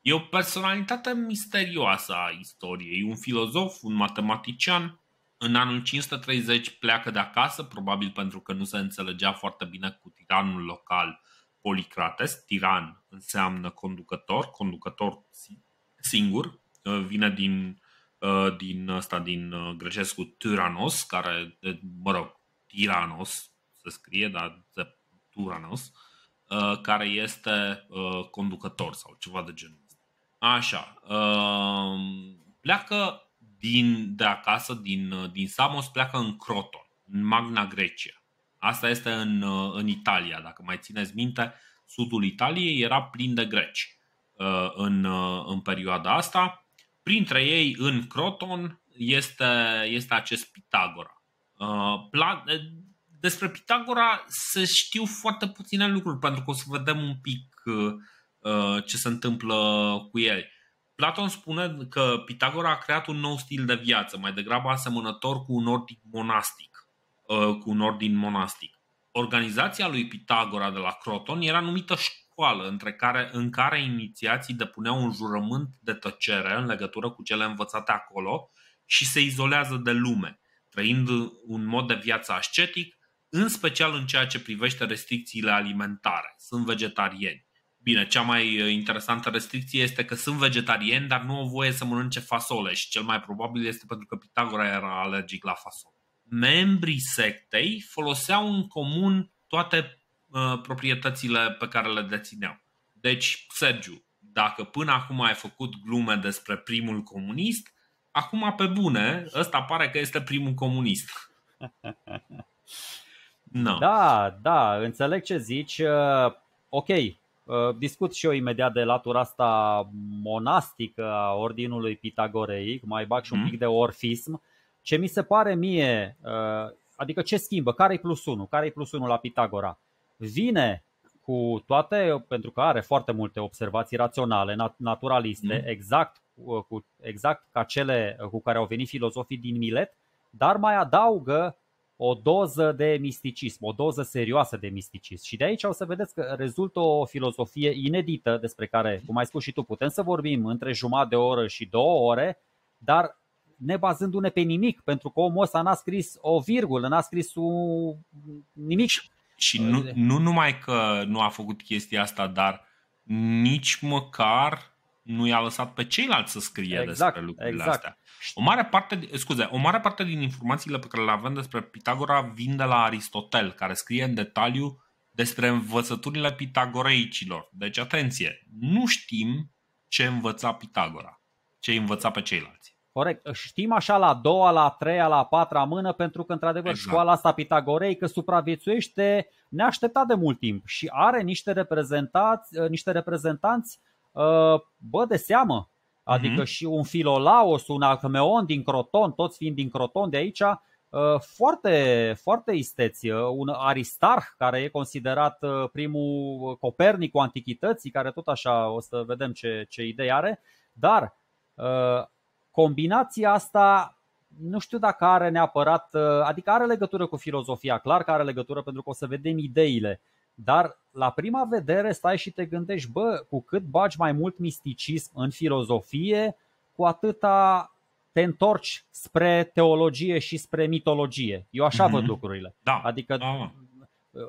E o personalitate misterioasă a istoriei, un filozof, un matematician. În anul 530 pleacă de acasă, probabil pentru că nu se înțelegea foarte bine cu tiranul local Policrates, tiran înseamnă conducător, conducător singur, uh, vine din, uh, din asta, din uh, grecescul tyrannos, care, mă rog, tiranos se scrie, dar tyrannos, care este conducător sau ceva de genul ăsta. Așa, um, pleacă din, de acasă, din, din Samos, pleacă în Croton, în Magna Grecia. Asta este în, în Italia, dacă mai țineți minte sudul Italiei era plin de greci uh, în, uh, în perioada asta. Printre ei, în Croton, este, este acest Pitagora. Uh, despre Pitagora se știu foarte puține lucruri, pentru că o să vedem un pic ce se întâmplă cu el. Platon spune că Pitagora a creat un nou stil de viață, mai degrabă asemănător cu un ordin monastic, cu un ordin monastic. Organizația lui Pitagora de la Croton era numită școală, între care, în care inițiații depuneau un jurământ de tăcere în legătură cu cele învățate acolo și se izolează de lume, trăind un mod de viață ascetic, în special în ceea ce privește restricțiile alimentare. Sunt vegetarieni. Bine, cea mai interesantă restricție este că sunt vegetarieni, dar nu au voie să mănânce fasole și cel mai probabil este pentru că Pitagora era alergic la fasole membrii sectei foloseau în comun toate uh, proprietățile pe care le dețineau. Deci, Sergiu, dacă până acum ai făcut glume despre primul comunist, acum pe bune, ăsta pare că este primul comunist. No. Da, da, înțeleg ce zici. Uh, ok, uh, discut și eu imediat de latura asta monastică a Ordinului Pitagoreic, mai bag și un mhm. pic de orfism, ce mi se pare mie, uh, adică ce schimbă, care e plus 1, care e plus 1 la Pitagora? Vine cu toate, pentru că are foarte multe observații raționale, naturaliste, mm-hmm. exact, uh, cu, exact ca cele cu care au venit filozofii din Milet, dar mai adaugă o doză de misticism, o doză serioasă de misticism. Și de aici o să vedeți că rezultă o filozofie inedită despre care, cum ai spus și tu, putem să vorbim între jumătate de oră și două ore, dar bazându ne pe nimic, pentru că omul ăsta n-a scris o virgulă, n-a scris un... nimic. Și nu, nu numai că nu a făcut chestia asta, dar nici măcar nu i-a lăsat pe ceilalți să scrie exact, despre lucrurile exact. astea. O mare, parte, scuze, o mare parte din informațiile pe care le avem despre Pitagora vin de la Aristotel, care scrie în detaliu despre învățăturile pitagoreicilor. Deci, atenție, nu știm ce învăța Pitagora, ce învăța pe ceilalți. Corect. Știm așa la a doua, la a treia, la a patra mână, pentru că, într-adevăr, exact. școala asta pitagoreică supraviețuiește neașteptat de mult timp și are niște, reprezentați, uh, niște reprezentanți uh, bă, de seamă. Mhm. Adică mm-hmm. și un Filolaos, un Alcmeon din Croton, toți fiind din Croton de aici, uh, foarte, foarte isteți. Un Aristarh, care e considerat primul Copernic cu antichității, care tot așa o să vedem ce, ce idei are, dar Combinația asta nu știu dacă are neapărat, uh, adică are legătură cu filozofia, clar că are legătură pentru că o să vedem ideile, dar la prima vedere stai și te gândești, bă, cu cât bagi mai mult misticism în filozofie, cu atâta te întorci spre teologie și spre mitologie. Eu așa mm-hmm. văd mhm. lucrurile. Da. Adică da. Uh,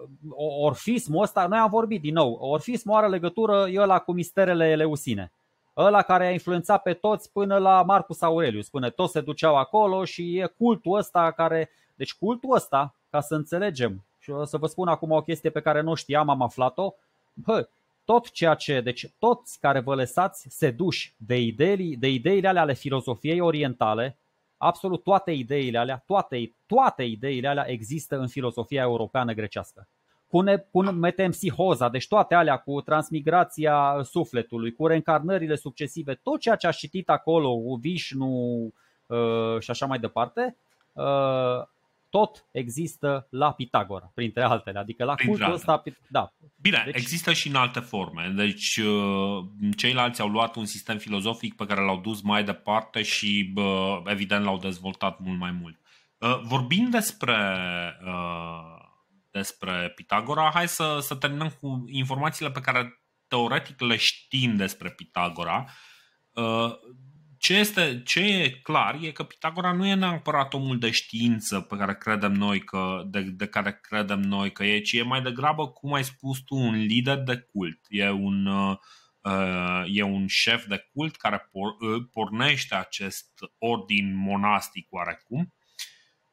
orfismul ăsta, noi am vorbit din nou, orfismul are legătură eu la cu misterele eleusine ăla care a influențat pe toți până la Marcus Aurelius, până toți se duceau acolo și e cultul ăsta care... Deci cultul ăsta, ca să înțelegem, și o să vă spun acum o chestie pe care nu știam, am aflat-o, bă, tot ceea ce, deci toți care vă lăsați seduși de, idei, de ideile alea ale filozofiei orientale, absolut toate ideile alea, toate, toate ideile alea există în filozofia europeană grecească pune, pun metempsihoza, deci toate alea cu transmigrația sufletului, cu reîncarnările succesive, tot ceea ce a citit acolo, cu Vișnu uh, și așa mai departe, uh, tot există la Pitagora, printre altele. Adică la printre cultul ăsta, da. Bine, deci... există și în alte forme. Deci uh, ceilalți au luat un sistem filozofic pe care l-au dus mai departe și evident l-au dezvoltat mult mai mult. Uh, vorbind despre uh, despre Pitagora, hai să, să terminăm cu informațiile pe care teoretic le știm despre Pitagora. Uh, ce, este, ce e clar e că Pitagora nu e neapărat omul de știință pe care credem noi că, de, de care credem noi că e, ci e mai degrabă, cum ai spus tu, un lider de cult. E un, uh, e un șef de cult care uh, pornește acest ordin monastic oarecum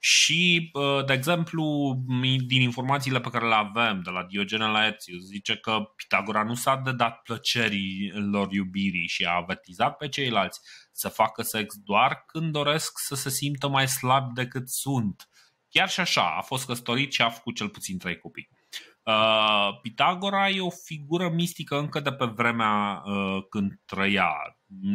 și, uh, de exemplu, din informațiile pe care le avem de la Diogene Laetius, zice că Pitagora nu s-a dedat plăcerii lor iubirii și a avertizat pe ceilalți să facă sex doar când doresc să se simtă mai slab decât sunt. Chiar și așa, a fost căsătorit și a făcut cel puțin trei copii. Uh, Pitagora e o figură mistică încă de pe vremea uh, când trăia.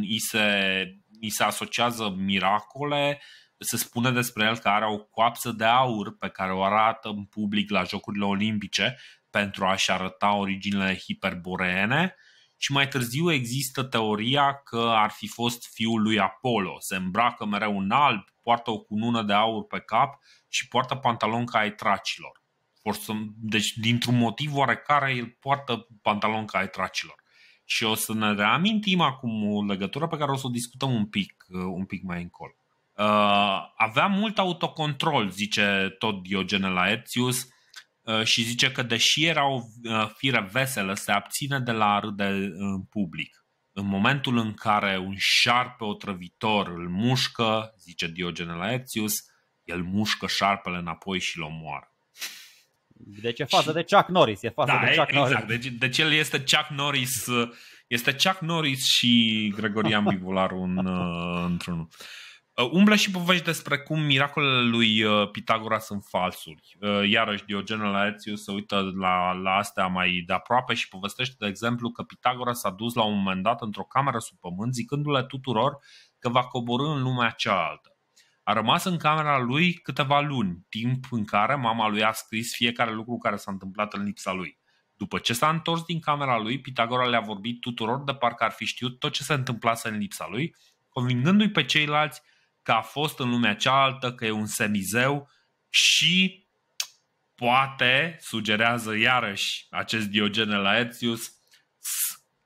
I se, i se asociază miracole, uh, se spune despre el că are o coapsă de aur pe care o arată în public la Jocurile Olimpice pentru a-și arăta originile hiperboreene și mai târziu există teoria că ar fi fost fiul lui Apollo. Se îmbracă mereu în alb, poartă o cunună de aur pe cap și poartă pantalon ca ai tracilor. Deci, dintr-un motiv oarecare, el poartă pantalon ca ai tracilor. Și o să ne reamintim acum o legătură pe care o să o discutăm un pic, un pic mai încolo. Uh, avea mult autocontrol, zice tot Diogene Laertius, uh, și zice că deși era o uh, fire veselă, se abține de la a râde în public. În momentul în care un șarpe otrăvitor îl mușcă, zice Diogene Laertius, el mușcă șarpele înapoi și îl omoară. Deci e faza și... de Chuck Norris, e faza da, de Chuck exact. Norris. Deci, deci el este Chuck Norris, este Chuck Norris și Gregorian Bivularu în, uh, într-unul. Uh, umblă și povești despre cum miracolele lui uh, Pitagora sunt falsuri. Uh, iarăși Diogenul Laerțiu se uită la, la astea mai de aproape și povestește, de exemplu, că Pitagora s-a dus la un moment dat într-o cameră sub pământ zicându-le tuturor că va coborâ în lumea cealaltă. A rămas în camera lui câteva luni, timp în care mama lui a scris fiecare lucru care s-a întâmplat în lipsa lui. După ce s-a întors din camera lui, Pitagora le-a vorbit tuturor de parcă ar fi știut tot ce se întâmplase în lipsa lui, convingându-i pe ceilalți că a fost în lumea cealaltă, că e un semizeu și poate, sugerează iarăși acest Diogene la Ezius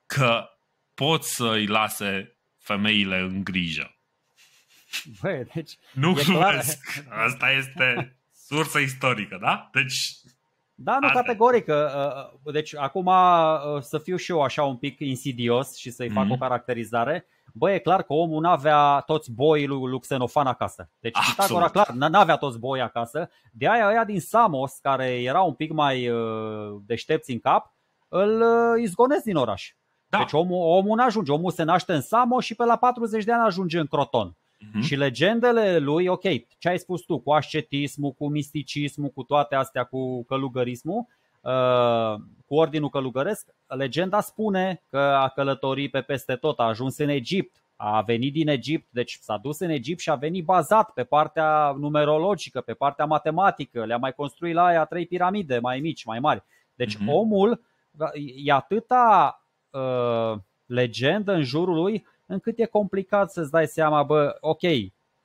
că pot să-i lase femeile în grijă. Bă, deci nu glumesc. Asta este sursă istorică, da? Deci da, nu, Asta. categoric. Uh, uh, deci, acum uh, să fiu și eu așa un pic insidios și să-i fac mm-hmm. o caracterizare bă, e clar că omul nu avea toți boii lui, luxenofan acasă. Deci Absolut. Pitagora clar nu avea toți boii acasă. De aia ăia din Samos, care era un pic mai uh, deștepți în cap, îl uh, izgonesc din oraș. Da. Deci omul, omul nu ajunge, omul se naște în Samos și pe la 40 de ani ajunge în Croton. Uh-huh. Și legendele lui, ok, ce ai spus tu, cu ascetismul, cu misticismul, cu toate astea, cu călugărismul, cu ordinul călugăresc, legenda spune că a călătorit pe peste tot, a ajuns în Egipt, a venit din Egipt, deci s-a dus în Egipt și a venit bazat pe partea numerologică, pe partea matematică, le-a mai construit la aia trei piramide mai mici, mai mari. Deci mm-hmm. omul e atâta uh, legendă în jurul lui încât e complicat să-ți dai seama, bă, ok,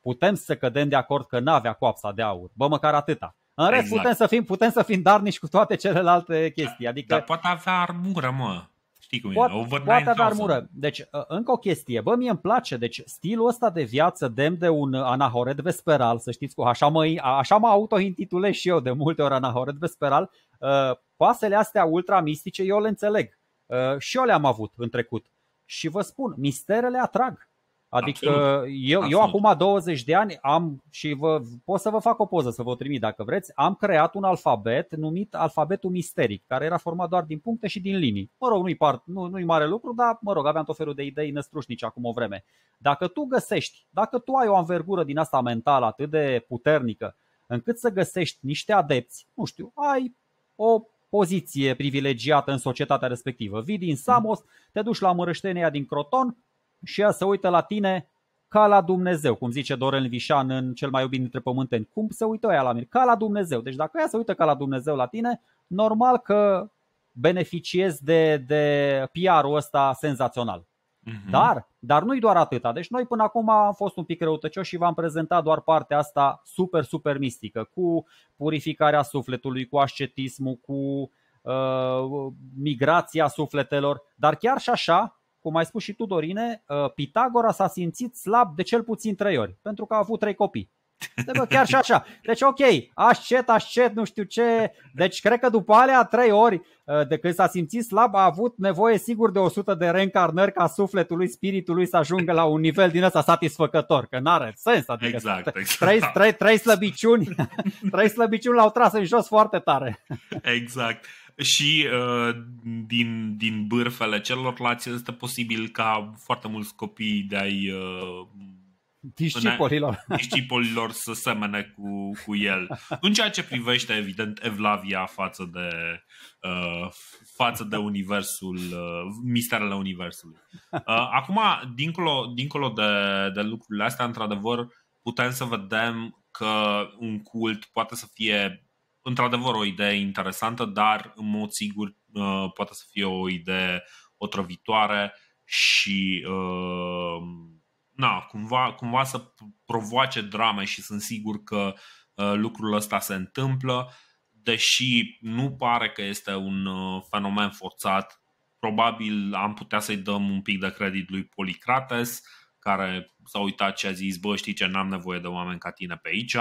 putem să cădem de acord că n-avea coapsa de aur, bă, măcar atâta. În rest exact. putem, să fim, putem să fim darnici cu toate celelalte chestii. Da, adică, Dar poate avea armură, mă. Știi cum poate, e, over poate avea armură. Deci, ă, încă o chestie. Bă, mie îmi place. Deci, stilul ăsta de viață demn de un anahoret vesperal, să știți cu așa mă, așa mă auto și eu de multe ori anahoret vesperal, ă, pasele astea ultra-mistice eu le înțeleg. Ă, și eu le-am avut în trecut. Și vă spun, misterele atrag. Adică Absolut. eu, Absolut. eu acum 20 de ani am și vă, pot să vă fac o poză să vă trimit dacă vreți, am creat un alfabet numit alfabetul misteric, care era format doar din puncte și din linii. Mă rog, nu-i, part, nu, nu-i mare lucru, dar mă rog, aveam tot felul de idei năstrușnici acum o vreme. Dacă tu găsești, dacă tu ai o anvergură din asta mentală atât de puternică, încât să găsești niște adepți, nu știu, ai o poziție privilegiată în societatea respectivă. Vii din Samos, te duci la mărăștenia din Croton, și ea se uită la tine ca la Dumnezeu, cum zice Dorel Vișan în Cel mai iubit dintre pământeni. Cum se uită ea la mine? Ca la Dumnezeu. Deci dacă ea se uită ca la Dumnezeu la tine, normal că beneficiezi de, de PR-ul ăsta senzațional. Mhm. Dar, dar nu-i doar atâta. Deci noi până acum am fost un pic răutăcioși și v-am prezentat doar partea asta super, super mistică, cu purificarea sufletului, cu ascetismul, cu uh, migrația sufletelor, dar chiar și așa cum ai spus și tu, Dorine, uh, Pitagora s-a simțit slab de cel puțin trei ori, pentru că a avut trei copii. De bă, chiar și așa. Deci, ok, ascet, ascet, nu știu ce. Deci, cred că după alea trei ori uh, de când s-a simțit slab, a avut nevoie sigur de 100 de reîncarnări ca sufletul lui, spiritul lui să ajungă la un nivel din ăsta satisfăcător. Că n-are sens. Adică exact, exact. Trei, trei, trei slăbiciuni, trei slăbiciuni l-au tras în jos foarte tare. Exact și uh, din, din bârfele celorlalți este posibil ca foarte mulți copii de-ai uh, discipolilor. discipolilor să semene cu, cu el. În ceea ce privește, evident, Evlavia față de, uh, față de universul, uh, misterele universului. Uh, acum, dincolo, dincolo de, de lucrurile astea, într-adevăr, putem să vedem că un cult poate să fie într-adevăr o idee interesantă, dar în mod sigur uh, poate să fie o idee otrăvitoare și uh, na, cumva, cumva să provoace drame și sunt sigur că uh, lucrul ăsta se întâmplă, deși nu pare că este un fenomen forțat. Probabil am putea să-i dăm un pic de credit lui Policrates, care s-a uitat și a zis, bă, știi ce, n-am nevoie de oameni ca tine pe aici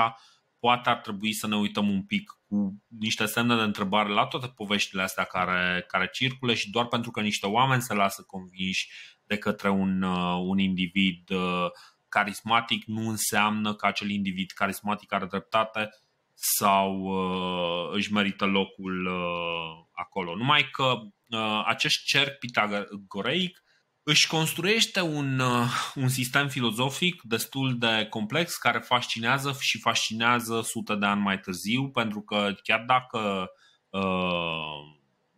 poate ar trebui să ne uităm un pic cu niște semne de întrebare la toate poveștile astea care, care circulă și doar pentru că niște oameni se lasă convinși de către un, uh, un individ uh, carismatic nu înseamnă că acel individ carismatic are dreptate sau uh, își merită locul uh, acolo. Numai că uh, acest cerc pitagoreic își construiește un, uh, un sistem filozofic destul de complex care fascinează și fascinează sute de ani mai târziu, pentru că chiar dacă uh,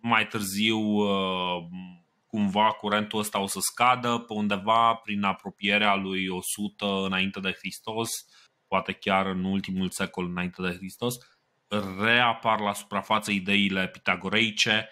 mai târziu uh, cumva curentul ăsta o să scadă pe undeva prin apropierea lui 100 înainte de Hristos, poate chiar în ultimul secol înainte de Hristos, reapar la suprafață ideile pitagoreice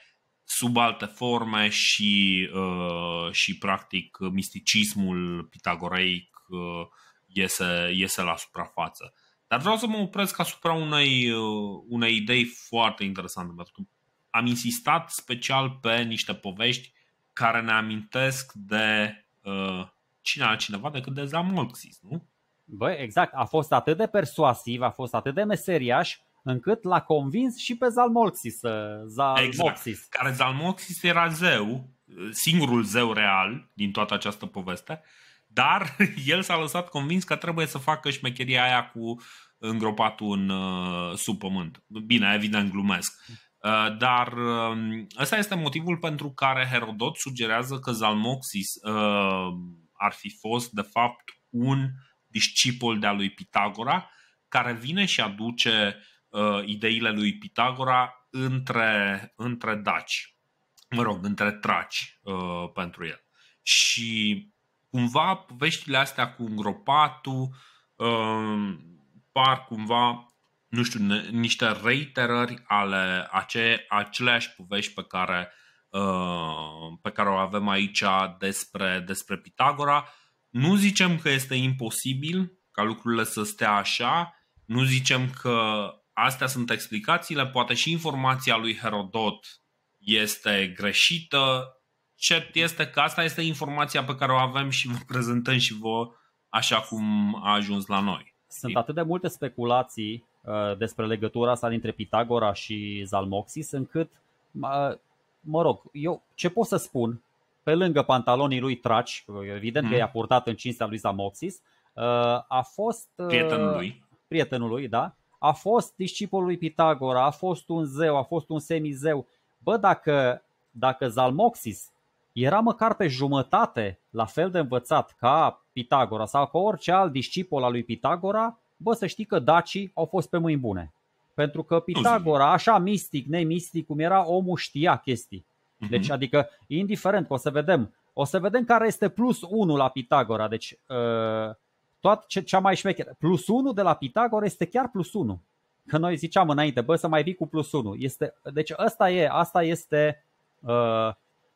sub alte forme și, uh, și practic misticismul pitagoreic uh, iese, iese la suprafață. Dar vreau să mă opresc asupra unei, uh, unei idei foarte interesante, pentru că am insistat special pe niște povești care ne amintesc de uh, cine altcineva decât de Zamolxis, nu? Băi, exact. A fost atât de persuasiv, a fost atât de meseriaș, încât l-a convins și pe Zalmoxis. Uh, exact. Zalmoxis. Exact. Care Zalmoxis era zeu, singurul zeu real din toată această poveste, dar el s-a lăsat convins că trebuie să facă șmecheria aia cu îngropatul în uh, sub pământ. Bine, evident glumesc. Uh, dar um, ăsta este motivul pentru care Herodot sugerează că Zalmoxis ar fi fost de fapt un discipol de-a lui Pitagora care vine și aduce uh, ideile lui Pitagora între, între daci, mă rog, între traci uh, pentru el. Și cumva poveștile astea cu îngropatul uh, par cumva, nu știu, niște reiterări ale ace- aceleași povești pe care, uh, pe care o avem aici despre, despre Pitagora. Nu zicem că este imposibil ca lucrurile să stea așa, nu zicem că astea sunt explicațiile, poate și informația lui Herodot este greșită. Cert este că asta este informația pe care o avem și vă prezentăm și vă așa cum a ajuns la noi. Sunt atât de multe speculații uh, despre legătura asta dintre Pitagora și Zalmoxis încât, uh, mă rog, eu ce pot să spun pe lângă pantalonii lui Traci, uh, evident mm. că mhm. i-a purtat în cinstea lui Zalmoxis, uh, a fost... Prietenul uh, lui. Prietenul lui, da a fost discipolul lui Pitagora, a fost un zeu, a fost un semizeu. Bă, dacă, dacă Zalmoxis era măcar pe jumătate la fel de învățat ca Pitagora sau ca orice alt discipol al lui Pitagora, bă, să știi că dacii au fost pe mâini bune. Pentru că Pitagora, așa mistic, nemistic cum era, omul știa chestii. Mhm. Deci, adică, indiferent, o să vedem, o să vedem care este plus 1 la Pitagora. Deci, uh, Toată ce, cea mai șmecheră. Plus 1 de la Pitagora este chiar plus 1. Că noi ziceam înainte, bă, să mai vii cu plus 1. Este, deci asta e, asta este uh,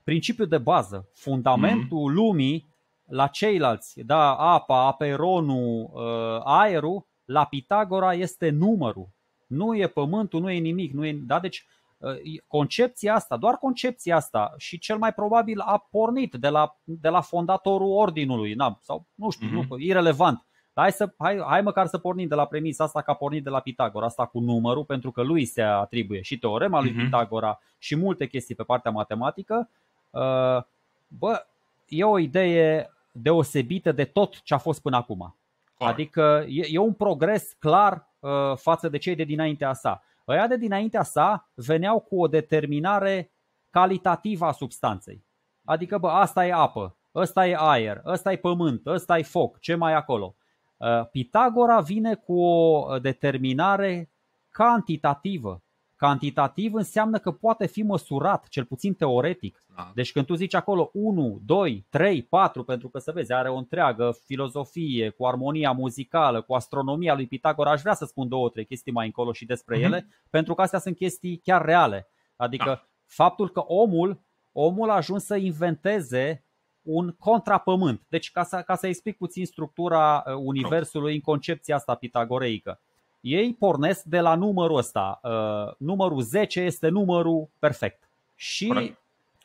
principiul de bază, fundamentul mm-hmm. lumii la ceilalți, da, apa, aperonul, uh, aerul, la Pitagora este numărul. Nu e pământul, nu e nimic, nu e, da, deci Ă, concepția asta, doar concepția asta și cel mai probabil a pornit de la, de la fondatorul ordinului, na, sau nu știu, mm-hmm. nu, mhm. irelevant. Dar hai, să, hai, hai măcar să pornim de la premisa asta că a pornit de la Pitagora, asta cu numărul, pentru că lui se atribuie și teorema lui mm-hmm. Pitagora și multe chestii pe partea matematică. Ă, bă, e o idee deosebită de tot ce a fost până acum. Adică e, e un progres clar ă, față de cei de dinaintea sa. Ăia de dinaintea sa veneau cu o determinare calitativă a substanței. Adică, bă, asta e apă, ăsta e aer, ăsta e pământ, ăsta e foc, ce mai e acolo? Uh, Pitagora vine cu o determinare cantitativă, Cantitativ înseamnă că poate fi măsurat, cel puțin teoretic. Da. Deci când tu zici acolo 1, 2, 3, 4, pentru că să vezi, are o întreagă filozofie cu armonia muzicală, cu astronomia lui Pitagora, aș vrea să spun două, trei chestii mai încolo și despre mm-hmm. ele, pentru că astea sunt chestii chiar reale. Adică da. faptul că omul, omul a ajuns să inventeze un contrapământ. Deci ca să, ca să explic puțin structura uh, universului în concepția asta pitagoreică ei pornesc de la numărul ăsta. Uh, numărul 10 este numărul perfect. Și Correct.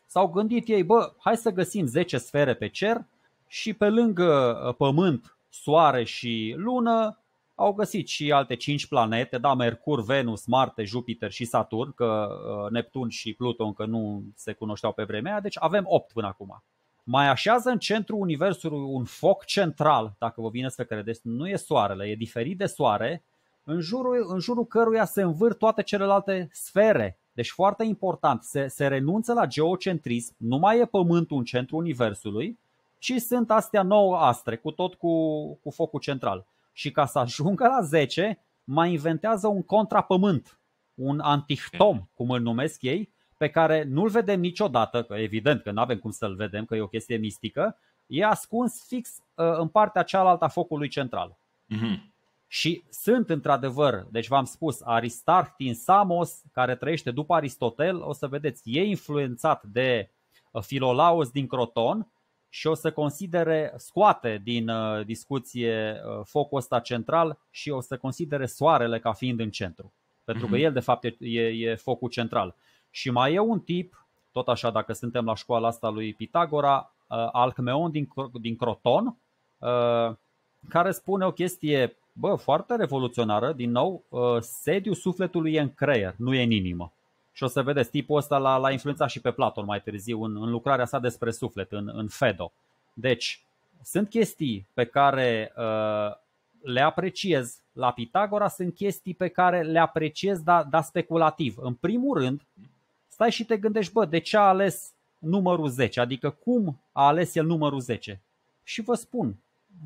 s-au gândit ei, bă, hai să găsim 10 sfere pe cer și pe lângă uh, pământ, soare și lună au găsit și alte 5 planete, da, Mercur, Venus, Marte, Jupiter și Saturn, că uh, Neptun și Pluton că nu se cunoșteau pe vremea aia, deci avem 8 până acum. Mai așează în centrul Universului un foc central, dacă vă vine să credeți, nu e soarele, e diferit de soare, în jurul, în jurul căruia se învâr toate celelalte sfere. Deci foarte important, se, se renunță la geocentrism, nu mai e pământul în centrul universului, ci sunt astea nouă astre, cu tot cu, cu focul central. Și ca să ajungă la 10, mai inventează un contrapământ, un antihtom, cum îl numesc ei, pe care nu-l vedem niciodată, că evident că nu avem cum să-l vedem, că e o chestie mistică, e ascuns fix uh, în partea cealaltă a focului central. Mm-hmm. Și sunt într-adevăr, deci v-am spus, Aristarch din Samos, care trăiește după Aristotel, o să vedeți, e influențat de uh, Filolaos din Croton și o să considere, scoate din uh, discuție uh, focul ăsta central și o să considere soarele ca fiind în centru. Pentru că mhm. el, de fapt, e, e focul central. Și mai e un tip, tot așa dacă suntem la școala asta lui Pitagora, Alcmeon din, din Croton, care spune o chestie bă, foarte revoluționară, din nou, uh, sediu sufletului e în creier, nu e în inimă. Și o să vedeți, tipul ăsta l-a, l-a influențat și pe Platon mai târziu în, în lucrarea sa despre suflet, în, în Fedo. Deci, sunt chestii pe care uh, le apreciez la Pitagora, sunt chestii pe care le apreciez, dar da speculativ. În primul rând, stai și te gândești, bă, de ce a ales numărul 10? Adică cum a ales el numărul 10? Și vă spun,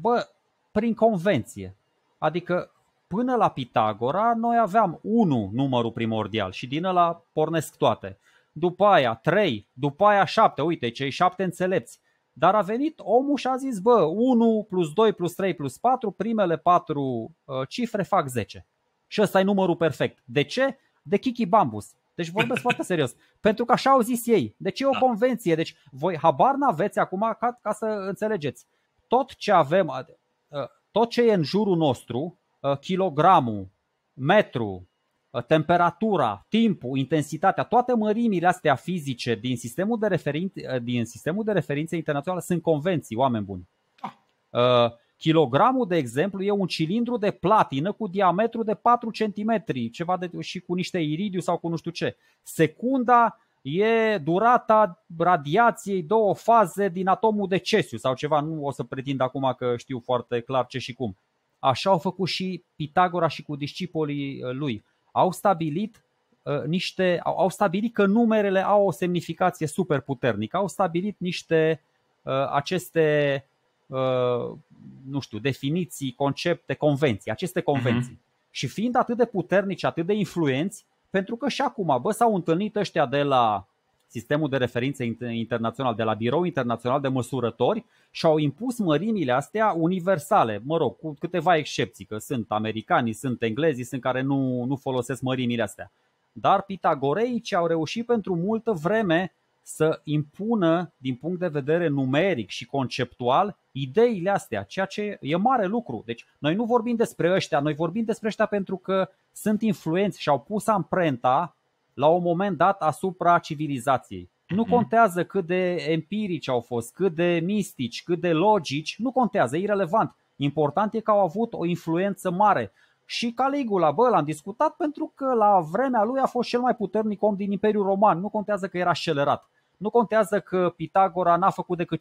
bă, prin convenție, Adică până la Pitagora noi aveam 1 numărul primordial și din ăla pornesc toate. După aia trei, după aia șapte, uite cei șapte înțelepți. Dar a venit omul și a zis, bă, 1 plus 2 plus 3 plus 4, primele 4 uh, cifre fac 10. Și ăsta e numărul perfect. De ce? De Kiki Bambus. Deci vorbesc foarte serios. Pentru că așa au zis ei. Deci e o da. convenție. Deci voi habar n-aveți acum ca, ca să înțelegeți. Tot ce avem, uh, tot ce e în jurul nostru, ă, kilogramul, metru, ă, temperatura, timpul, intensitatea, toate mărimile astea fizice din sistemul de, referință din sistemul de referință internațională sunt convenții, oameni buni. Ah. Ă, kilogramul, de exemplu, e un cilindru de platină cu diametru de 4 cm, ceva de, și cu niște iridiu sau cu nu știu ce. Secunda e durata radiației două faze din atomul de cesiu sau ceva, nu o să pretind acum că știu foarte clar ce și cum. Așa au făcut și Pitagora și cu discipolii uh, lui. Au stabilit uh, niște au, stabilit că numerele au o semnificație super puternică. Au stabilit niște uh, aceste nu știu, definiții, concepte, convenții, aceste convenții. Uh-huh. Și fiind atât de puternici, atât de influenți, pentru că și acum, bă, s-au întâlnit ăștia de la sistemul de referință internațional, de la Birou Internațional de Măsurători și au impus mărimile astea universale, mă rog, cu câteva excepții, că sunt americanii, sunt englezii, sunt care nu, nu folosesc mărimile astea. Dar pitagoreici au reușit pentru multă vreme să impună din punct de vedere numeric și conceptual ideile astea, ceea ce e mare lucru. Deci noi nu vorbim despre ăștia, noi vorbim despre ăștia pentru că sunt influenți și au pus amprenta la un moment dat asupra civilizației. Nu mhm. contează cât de empirici au fost, cât de mistici, cât de logici, nu contează, e irrelevant. Important e că au avut o influență mare. Și Caligula, bă, l-am discutat pentru că la vremea lui a fost cel mai puternic om din Imperiul Roman. Nu contează că era scelerat. Nu contează că Pitagora n-a făcut decât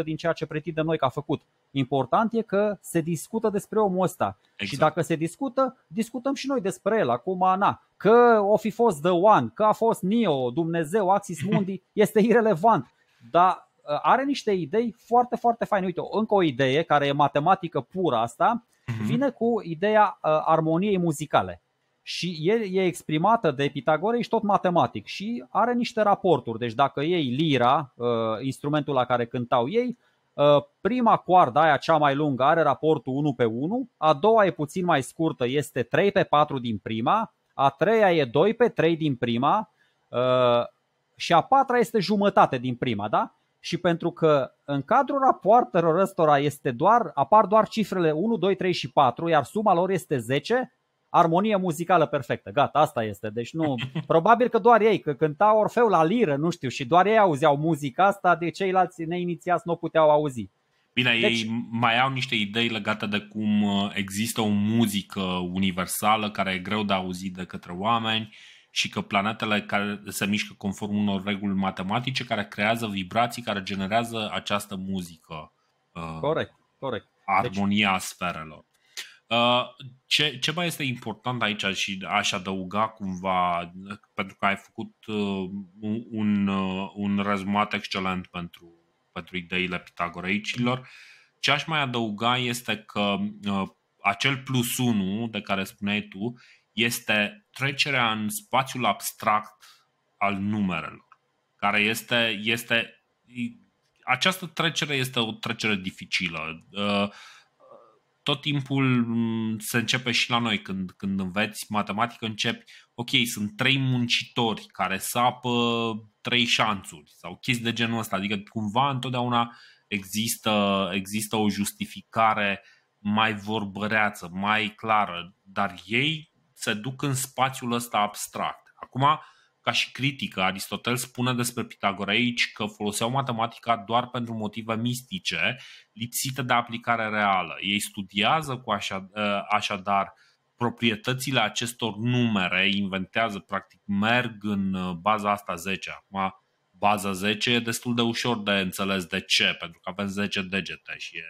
5% din ceea ce pretindem noi că a făcut. Important e că se discută despre omul ăsta. Exact. Și dacă se discută, discutăm și noi despre el. Acum, na, că o fi fost The One, că a fost Neo, Dumnezeu, Axis Mundi, este irelevant. Dar uh, are niște idei foarte, foarte faine. Uite, încă o idee care e matematică pură asta Mhm. vine cu ideea uh, armoniei muzicale. Și e, e exprimată de Pitagore și tot matematic și are niște raporturi. Deci dacă ei lira, uh, instrumentul la care cântau ei, uh, prima coardă, aia cea mai lungă, are raportul 1 pe 1, a doua e puțin mai scurtă, este 3 pe 4 din prima, a treia e 2 pe 3 din prima, uh, și a patra este jumătate din prima, da? Uh, și pentru că în cadrul rapoartelor ăstora este doar, apar doar cifrele 1, 2, 3 și 4, iar suma lor este 10, armonie muzicală perfectă. Gata, asta este. Deci nu, probabil că doar ei, că cânta Orfeu la liră, nu știu, și doar ei auzeau muzica asta, de ceilalți neinițiați nu o puteau auzi. Bine, deci, ei mai au niște idei legate de cum uh, există o muzică universală care e greu de auzit de către oameni și că planetele care se mișcă conform unor reguli matematice care creează vibrații care generează această muzică. Uh, corect, corect. Armonia deci... sferelor. Uh, ce, ce mai este important aici și aș adăuga cumva, pentru că ai făcut uh, un, un rezumat excelent pentru, pentru ideile pitagoreicilor, ce aș mai adăuga este că acel plus 1 de care spuneai tu este trecerea în spațiul abstract al numerelor, care este, este această trecere este o trecere dificilă. Uh, tot timpul mm, se începe și la noi când, când înveți matematică, începi, ok, sunt trei muncitori care sapă trei șanțuri sau chestii de genul ăsta, adică cumva întotdeauna există, există o justificare mai vorbăreață, mai clară, dar ei se duc în spațiul ăsta abstract. Acum, ca și critică, Aristotel spune despre pitagoreici că foloseau matematica doar pentru motive mistice, lipsite de aplicare reală. Ei studiază cu așa, ă, așadar proprietățile acestor numere, inventează, practic merg în ă, baza asta 10. Acum, baza 10 e destul de ușor de înțeles de ce, pentru că avem 10 degete și e,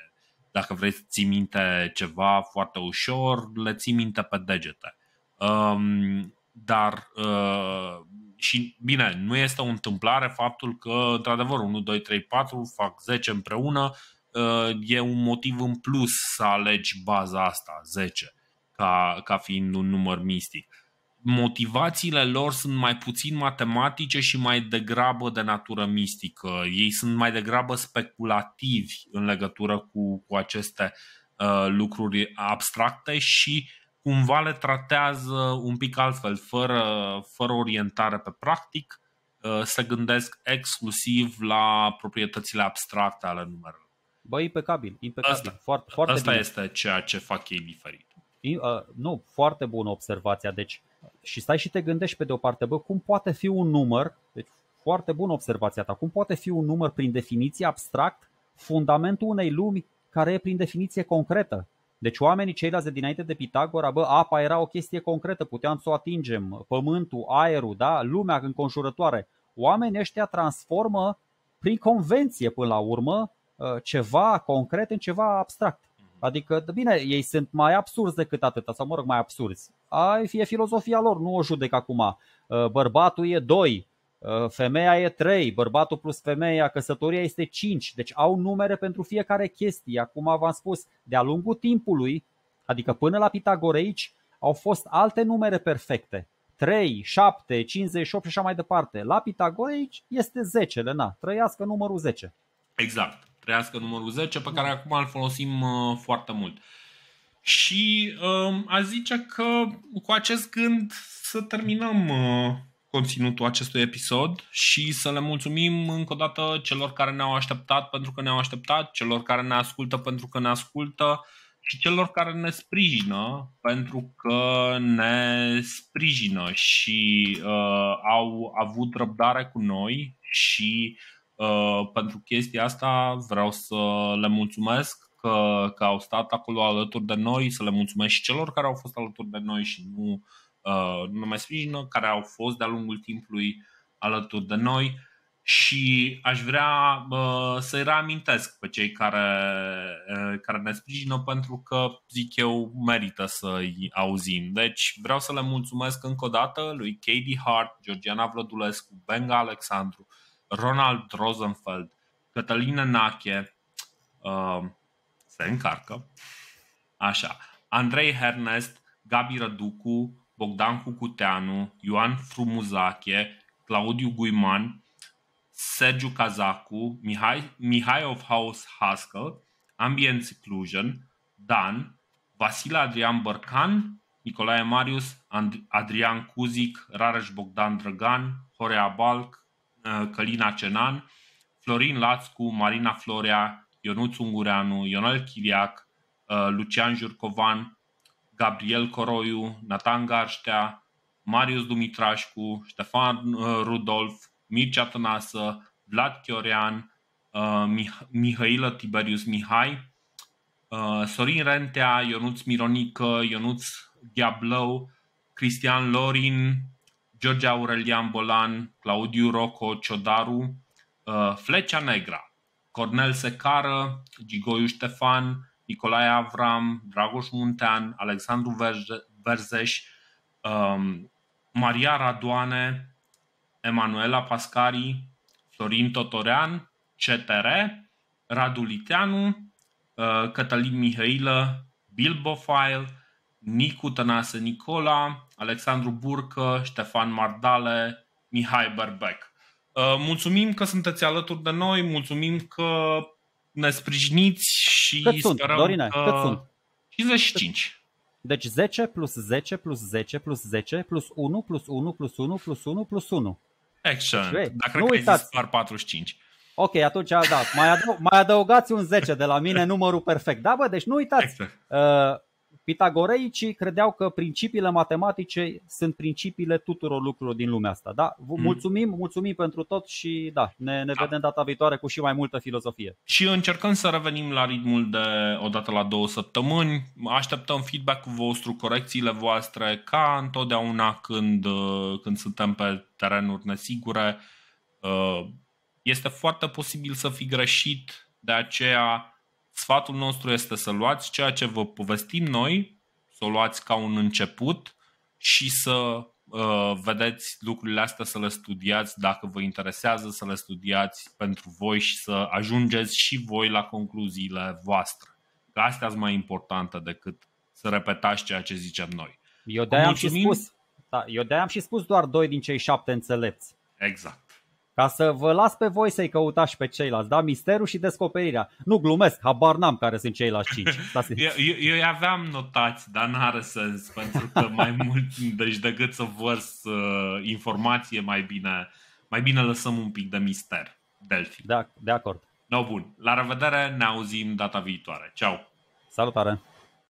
dacă vrei să ții minte ceva foarte ușor, le ții minte pe degete. Um, dar uh, și bine, nu este o întâmplare faptul că într-adevăr 1, 2, 3, 4 fac 10 împreună uh, e un motiv în plus să alegi baza asta, 10 ca, ca fiind un număr mistic motivațiile lor sunt mai puțin matematice și mai degrabă de natură mistică. Ei sunt mai degrabă speculativi în legătură cu, cu aceste uh, lucruri abstracte și uh, cumva le tratează un pic altfel, fără, fără orientare pe practic, uh, se gândesc exclusiv la proprietățile abstracte ale numerelor. Bă, impecabil, impecabil. Asta, foarte, foarte asta bine. este ceea ce fac ei diferit. I, uh, nu, foarte bună observația. Deci, și stai și te gândești pe de o parte, bă, cum poate fi un număr, deci foarte bună observația ta, cum poate fi un număr prin definiție abstract, fundamentul unei lumi care e prin definiție concretă. Deci oamenii ceilalți de dinainte de Pitagora, bă, apa era o chestie concretă, puteam să o atingem, pământul, aerul, da, lumea înconjurătoare. Oamenii ăștia transformă prin convenție până la urmă uh, ceva concret în ceva abstract. Mhm. Adică, bine, ei sunt mai absurzi decât atâta, sau mă rog, mai absurzi. Ai fie filozofia lor, nu o judec acum. Uh, bărbatul e doi, Ă, femeia e 3, bărbatul plus femeia, căsătoria este 5. Deci au numere pentru fiecare chestie. Acum v-am spus, de-a lungul timpului, adică până la pitagoreici, au fost alte numere perfecte. 3, 7, 58 și așa mai departe. La pitagoreici este 10, Lena. Trăiască numărul 10. Exact. Trăiască numărul 10 pe da. care acum îl folosim ă, foarte mult. Și um, a zice că cu acest gând să terminăm uh, conținutul acestui episod și să le mulțumim încă o dată celor care ne-au așteptat pentru că ne-au așteptat, celor care ne ascultă pentru că ne ascultă și celor care ne sprijină pentru că ne sprijină și uh, au avut răbdare cu noi și uh, pentru chestia asta vreau să le mulțumesc că, că au stat acolo alături de noi, să le mulțumesc și celor care au fost alături de noi și nu uh, Uh, nu mai sprijină, care au fost de-a lungul timpului alături de noi și aș vrea uh, să-i reamintesc pe cei care, uh, care ne sprijină pentru că, zic eu, merită să-i auzim. Deci vreau să le mulțumesc încă o dată lui Katie Hart, Georgiana Vlădulescu, Benga Alexandru, Ronald Rosenfeld, Cătălina Nache, se încarcă, așa, Andrei Hernest, Gabi Răducu, Bogdan Cucuteanu, Ioan Frumuzache, Claudiu Guiman, Sergiu Cazacu, Mihai, Mihai of House Haskell, Ambient Seclusion, Dan, Vasile Adrian Bărcan, Nicolae Marius, And- Adrian Cuzic, Rareș Bogdan Drăgan, Horea Balc, Călina Cenan, Florin Lațcu, Marina Florea, Ionuț Ungureanu, Ionel Chiriac, Lucian Jurcovan, Gabriel Coroiu, Nathan Garștea, Marius Dumitrașcu, Ștefan uh, Rudolf, Mircea Tănasă, Vlad Chiorean, uh, Mihailă Tiberius Mihai, uh, Sorin Rentea, Ionuț Mironică, Ionuț Diablău, Cristian Lorin, George Aurelian Bolan, Claudiu Rocco Ciodaru, Flecea Negra, Cornel Secară, Gigoiu Ștefan, Nicolae Avram, Dragoș Muntean, Alexandru Verzeș, um, Maria Radoane, Emanuela Pascari, Florin Totorean, CTR, Radu Liteanu, uh, Cătălin Mihailă, Bilbo File, Nicu Tănase Nicola, Alexandru Burcă, Ștefan Mardale, Mihai Berbec. Uh, mulțumim că sunteți alături de noi, mulțumim că ne sprijiniți și Cât sunt, sperăm Dorine, că... Cât sunt? 55. Deci 10 plus 10 plus 10 plus 10 plus 1 plus 1 plus 1 plus 1 plus 1. Excellent. Deci, Dar cred nu că uitați. ai zis 45. Ok, atunci da. Mai, adăug, mai adăugați un 10 de la mine, numărul perfect. Da, bă, deci nu uitați. Exact. Uh, Pitagoreicii credeau că principiile matematice sunt principiile tuturor lucrurilor din lumea asta. Da? Mhm. Mulțumim, mulțumim pentru tot și da, ne, ne da. vedem data viitoare cu și mai multă filozofie. Și încercăm să revenim la ritmul de o dată la două săptămâni. Așteptăm feedback-ul vostru, corecțiile voastre, ca întotdeauna când, uh, când suntem pe terenuri nesigure. Uh, este foarte posibil să fi greșit, de aceea Sfatul nostru este să luați ceea ce vă povestim noi, să o luați ca un început și să uh, vedeți lucrurile astea, să le studiați dacă vă interesează, să le studiați pentru voi și să ajungeți și voi la concluziile voastre. Că astea sunt mai importante decât să repetați ceea ce zicem noi. Eu de-aia am și spus. Da, eu de-aia am și spus doar doi din cei șapte înțelepți. Exact. Ca să vă las pe voi să-i căutați și pe ceilalți, da? Misterul și descoperirea. Nu glumesc, habar n-am care sunt ceilalți cinci. eu, eu, eu aveam notați, dar n-are sens, pentru că mai mult, deci decât să vărs uh, informație, mai bine, mai bine lăsăm un pic de mister. Delphi. Da, de acord. No, bun. La revedere, ne auzim data viitoare. Ceau! Salutare!